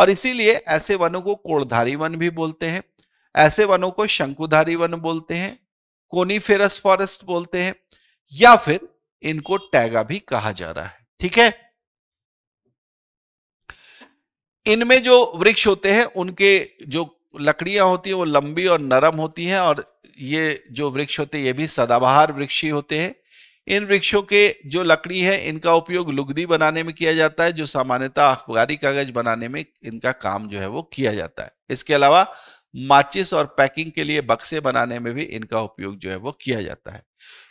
और इसीलिए ऐसे वनों को कोणधारी वन भी बोलते हैं ऐसे वनों को शंकुधारी वन बोलते हैं कोनीफेरस फॉरेस्ट बोलते हैं या फिर इनको टैगा भी कहा जा रहा है ठीक है इनमें जो वृक्ष होते हैं उनके जो लकड़ियां होती है वो लंबी और नरम होती हैं और ये जो वृक्ष होते हैं ये भी सदाबहार वृक्ष ही होते हैं इन वृक्षों के जो लकड़ी है इनका उपयोग लुगदी बनाने में किया जाता है जो सामान्यतः अखबारी कागज बनाने में इनका काम जो है वो किया जाता है इसके अलावा माचिस और पैकिंग के लिए बक्से बनाने में भी इनका उपयोग जो है वो किया जाता है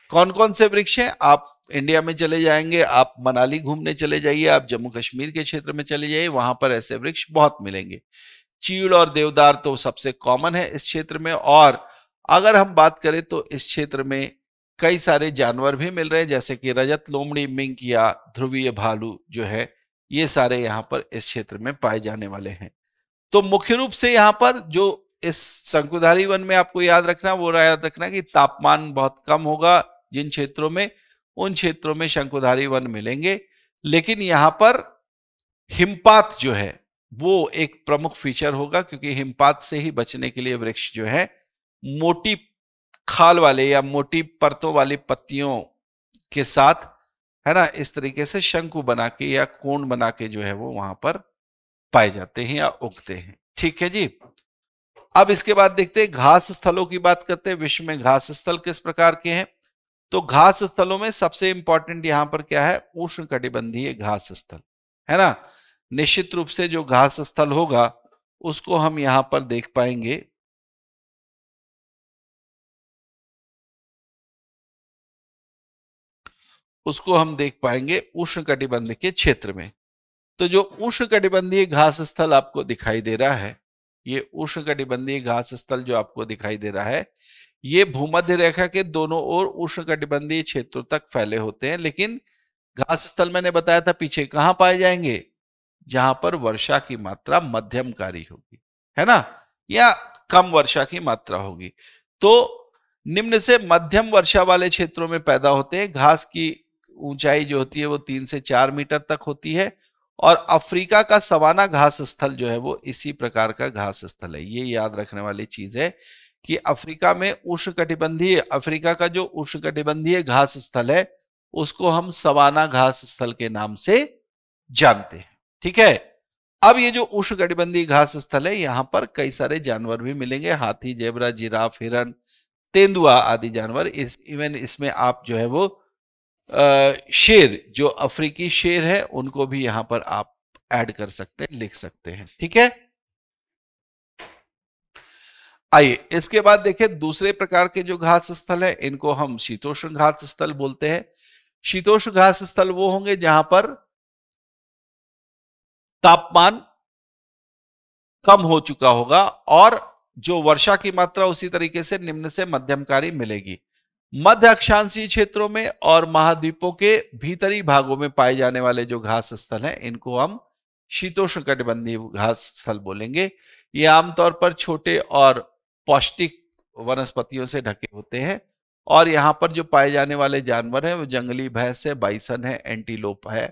कौन कौन से वृक्ष हैं आप इंडिया में चले जाएंगे आप मनाली घूमने चले जाइए आप जम्मू कश्मीर के क्षेत्र में चले जाइए वहां पर ऐसे वृक्ष बहुत मिलेंगे चीड़ और देवदार तो सबसे कॉमन है इस क्षेत्र में और अगर हम बात करें तो इस क्षेत्र में कई सारे जानवर भी मिल रहे हैं जैसे कि रजत लोमड़ी मिंक या ध्रुवीय भालू जो है ये सारे यहाँ पर इस क्षेत्र में पाए जाने वाले हैं तो मुख्य रूप से यहाँ पर जो इस शंकुधारी वन में आपको याद रखना वो याद रखना कि तापमान बहुत कम होगा जिन क्षेत्रों में उन क्षेत्रों में शंकुधारी वन मिलेंगे लेकिन यहां पर हिमपात जो है वो एक प्रमुख फीचर होगा क्योंकि हिमपात से ही बचने के लिए वृक्ष जो है मोटी खाल वाले या मोटी परतों वाली पत्तियों के साथ है ना इस तरीके से शंकु बना के या कोण बना के जो है वो वहां पर पाए जाते हैं या उगते हैं ठीक है जी अब इसके बाद देखते हैं घास स्थलों की बात करते हैं विश्व में घास स्थल किस प्रकार के हैं तो घास स्थलों में सबसे इंपॉर्टेंट यहां पर क्या है उष्ण कटिबंधीय घास स्थल है ना निश्चित रूप से जो घास स्थल होगा उसको हम यहां पर देख पाएंगे उसको हम देख पाएंगे उष्ण कटिबंध के क्षेत्र में तो जो उष्ण कटिबंधीय घास स्थल आपको दिखाई दे रहा है ये उष्ण कटिबंधीय घास स्थल जो आपको दिखाई दे रहा है ये भूमध्य रेखा के दोनों ओर उष्ण कटिबंधीय क्षेत्रों तक फैले होते हैं लेकिन घास स्थल मैंने बताया था पीछे कहां पाए जाएंगे जहां पर वर्षा की मात्रा मध्यमकारी होगी है ना या कम वर्षा की मात्रा होगी तो निम्न से मध्यम वर्षा वाले क्षेत्रों में पैदा होते हैं घास की ऊंचाई जो होती है वो तीन से चार मीटर तक होती है और अफ्रीका का सवाना घास स्थल जो है वो इसी प्रकार का घास स्थल है ये याद रखने वाली चीज है कि अफ्रीका में उष्णकटिबंधीय अफ्रीका का जो उष्णकटिबंधीय घास स्थल है उसको हम सवाना घास स्थल के नाम से जानते हैं ठीक है अब ये जो उष्णकटिबंधीय घास स्थल है यहां पर कई सारे जानवर भी मिलेंगे हाथी जेबरा जिराफ हिरण तेंदुआ आदि जानवर इस इवन इसमें आप जो है वो आ, शेर जो अफ्रीकी शेर है उनको भी यहाँ पर आप ऐड कर सकते हैं लिख सकते हैं ठीक है आइए इसके बाद देखिए दूसरे प्रकार के जो घास स्थल है इनको हम शीतोष्ण घास स्थल बोलते हैं शीतोष्ण घास स्थल वो होंगे जहां पर तापमान कम हो चुका होगा और जो वर्षा की मात्रा उसी तरीके से निम्न से मध्यमकारी मिलेगी मध्य अक्षांशीय क्षेत्रों में और महाद्वीपों के भीतरी भागों में पाए जाने वाले जो घास स्थल हैं इनको हम शीतोष्ण कटिबंधीय घास स्थल बोलेंगे ये आमतौर पर छोटे और पौष्टिक वनस्पतियों से ढके होते हैं और यहाँ पर जो पाए जाने वाले जानवर हैं वो जंगली भैंस है बाइसन है एंटीलोप है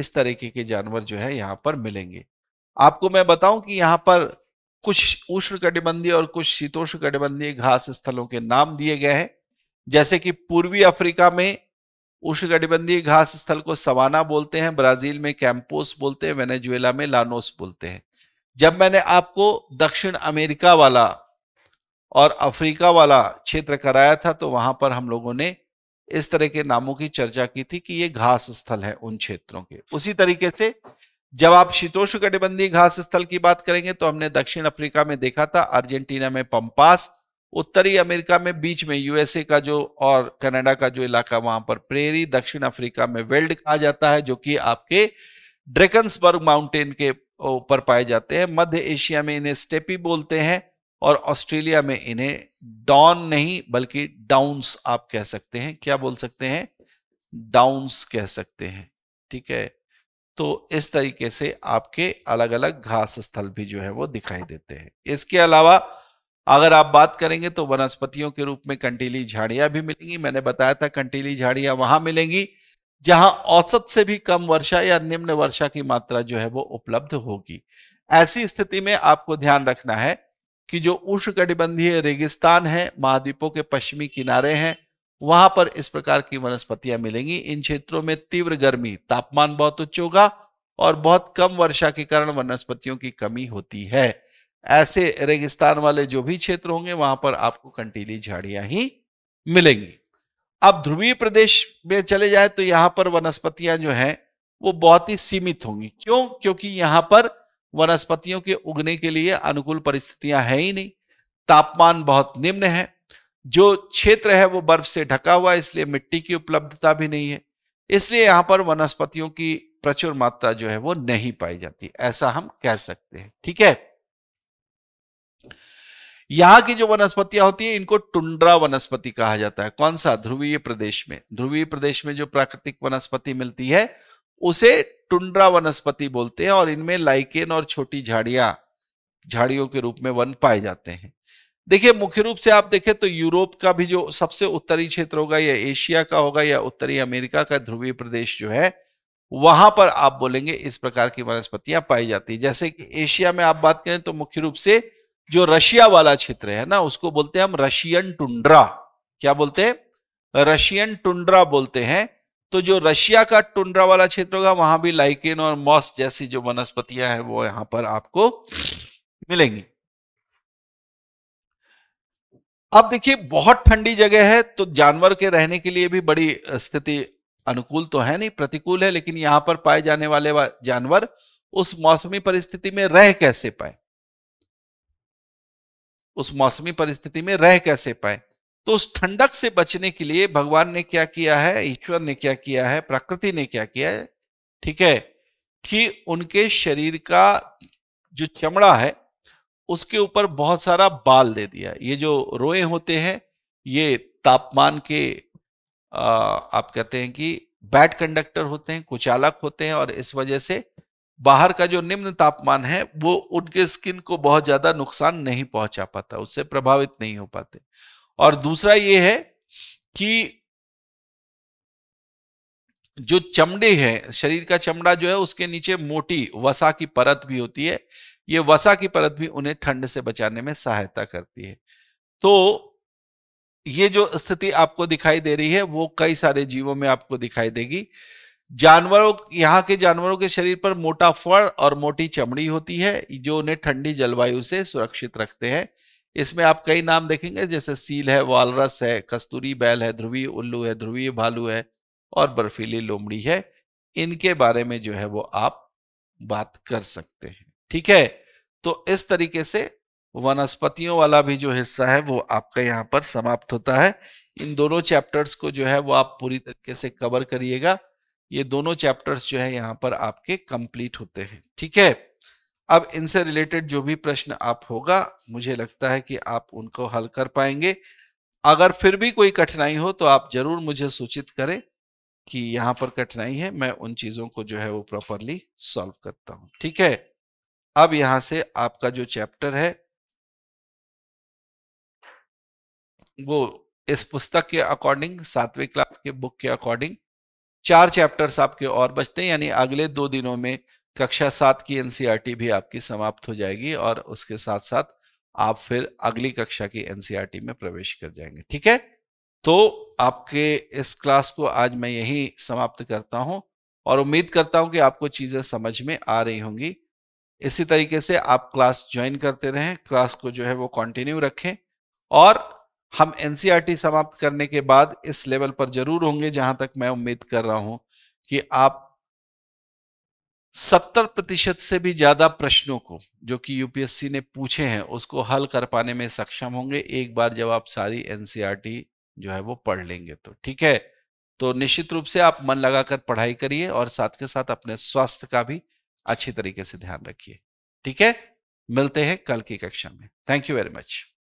इस तरीके के जानवर जो है यहाँ पर मिलेंगे आपको मैं बताऊं कि यहाँ पर कुछ उष्ण कटिबंधीय और कुछ शीतोष्ण कटिबंधीय घास स्थलों के नाम दिए गए हैं जैसे कि पूर्वी अफ्रीका में उष्णकटिबंधीय घास स्थल को सवाना बोलते हैं ब्राजील में कैंपोस बोलते हैं वेनेजुएला में लानोस बोलते हैं जब मैंने आपको दक्षिण अमेरिका वाला और अफ्रीका वाला क्षेत्र कराया था तो वहां पर हम लोगों ने इस तरह के नामों की चर्चा की थी कि ये घास स्थल है उन क्षेत्रों के उसी तरीके से जब आप शीतोष कटिबंधीय घास स्थल की बात करेंगे तो हमने दक्षिण अफ्रीका में देखा था अर्जेंटीना में पंपास उत्तरी अमेरिका में बीच में यूएसए का जो और कनाडा का जो इलाका वहां पर प्रेरी दक्षिण अफ्रीका में वेल्ड कहा जाता है जो कि आपके ड्रेकन्सबर्ग माउंटेन के ऊपर पाए जाते हैं मध्य एशिया में इन्हें स्टेपी बोलते हैं और ऑस्ट्रेलिया में इन्हें डॉन नहीं बल्कि डाउन्स आप कह सकते हैं क्या बोल सकते हैं डाउन्स कह सकते हैं ठीक है तो इस तरीके से आपके अलग अलग घास स्थल भी जो है वो दिखाई देते हैं इसके अलावा अगर आप बात करेंगे तो वनस्पतियों के रूप में कंटीली झाड़ियां भी मिलेंगी मैंने बताया था कंटीली झाड़ियां वहां मिलेंगी जहां औसत से भी कम वर्षा या निम्न वर्षा की मात्रा जो है वो उपलब्ध होगी ऐसी स्थिति में आपको ध्यान रखना है कि जो उष्णकटिबंधीय रेगिस्तान है महाद्वीपों के पश्चिमी किनारे हैं वहां पर इस प्रकार की वनस्पतियां मिलेंगी इन क्षेत्रों में तीव्र गर्मी तापमान बहुत उच्च होगा और बहुत कम वर्षा के कारण वनस्पतियों की कमी होती है ऐसे रेगिस्तान वाले जो भी क्षेत्र होंगे वहां पर आपको कंटीली झाड़ियां ही मिलेंगी अब ध्रुवीय प्रदेश में चले जाए तो यहां पर वनस्पतियां जो हैं वो बहुत ही सीमित होंगी क्यों क्योंकि यहां पर वनस्पतियों के उगने के लिए अनुकूल परिस्थितियां है ही नहीं तापमान बहुत निम्न है जो क्षेत्र है वो बर्फ से ढका हुआ है इसलिए मिट्टी की उपलब्धता भी नहीं है इसलिए यहां पर वनस्पतियों की प्रचुर मात्रा जो है वो नहीं पाई जाती ऐसा हम कह सकते हैं ठीक है यहां की जो वनस्पतियां होती है इनको टुंड्रा वनस्पति कहा जाता है कौन सा ध्रुवीय प्रदेश में ध्रुवीय प्रदेश में जो प्राकृतिक वनस्पति मिलती है उसे टुंड्रा वनस्पति बोलते हैं और इनमें लाइकेन और छोटी झाड़ियां झाड़ियों के रूप में वन पाए जाते हैं देखिए मुख्य रूप से आप देखें तो यूरोप का भी जो सबसे उत्तरी क्षेत्र होगा या एशिया का होगा या उत्तरी अमेरिका का ध्रुवीय प्रदेश जो है वहां पर आप बोलेंगे इस प्रकार की वनस्पतियां पाई जाती है जैसे कि एशिया में आप बात करें तो मुख्य रूप से जो रशिया वाला क्षेत्र है ना उसको बोलते हैं हम रशियन टुंड्रा क्या बोलते हैं रशियन टुंड्रा बोलते हैं तो जो रशिया का टुंड्रा वाला क्षेत्र होगा वहां भी लाइकेन और मॉस जैसी जो वनस्पतियां हैं वो यहां पर आपको मिलेंगी अब देखिए बहुत ठंडी जगह है तो जानवर के रहने के लिए भी बड़ी स्थिति अनुकूल तो है नहीं प्रतिकूल है लेकिन यहां पर पाए जाने वाले जानवर उस मौसमी परिस्थिति में रह कैसे पाए उस मौसमी परिस्थिति में रह कैसे पाए तो उस ठंडक से बचने के लिए भगवान ने क्या किया है ईश्वर ने क्या किया है प्रकृति ने क्या किया है ठीक है कि उनके शरीर का जो चमड़ा है उसके ऊपर बहुत सारा बाल दे दिया ये जो रोए होते हैं ये तापमान के आ, आप कहते हैं कि बैड कंडक्टर होते हैं कुचालक होते हैं और इस वजह से बाहर का जो निम्न तापमान है वो उनके स्किन को बहुत ज्यादा नुकसान नहीं पहुंचा पाता उससे प्रभावित नहीं हो पाते और दूसरा ये है कि जो चमड़े है शरीर का चमड़ा जो है उसके नीचे मोटी वसा की परत भी होती है ये वसा की परत भी उन्हें ठंड से बचाने में सहायता करती है तो ये जो स्थिति आपको दिखाई दे रही है वो कई सारे जीवों में आपको दिखाई देगी जानवरों यहाँ के जानवरों के शरीर पर मोटा फर और मोटी चमड़ी होती है जो उन्हें ठंडी जलवायु से सुरक्षित रखते हैं इसमें आप कई नाम देखेंगे जैसे सील है वालरस है कस्तूरी बैल है ध्रुवीय उल्लू है ध्रुवीय भालू है और बर्फीली लोमड़ी है इनके बारे में जो है वो आप बात कर सकते हैं ठीक है तो इस तरीके से वनस्पतियों वाला भी जो हिस्सा है वो आपका यहाँ पर समाप्त होता है इन दोनों चैप्टर्स को जो है वो आप पूरी तरीके से कवर करिएगा ये दोनों चैप्टर्स जो है यहाँ पर आपके कंप्लीट होते हैं ठीक है अब इनसे रिलेटेड जो भी प्रश्न आप होगा मुझे लगता है कि आप उनको हल कर पाएंगे अगर फिर भी कोई कठिनाई हो तो आप जरूर मुझे सूचित करें कि यहां पर कठिनाई है मैं उन चीजों को जो है वो प्रॉपरली सॉल्व करता हूं ठीक है अब यहां से आपका जो चैप्टर है वो इस पुस्तक के अकॉर्डिंग सातवें क्लास के बुक के अकॉर्डिंग चार चैप्टर्स आपके और बचते हैं यानी अगले दो दिनों में कक्षा सात की एनसीईआरटी e भी आपकी समाप्त हो जाएगी और उसके साथ साथ आप फिर अगली कक्षा की एनसीईआरटी e में प्रवेश कर जाएंगे ठीक है तो आपके इस क्लास को आज मैं यही समाप्त करता हूं और उम्मीद करता हूं कि आपको चीजें समझ में आ रही होंगी इसी तरीके से आप क्लास ज्वाइन करते रहें क्लास को जो है वो कंटिन्यू रखें और हम एनसीईआरटी e समाप्त करने के बाद इस लेवल पर जरूर होंगे जहां तक मैं उम्मीद कर रहा हूं कि आप सत्तर प्रतिशत से भी ज्यादा प्रश्नों को जो कि यूपीएससी ने पूछे हैं उसको हल कर पाने में सक्षम होंगे एक बार जब आप सारी एनसीईआरटी e जो है वो पढ़ लेंगे तो ठीक है तो निश्चित रूप से आप मन लगाकर पढ़ाई करिए और साथ के साथ अपने स्वास्थ्य का भी अच्छी तरीके से ध्यान रखिए ठीक है मिलते हैं कल की कक्षा में थैंक यू वेरी मच